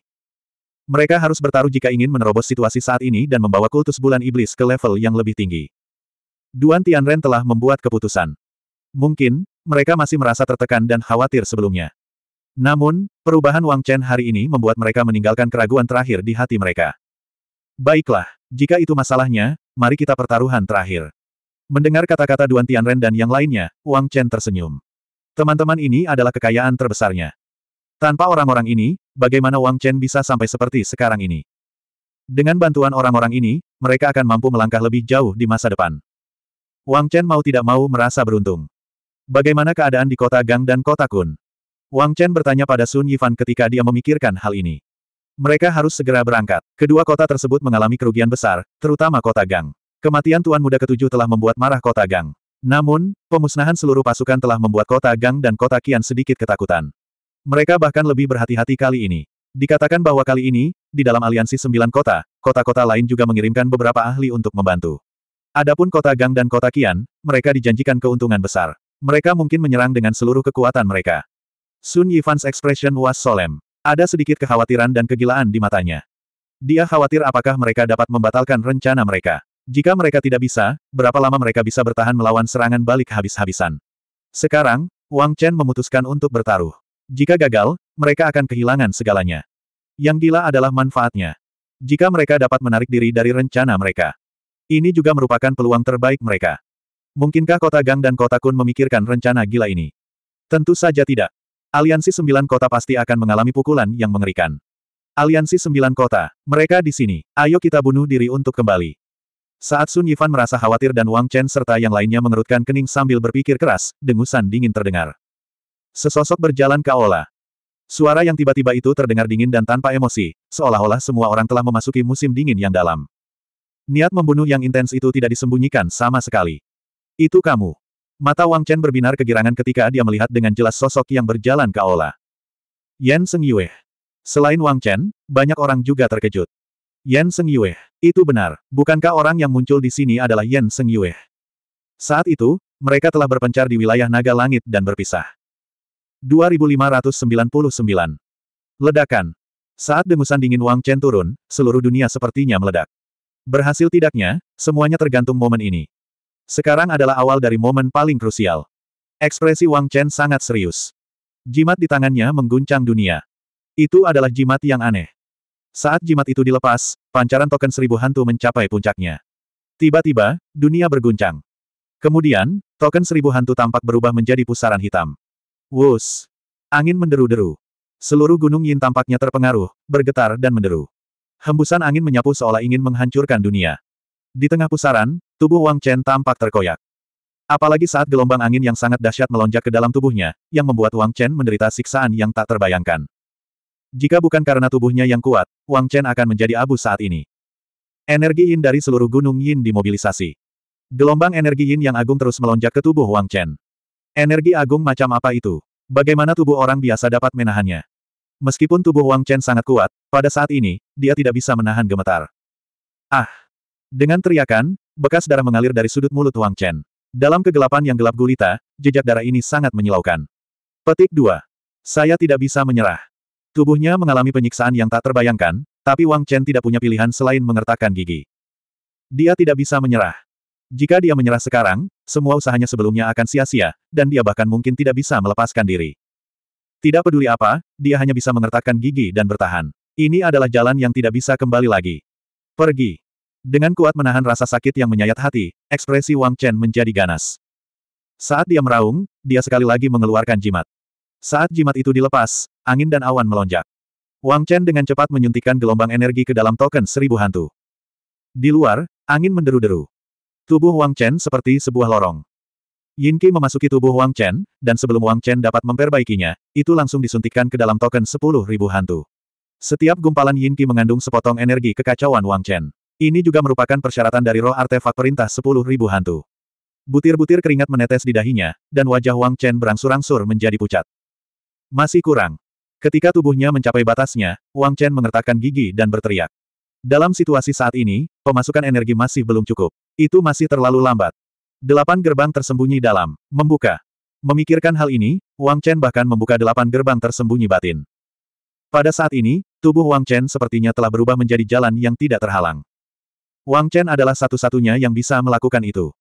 Mereka harus bertaruh jika ingin menerobos situasi saat ini dan membawa kultus bulan iblis ke level yang lebih tinggi. Duan Tianren telah membuat keputusan. Mungkin, mereka masih merasa tertekan dan khawatir sebelumnya. Namun, perubahan Wang Chen hari ini membuat mereka meninggalkan keraguan terakhir di hati mereka. Baiklah, jika itu masalahnya, mari kita pertaruhan terakhir. Mendengar kata-kata Duan Tianren dan yang lainnya, Wang Chen tersenyum. Teman-teman ini adalah kekayaan terbesarnya. Tanpa orang-orang ini, bagaimana Wang Chen bisa sampai seperti sekarang ini? Dengan bantuan orang-orang ini, mereka akan mampu melangkah lebih jauh di masa depan. Wang Chen mau tidak mau merasa beruntung. Bagaimana keadaan di kota Gang dan kota Kun? Wang Chen bertanya pada Sun Yifan ketika dia memikirkan hal ini. Mereka harus segera berangkat. Kedua kota tersebut mengalami kerugian besar, terutama kota Gang. Kematian Tuan Muda Ketujuh telah membuat marah kota Gang. Namun, pemusnahan seluruh pasukan telah membuat kota Gang dan kota Kian sedikit ketakutan. Mereka bahkan lebih berhati-hati kali ini. Dikatakan bahwa kali ini, di dalam aliansi sembilan kota, kota-kota lain juga mengirimkan beberapa ahli untuk membantu. Adapun kota Gang dan kota Kian, mereka dijanjikan keuntungan besar. Mereka mungkin menyerang dengan seluruh kekuatan mereka. Sun Yifan's expression was solemn. Ada sedikit kekhawatiran dan kegilaan di matanya. Dia khawatir apakah mereka dapat membatalkan rencana mereka. Jika mereka tidak bisa, berapa lama mereka bisa bertahan melawan serangan balik habis-habisan? Sekarang, Wang Chen memutuskan untuk bertaruh. Jika gagal, mereka akan kehilangan segalanya. Yang gila adalah manfaatnya. Jika mereka dapat menarik diri dari rencana mereka. Ini juga merupakan peluang terbaik mereka. Mungkinkah kota Gang dan kota Kun memikirkan rencana gila ini? Tentu saja tidak. Aliansi sembilan kota pasti akan mengalami pukulan yang mengerikan. Aliansi sembilan kota, mereka di sini, ayo kita bunuh diri untuk kembali. Saat Sun Yifan merasa khawatir dan Wang Chen serta yang lainnya mengerutkan kening sambil berpikir keras, dengusan dingin terdengar. Sesosok berjalan ke Aula. Suara yang tiba-tiba itu terdengar dingin dan tanpa emosi, seolah-olah semua orang telah memasuki musim dingin yang dalam. Niat membunuh yang intens itu tidak disembunyikan sama sekali. Itu kamu. Mata Wang Chen berbinar kegirangan ketika dia melihat dengan jelas sosok yang berjalan ke Aula. Yan Seng Yue. Selain Wang Chen, banyak orang juga terkejut. Yan Seng Yue. Itu benar. Bukankah orang yang muncul di sini adalah Yan Seng Yue? Saat itu, mereka telah berpencar di wilayah naga langit dan berpisah. 2599. Ledakan. Saat dengusan dingin Wang Chen turun, seluruh dunia sepertinya meledak. Berhasil tidaknya, semuanya tergantung momen ini. Sekarang adalah awal dari momen paling krusial. Ekspresi Wang Chen sangat serius. Jimat di tangannya mengguncang dunia. Itu adalah jimat yang aneh. Saat jimat itu dilepas, pancaran token seribu hantu mencapai puncaknya. Tiba-tiba, dunia berguncang. Kemudian, token seribu hantu tampak berubah menjadi pusaran hitam. Wus! Angin menderu-deru. Seluruh gunung Yin tampaknya terpengaruh, bergetar dan menderu. Hembusan angin menyapu seolah ingin menghancurkan dunia. Di tengah pusaran, tubuh Wang Chen tampak terkoyak. Apalagi saat gelombang angin yang sangat dahsyat melonjak ke dalam tubuhnya, yang membuat Wang Chen menderita siksaan yang tak terbayangkan. Jika bukan karena tubuhnya yang kuat, Wang Chen akan menjadi abu saat ini. Energi yin dari seluruh gunung yin dimobilisasi. Gelombang energi yin yang agung terus melonjak ke tubuh Wang Chen. Energi agung macam apa itu? Bagaimana tubuh orang biasa dapat menahannya? Meskipun tubuh Wang Chen sangat kuat, pada saat ini, dia tidak bisa menahan gemetar. Ah! Dengan teriakan, bekas darah mengalir dari sudut mulut Wang Chen. Dalam kegelapan yang gelap gulita, jejak darah ini sangat menyilaukan. Petik 2. Saya tidak bisa menyerah. Tubuhnya mengalami penyiksaan yang tak terbayangkan, tapi Wang Chen tidak punya pilihan selain mengertakkan gigi. Dia tidak bisa menyerah. Jika dia menyerah sekarang, semua usahanya sebelumnya akan sia-sia, dan dia bahkan mungkin tidak bisa melepaskan diri. Tidak peduli apa, dia hanya bisa mengertakkan gigi dan bertahan. Ini adalah jalan yang tidak bisa kembali lagi. Pergi. Dengan kuat menahan rasa sakit yang menyayat hati, ekspresi Wang Chen menjadi ganas. Saat dia meraung, dia sekali lagi mengeluarkan jimat. Saat jimat itu dilepas, angin dan awan melonjak. Wang Chen dengan cepat menyuntikkan gelombang energi ke dalam token seribu hantu. Di luar, angin menderu-deru. Tubuh Wang Chen seperti sebuah lorong. Yin Qi memasuki tubuh Wang Chen, dan sebelum Wang Chen dapat memperbaikinya, itu langsung disuntikkan ke dalam token sepuluh ribu hantu. Setiap gumpalan Yin Qi mengandung sepotong energi kekacauan Wang Chen. Ini juga merupakan persyaratan dari roh artefak perintah sepuluh ribu hantu. Butir-butir keringat menetes di dahinya, dan wajah Wang Chen berangsur-angsur menjadi pucat. Masih kurang. Ketika tubuhnya mencapai batasnya, Wang Chen mengertakkan gigi dan berteriak. Dalam situasi saat ini, pemasukan energi masih belum cukup. Itu masih terlalu lambat. Delapan gerbang tersembunyi dalam, membuka. Memikirkan hal ini, Wang Chen bahkan membuka delapan gerbang tersembunyi batin. Pada saat ini, tubuh Wang Chen sepertinya telah berubah menjadi jalan yang tidak terhalang. Wang Chen adalah satu-satunya yang bisa melakukan itu.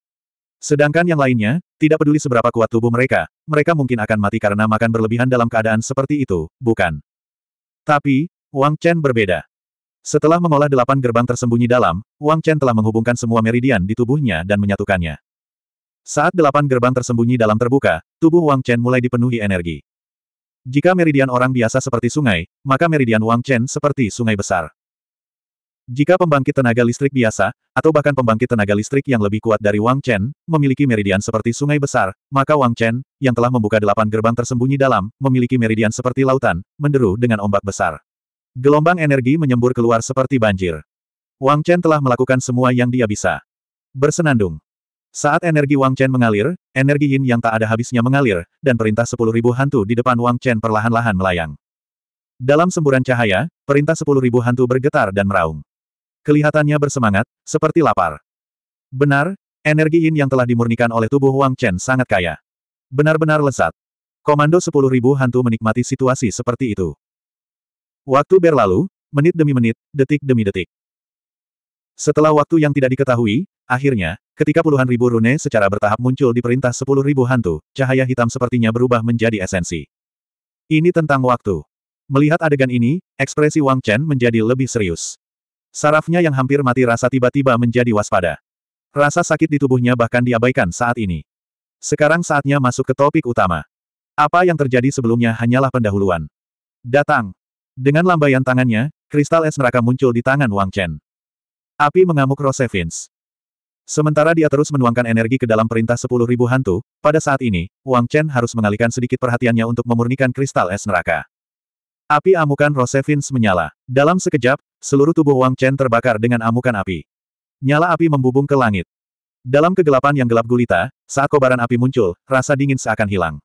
Sedangkan yang lainnya, tidak peduli seberapa kuat tubuh mereka, mereka mungkin akan mati karena makan berlebihan dalam keadaan seperti itu, bukan? Tapi, Wang Chen berbeda. Setelah mengolah delapan gerbang tersembunyi dalam, Wang Chen telah menghubungkan semua meridian di tubuhnya dan menyatukannya. Saat delapan gerbang tersembunyi dalam terbuka, tubuh Wang Chen mulai dipenuhi energi. Jika meridian orang biasa seperti sungai, maka meridian Wang Chen seperti sungai besar. Jika pembangkit tenaga listrik biasa, atau bahkan pembangkit tenaga listrik yang lebih kuat dari Wang Chen, memiliki meridian seperti sungai besar, maka Wang Chen, yang telah membuka delapan gerbang tersembunyi dalam, memiliki meridian seperti lautan, menderu dengan ombak besar. Gelombang energi menyembur keluar seperti banjir. Wang Chen telah melakukan semua yang dia bisa. Bersenandung. Saat energi Wang Chen mengalir, energi yin yang tak ada habisnya mengalir, dan perintah sepuluh ribu hantu di depan Wang Chen perlahan-lahan melayang. Dalam semburan cahaya, perintah sepuluh ribu hantu bergetar dan meraung kelihatannya bersemangat, seperti lapar. Benar, energi yin yang telah dimurnikan oleh tubuh Wang Chen sangat kaya. Benar-benar lezat. Komando 10.000 hantu menikmati situasi seperti itu. Waktu berlalu, menit demi menit, detik demi detik. Setelah waktu yang tidak diketahui, akhirnya, ketika puluhan ribu rune secara bertahap muncul di perintah 10.000 hantu, cahaya hitam sepertinya berubah menjadi esensi. Ini tentang waktu. Melihat adegan ini, ekspresi Wang Chen menjadi lebih serius. Sarafnya yang hampir mati rasa tiba-tiba menjadi waspada. Rasa sakit di tubuhnya bahkan diabaikan saat ini. Sekarang saatnya masuk ke topik utama. Apa yang terjadi sebelumnya hanyalah pendahuluan. Datang. Dengan lambaian tangannya, kristal es neraka muncul di tangan Wang Chen. Api mengamuk Rosevins. Sementara dia terus menuangkan energi ke dalam perintah sepuluh ribu hantu, pada saat ini, Wang Chen harus mengalihkan sedikit perhatiannya untuk memurnikan kristal es neraka. Api amukan Rosevins menyala. Dalam sekejap, seluruh tubuh Wang Chen terbakar dengan amukan api. Nyala api membubung ke langit. Dalam kegelapan yang gelap gulita, saat kobaran api muncul, rasa dingin seakan hilang.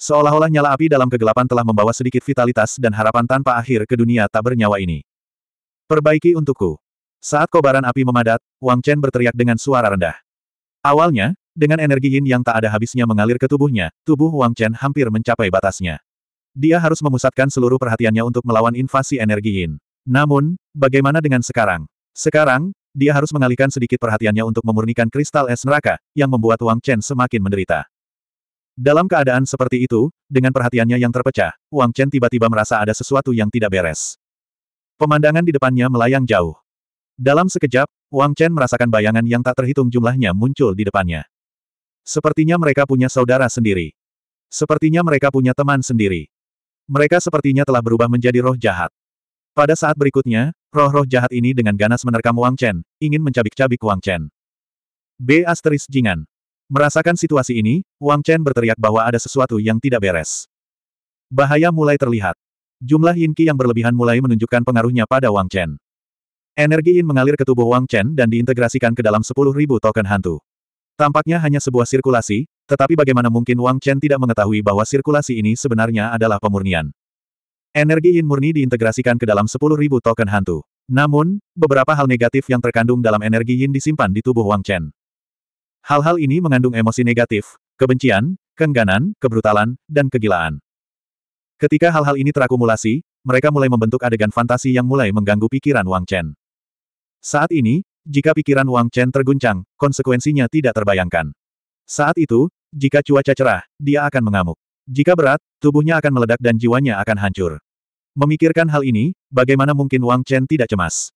Seolah-olah nyala api dalam kegelapan telah membawa sedikit vitalitas dan harapan tanpa akhir ke dunia tak bernyawa ini. Perbaiki untukku. Saat kobaran api memadat, Wang Chen berteriak dengan suara rendah. Awalnya, dengan energi yin yang tak ada habisnya mengalir ke tubuhnya, tubuh Wang Chen hampir mencapai batasnya. Dia harus memusatkan seluruh perhatiannya untuk melawan invasi energi Yin. Namun, bagaimana dengan sekarang? Sekarang, dia harus mengalihkan sedikit perhatiannya untuk memurnikan kristal es neraka, yang membuat Wang Chen semakin menderita. Dalam keadaan seperti itu, dengan perhatiannya yang terpecah, Wang Chen tiba-tiba merasa ada sesuatu yang tidak beres. Pemandangan di depannya melayang jauh. Dalam sekejap, Wang Chen merasakan bayangan yang tak terhitung jumlahnya muncul di depannya. Sepertinya mereka punya saudara sendiri. Sepertinya mereka punya teman sendiri. Mereka sepertinya telah berubah menjadi roh jahat. Pada saat berikutnya, roh-roh jahat ini dengan ganas menerkam Wang Chen, ingin mencabik-cabik Wang Chen. B. Asteris Jingan. Merasakan situasi ini, Wang Chen berteriak bahwa ada sesuatu yang tidak beres. Bahaya mulai terlihat. Jumlah yin yang berlebihan mulai menunjukkan pengaruhnya pada Wang Chen. Energi yin mengalir ke tubuh Wang Chen dan diintegrasikan ke dalam 10.000 token hantu. Tampaknya hanya sebuah sirkulasi, tetapi bagaimana mungkin Wang Chen tidak mengetahui bahwa sirkulasi ini sebenarnya adalah pemurnian. Energi yin murni diintegrasikan ke dalam 10.000 token hantu. Namun, beberapa hal negatif yang terkandung dalam energi yin disimpan di tubuh Wang Chen. Hal-hal ini mengandung emosi negatif, kebencian, kengganan, kebrutalan, dan kegilaan. Ketika hal-hal ini terakumulasi, mereka mulai membentuk adegan fantasi yang mulai mengganggu pikiran Wang Chen. Saat ini, jika pikiran Wang Chen terguncang, konsekuensinya tidak terbayangkan. Saat itu, jika cuaca cerah, dia akan mengamuk. Jika berat, tubuhnya akan meledak dan jiwanya akan hancur. Memikirkan hal ini, bagaimana mungkin Wang Chen tidak cemas?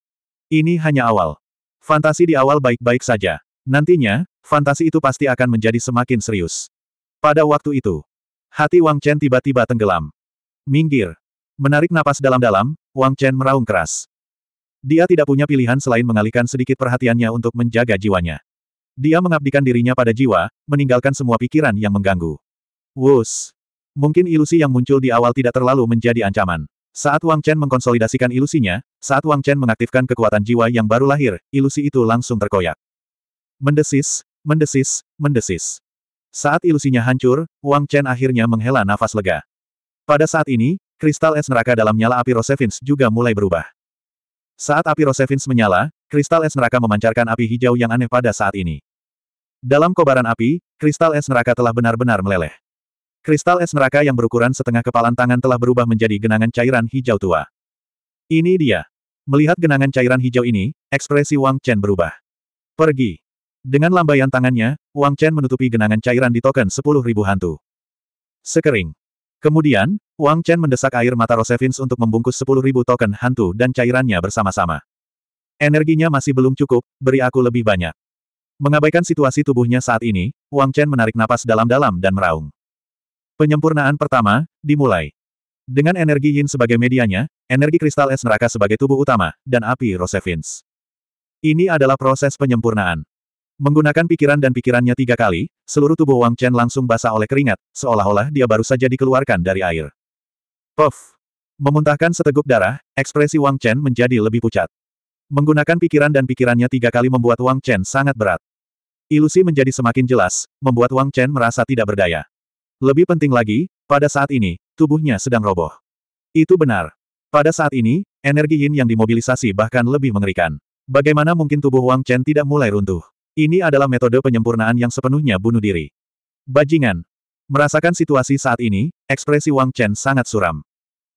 Ini hanya awal. Fantasi di awal baik-baik saja. Nantinya, fantasi itu pasti akan menjadi semakin serius. Pada waktu itu, hati Wang Chen tiba-tiba tenggelam. Minggir. Menarik napas dalam-dalam, Wang Chen meraung keras. Dia tidak punya pilihan selain mengalihkan sedikit perhatiannya untuk menjaga jiwanya. Dia mengabdikan dirinya pada jiwa, meninggalkan semua pikiran yang mengganggu. Wus! Mungkin ilusi yang muncul di awal tidak terlalu menjadi ancaman. Saat Wang Chen mengkonsolidasikan ilusinya, saat Wang Chen mengaktifkan kekuatan jiwa yang baru lahir, ilusi itu langsung terkoyak. Mendesis, mendesis, mendesis. Saat ilusinya hancur, Wang Chen akhirnya menghela nafas lega. Pada saat ini, kristal es neraka dalam nyala api Rosevins juga mulai berubah. Saat api Rosevins menyala, kristal es neraka memancarkan api hijau yang aneh pada saat ini. Dalam kobaran api, kristal es neraka telah benar-benar meleleh. Kristal es neraka yang berukuran setengah kepalan tangan telah berubah menjadi genangan cairan hijau tua. Ini dia. Melihat genangan cairan hijau ini, ekspresi Wang Chen berubah. Pergi. Dengan lambaian tangannya, Wang Chen menutupi genangan cairan di token 10.000 hantu. Sekering. Kemudian, Wang Chen mendesak air mata Rosevins untuk membungkus 10.000 token hantu dan cairannya bersama-sama. Energinya masih belum cukup, beri aku lebih banyak. Mengabaikan situasi tubuhnya saat ini, Wang Chen menarik napas dalam-dalam dan meraung. Penyempurnaan pertama, dimulai. Dengan energi yin sebagai medianya, energi kristal es neraka sebagai tubuh utama, dan api Rosevins. Ini adalah proses penyempurnaan. Menggunakan pikiran dan pikirannya tiga kali, seluruh tubuh Wang Chen langsung basah oleh keringat, seolah-olah dia baru saja dikeluarkan dari air. Puff. Memuntahkan seteguk darah, ekspresi Wang Chen menjadi lebih pucat. Menggunakan pikiran dan pikirannya tiga kali membuat Wang Chen sangat berat. Ilusi menjadi semakin jelas, membuat Wang Chen merasa tidak berdaya. Lebih penting lagi, pada saat ini, tubuhnya sedang roboh. Itu benar. Pada saat ini, energi yin yang dimobilisasi bahkan lebih mengerikan. Bagaimana mungkin tubuh Wang Chen tidak mulai runtuh? Ini adalah metode penyempurnaan yang sepenuhnya bunuh diri. Bajingan, Merasakan situasi saat ini, ekspresi Wang Chen sangat suram.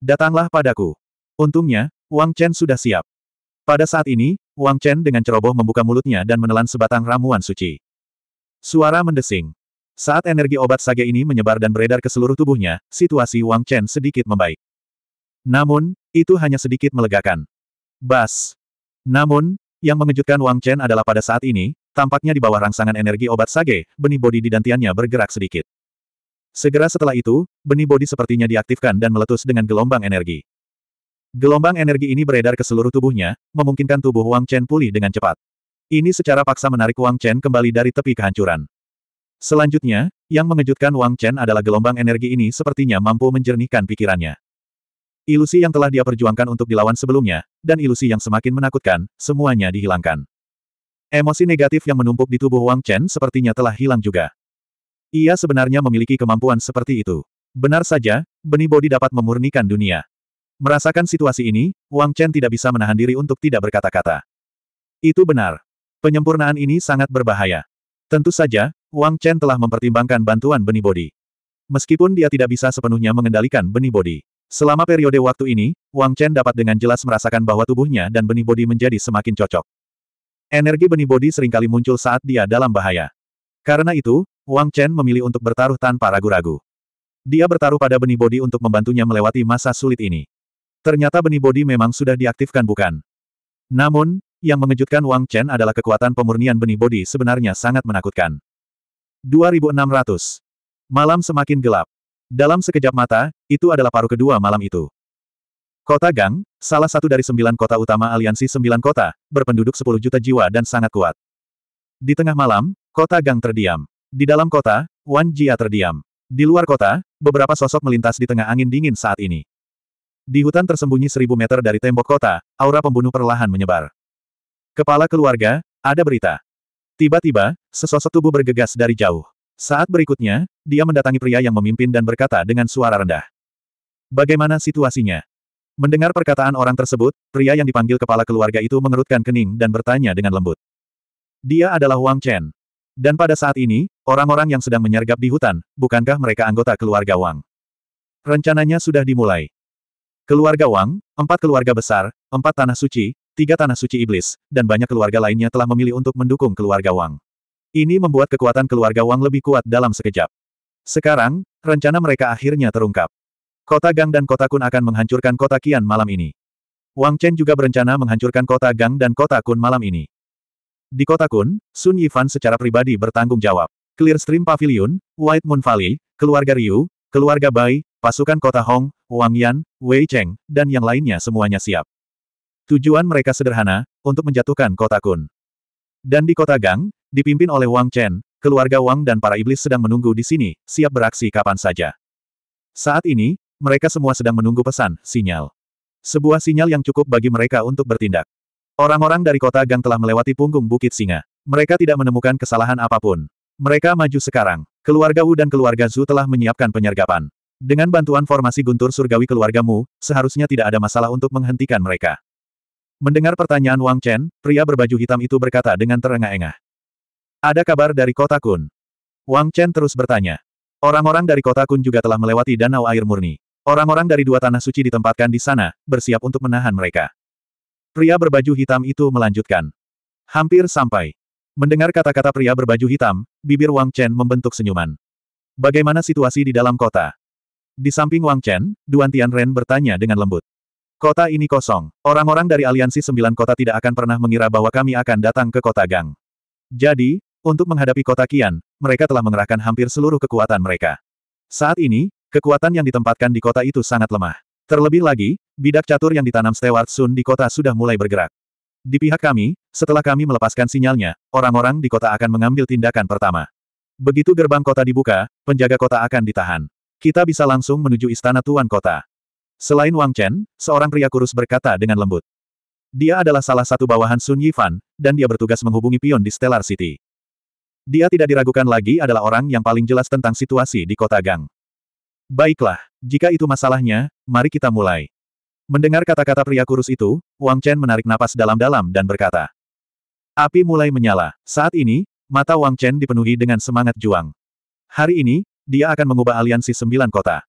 Datanglah padaku. Untungnya, Wang Chen sudah siap. Pada saat ini, Wang Chen dengan ceroboh membuka mulutnya dan menelan sebatang ramuan suci. Suara mendesing. Saat energi obat sage ini menyebar dan beredar ke seluruh tubuhnya, situasi Wang Chen sedikit membaik. Namun, itu hanya sedikit melegakan. Bas. Namun, yang mengejutkan Wang Chen adalah pada saat ini, tampaknya di bawah rangsangan energi obat sage, benih bodi di dantiannya bergerak sedikit. Segera setelah itu, benih bodi sepertinya diaktifkan dan meletus dengan gelombang energi. Gelombang energi ini beredar ke seluruh tubuhnya, memungkinkan tubuh Wang Chen pulih dengan cepat. Ini secara paksa menarik Wang Chen kembali dari tepi kehancuran. Selanjutnya, yang mengejutkan Wang Chen adalah gelombang energi ini sepertinya mampu menjernihkan pikirannya. Ilusi yang telah dia perjuangkan untuk dilawan sebelumnya, dan ilusi yang semakin menakutkan, semuanya dihilangkan. Emosi negatif yang menumpuk di tubuh Wang Chen sepertinya telah hilang juga. Ia sebenarnya memiliki kemampuan seperti itu. Benar saja, benih bodi dapat memurnikan dunia. Merasakan situasi ini, Wang Chen tidak bisa menahan diri untuk tidak berkata-kata. Itu benar. Penyempurnaan ini sangat berbahaya. Tentu saja, Wang Chen telah mempertimbangkan bantuan benih bodi. Meskipun dia tidak bisa sepenuhnya mengendalikan benih bodi. Selama periode waktu ini, Wang Chen dapat dengan jelas merasakan bahwa tubuhnya dan benih bodi menjadi semakin cocok. Energi benih bodi seringkali muncul saat dia dalam bahaya. Karena itu, Wang Chen memilih untuk bertaruh tanpa ragu-ragu. Dia bertaruh pada benih bodi untuk membantunya melewati masa sulit ini. Ternyata benih bodi memang sudah diaktifkan bukan? Namun, yang mengejutkan Wang Chen adalah kekuatan pemurnian benih bodi sebenarnya sangat menakutkan. 2600. Malam semakin gelap. Dalam sekejap mata, itu adalah paruh kedua malam itu. Kota Gang, salah satu dari sembilan kota utama aliansi sembilan kota, berpenduduk 10 juta jiwa dan sangat kuat. Di tengah malam, kota Gang terdiam. Di dalam kota, Wan Jia terdiam. Di luar kota, beberapa sosok melintas di tengah angin dingin saat ini. Di hutan tersembunyi seribu meter dari tembok kota, aura pembunuh perlahan menyebar. Kepala keluarga, ada berita. Tiba-tiba, sesosok tubuh bergegas dari jauh. Saat berikutnya, dia mendatangi pria yang memimpin dan berkata dengan suara rendah. Bagaimana situasinya? Mendengar perkataan orang tersebut, pria yang dipanggil kepala keluarga itu mengerutkan kening dan bertanya dengan lembut. Dia adalah Wang Chen. Dan pada saat ini, orang-orang yang sedang menyergap di hutan, bukankah mereka anggota keluarga Wang? Rencananya sudah dimulai. Keluarga Wang, empat keluarga besar, empat tanah suci, tiga tanah suci iblis, dan banyak keluarga lainnya telah memilih untuk mendukung keluarga Wang. Ini membuat kekuatan keluarga Wang lebih kuat dalam sekejap. Sekarang, rencana mereka akhirnya terungkap. Kota Gang dan Kota Kun akan menghancurkan Kota Kian malam ini. Wang Chen juga berencana menghancurkan Kota Gang dan Kota Kun malam ini. Di kota Kun, Sun Yifan secara pribadi bertanggung jawab. Clearstream Pavilion, White Moon Valley, keluarga Ryu, keluarga Bai, pasukan kota Hong, Wang Yan, Wei Cheng, dan yang lainnya semuanya siap. Tujuan mereka sederhana, untuk menjatuhkan kota Kun. Dan di kota Gang, dipimpin oleh Wang Chen, keluarga Wang dan para iblis sedang menunggu di sini, siap beraksi kapan saja. Saat ini, mereka semua sedang menunggu pesan, sinyal. Sebuah sinyal yang cukup bagi mereka untuk bertindak. Orang-orang dari kota Gang telah melewati punggung Bukit Singa. Mereka tidak menemukan kesalahan apapun. Mereka maju sekarang. Keluarga Wu dan keluarga Zhu telah menyiapkan penyergapan. Dengan bantuan formasi guntur surgawi keluargamu, seharusnya tidak ada masalah untuk menghentikan mereka. Mendengar pertanyaan Wang Chen, pria berbaju hitam itu berkata dengan terengah-engah. Ada kabar dari kota Kun? Wang Chen terus bertanya. Orang-orang dari kota Kun juga telah melewati danau air murni. Orang-orang dari dua tanah suci ditempatkan di sana, bersiap untuk menahan mereka. Pria berbaju hitam itu melanjutkan. Hampir sampai. Mendengar kata-kata pria berbaju hitam, bibir Wang Chen membentuk senyuman. Bagaimana situasi di dalam kota? Di samping Wang Chen, Duan Tian Ren bertanya dengan lembut. Kota ini kosong. Orang-orang dari aliansi sembilan kota tidak akan pernah mengira bahwa kami akan datang ke kota Gang. Jadi, untuk menghadapi kota Kian, mereka telah mengerahkan hampir seluruh kekuatan mereka. Saat ini, kekuatan yang ditempatkan di kota itu sangat lemah. Terlebih lagi, bidak catur yang ditanam Stewart Sun di kota sudah mulai bergerak. Di pihak kami, setelah kami melepaskan sinyalnya, orang-orang di kota akan mengambil tindakan pertama. Begitu gerbang kota dibuka, penjaga kota akan ditahan. Kita bisa langsung menuju istana tuan kota. Selain Wang Chen, seorang pria kurus berkata dengan lembut. Dia adalah salah satu bawahan Sun Yifan, dan dia bertugas menghubungi pion di Stellar City. Dia tidak diragukan lagi adalah orang yang paling jelas tentang situasi di kota Gang. Baiklah, jika itu masalahnya, mari kita mulai. Mendengar kata-kata pria kurus itu, Wang Chen menarik napas dalam-dalam dan berkata. Api mulai menyala. Saat ini, mata Wang Chen dipenuhi dengan semangat juang. Hari ini, dia akan mengubah aliansi sembilan kota.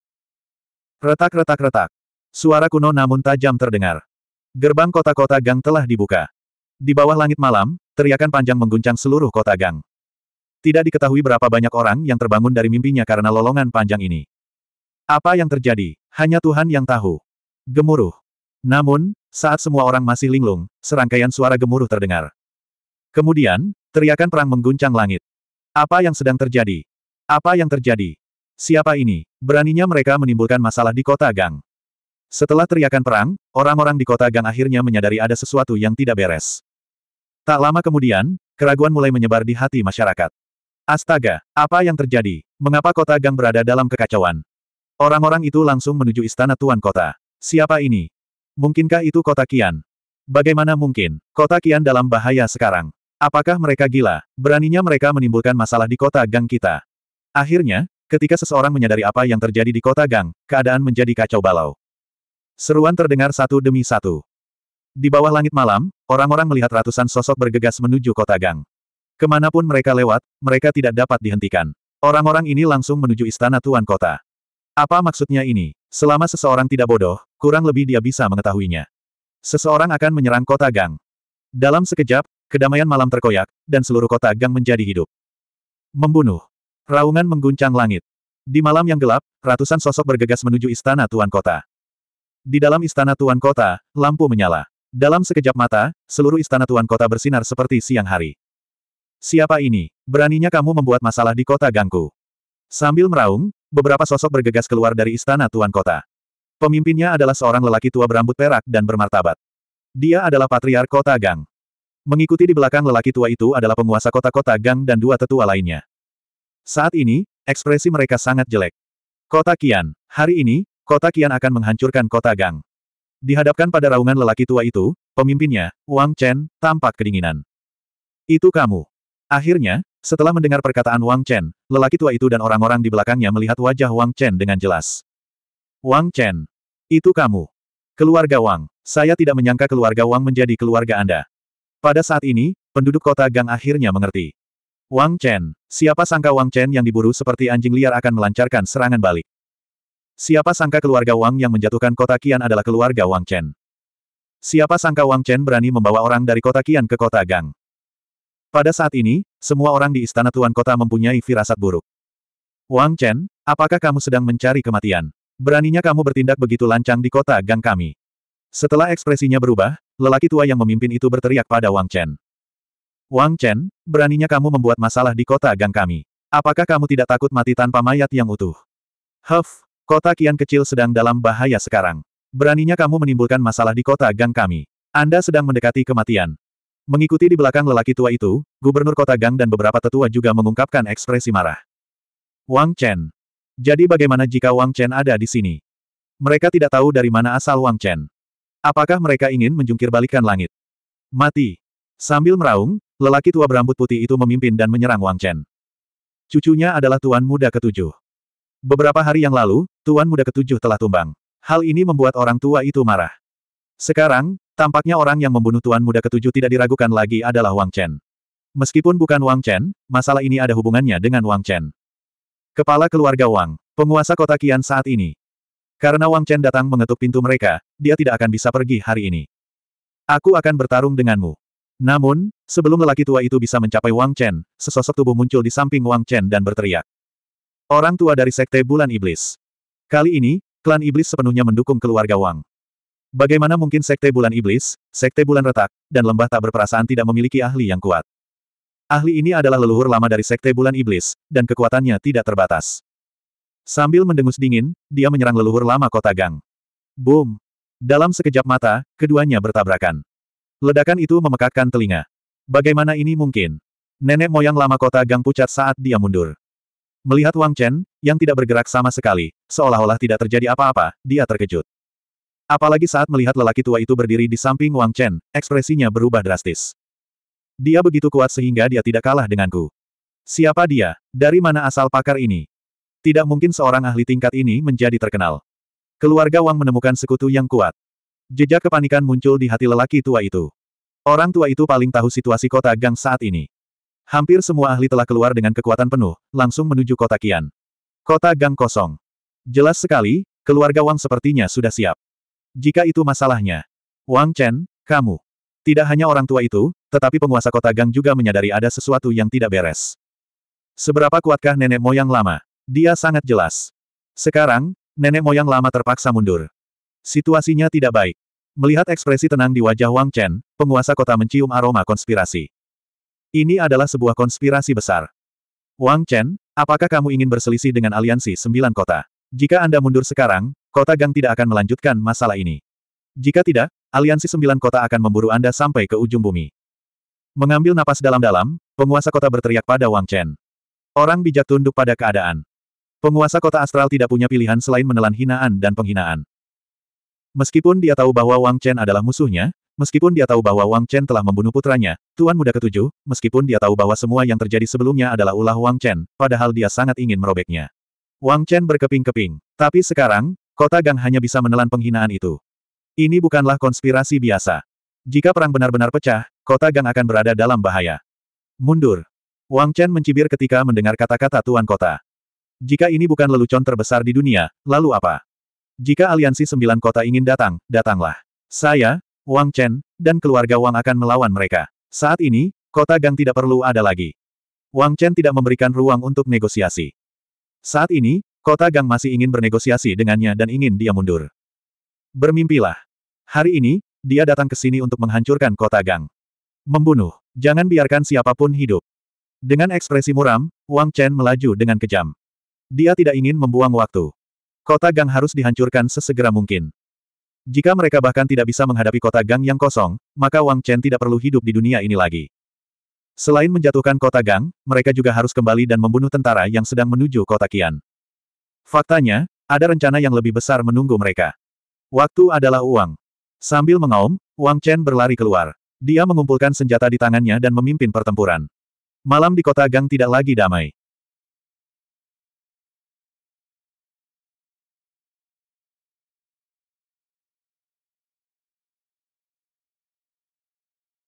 Retak-retak-retak. Suara kuno namun tajam terdengar. Gerbang kota-kota gang telah dibuka. Di bawah langit malam, teriakan panjang mengguncang seluruh kota gang. Tidak diketahui berapa banyak orang yang terbangun dari mimpinya karena lolongan panjang ini. Apa yang terjadi, hanya Tuhan yang tahu. Gemuruh. Namun, saat semua orang masih linglung, serangkaian suara gemuruh terdengar. Kemudian, teriakan perang mengguncang langit. Apa yang sedang terjadi? Apa yang terjadi? Siapa ini? Beraninya mereka menimbulkan masalah di kota Gang. Setelah teriakan perang, orang-orang di kota Gang akhirnya menyadari ada sesuatu yang tidak beres. Tak lama kemudian, keraguan mulai menyebar di hati masyarakat. Astaga, apa yang terjadi? Mengapa kota Gang berada dalam kekacauan? Orang-orang itu langsung menuju istana Tuan Kota. Siapa ini? Mungkinkah itu kota Kian? Bagaimana mungkin? Kota Kian dalam bahaya sekarang. Apakah mereka gila? Beraninya mereka menimbulkan masalah di kota gang kita. Akhirnya, ketika seseorang menyadari apa yang terjadi di kota gang, keadaan menjadi kacau balau. Seruan terdengar satu demi satu. Di bawah langit malam, orang-orang melihat ratusan sosok bergegas menuju kota gang. Kemanapun mereka lewat, mereka tidak dapat dihentikan. Orang-orang ini langsung menuju istana Tuan Kota. Apa maksudnya ini? Selama seseorang tidak bodoh, kurang lebih dia bisa mengetahuinya. Seseorang akan menyerang kota gang. Dalam sekejap, kedamaian malam terkoyak, dan seluruh kota gang menjadi hidup. Membunuh. Raungan mengguncang langit. Di malam yang gelap, ratusan sosok bergegas menuju istana tuan kota. Di dalam istana tuan kota, lampu menyala. Dalam sekejap mata, seluruh istana tuan kota bersinar seperti siang hari. Siapa ini? Beraninya kamu membuat masalah di kota gangku. Sambil meraung, Beberapa sosok bergegas keluar dari istana tuan kota. Pemimpinnya adalah seorang lelaki tua berambut perak dan bermartabat. Dia adalah patriark kota Gang. Mengikuti di belakang lelaki tua itu adalah penguasa kota-kota Gang dan dua tetua lainnya. Saat ini, ekspresi mereka sangat jelek. Kota Kian. Hari ini, kota Kian akan menghancurkan kota Gang. Dihadapkan pada raungan lelaki tua itu, pemimpinnya, Wang Chen, tampak kedinginan. Itu kamu. Akhirnya, setelah mendengar perkataan Wang Chen, lelaki tua itu dan orang-orang di belakangnya melihat wajah Wang Chen dengan jelas. Wang Chen. Itu kamu. Keluarga Wang. Saya tidak menyangka keluarga Wang menjadi keluarga Anda. Pada saat ini, penduduk kota Gang akhirnya mengerti. Wang Chen. Siapa sangka Wang Chen yang diburu seperti anjing liar akan melancarkan serangan balik. Siapa sangka keluarga Wang yang menjatuhkan kota Kian adalah keluarga Wang Chen. Siapa sangka Wang Chen berani membawa orang dari kota Kian ke kota Gang. Pada saat ini, semua orang di istana tuan kota mempunyai firasat buruk. Wang Chen, apakah kamu sedang mencari kematian? Beraninya kamu bertindak begitu lancang di kota gang kami. Setelah ekspresinya berubah, lelaki tua yang memimpin itu berteriak pada Wang Chen. Wang Chen, beraninya kamu membuat masalah di kota gang kami. Apakah kamu tidak takut mati tanpa mayat yang utuh? Huff, kota kian kecil sedang dalam bahaya sekarang. Beraninya kamu menimbulkan masalah di kota gang kami. Anda sedang mendekati kematian. Mengikuti di belakang lelaki tua itu, gubernur kota Gang dan beberapa tetua juga mengungkapkan ekspresi marah. Wang Chen. Jadi bagaimana jika Wang Chen ada di sini? Mereka tidak tahu dari mana asal Wang Chen. Apakah mereka ingin menjungkir balikan langit? Mati. Sambil meraung, lelaki tua berambut putih itu memimpin dan menyerang Wang Chen. Cucunya adalah Tuan Muda Ketujuh. Beberapa hari yang lalu, Tuan Muda Ketujuh telah tumbang. Hal ini membuat orang tua itu marah. Sekarang, tampaknya orang yang membunuh Tuan Muda Ketujuh tidak diragukan lagi adalah Wang Chen. Meskipun bukan Wang Chen, masalah ini ada hubungannya dengan Wang Chen. Kepala keluarga Wang, penguasa kota Kian saat ini. Karena Wang Chen datang mengetuk pintu mereka, dia tidak akan bisa pergi hari ini. Aku akan bertarung denganmu. Namun, sebelum lelaki tua itu bisa mencapai Wang Chen, sesosok tubuh muncul di samping Wang Chen dan berteriak. Orang tua dari Sekte Bulan Iblis. Kali ini, klan Iblis sepenuhnya mendukung keluarga Wang. Bagaimana mungkin sekte bulan iblis, sekte bulan retak, dan lembah tak berperasaan tidak memiliki ahli yang kuat? Ahli ini adalah leluhur lama dari sekte bulan iblis, dan kekuatannya tidak terbatas. Sambil mendengus dingin, dia menyerang leluhur lama kota gang. Boom! Dalam sekejap mata, keduanya bertabrakan. Ledakan itu memekakkan telinga. Bagaimana ini mungkin? Nenek moyang lama kota gang pucat saat dia mundur. Melihat Wang Chen, yang tidak bergerak sama sekali, seolah-olah tidak terjadi apa-apa, dia terkejut. Apalagi saat melihat lelaki tua itu berdiri di samping Wang Chen, ekspresinya berubah drastis. Dia begitu kuat sehingga dia tidak kalah denganku. Siapa dia? Dari mana asal pakar ini? Tidak mungkin seorang ahli tingkat ini menjadi terkenal. Keluarga Wang menemukan sekutu yang kuat. Jejak kepanikan muncul di hati lelaki tua itu. Orang tua itu paling tahu situasi kota Gang saat ini. Hampir semua ahli telah keluar dengan kekuatan penuh, langsung menuju kota Kian. Kota Gang kosong. Jelas sekali, keluarga Wang sepertinya sudah siap. Jika itu masalahnya. Wang Chen, kamu. Tidak hanya orang tua itu, tetapi penguasa kota Gang juga menyadari ada sesuatu yang tidak beres. Seberapa kuatkah nenek moyang lama? Dia sangat jelas. Sekarang, nenek moyang lama terpaksa mundur. Situasinya tidak baik. Melihat ekspresi tenang di wajah Wang Chen, penguasa kota mencium aroma konspirasi. Ini adalah sebuah konspirasi besar. Wang Chen, apakah kamu ingin berselisih dengan aliansi sembilan kota? Jika Anda mundur sekarang, kota Gang tidak akan melanjutkan masalah ini. Jika tidak, aliansi sembilan kota akan memburu Anda sampai ke ujung bumi. Mengambil napas dalam-dalam, penguasa kota berteriak pada Wang Chen. Orang bijak tunduk pada keadaan. Penguasa kota astral tidak punya pilihan selain menelan hinaan dan penghinaan. Meskipun dia tahu bahwa Wang Chen adalah musuhnya, meskipun dia tahu bahwa Wang Chen telah membunuh putranya, Tuan Muda Ketujuh, meskipun dia tahu bahwa semua yang terjadi sebelumnya adalah ulah Wang Chen, padahal dia sangat ingin merobeknya. Wang Chen berkeping-keping. Tapi sekarang, Kota Gang hanya bisa menelan penghinaan itu. Ini bukanlah konspirasi biasa. Jika perang benar-benar pecah, kota Gang akan berada dalam bahaya. Mundur. Wang Chen mencibir ketika mendengar kata-kata Tuan Kota. Jika ini bukan lelucon terbesar di dunia, lalu apa? Jika aliansi sembilan kota ingin datang, datanglah. Saya, Wang Chen, dan keluarga Wang akan melawan mereka. Saat ini, kota Gang tidak perlu ada lagi. Wang Chen tidak memberikan ruang untuk negosiasi. Saat ini, Kota Gang masih ingin bernegosiasi dengannya dan ingin dia mundur. Bermimpilah. Hari ini, dia datang ke sini untuk menghancurkan kota Gang. Membunuh. Jangan biarkan siapapun hidup. Dengan ekspresi muram, Wang Chen melaju dengan kejam. Dia tidak ingin membuang waktu. Kota Gang harus dihancurkan sesegera mungkin. Jika mereka bahkan tidak bisa menghadapi kota Gang yang kosong, maka Wang Chen tidak perlu hidup di dunia ini lagi. Selain menjatuhkan kota Gang, mereka juga harus kembali dan membunuh tentara yang sedang menuju kota Qian. Faktanya, ada rencana yang lebih besar menunggu mereka. Waktu adalah uang. Sambil mengaum, Wang Chen berlari keluar. Dia mengumpulkan senjata di tangannya dan memimpin pertempuran. Malam di kota Gang tidak lagi damai.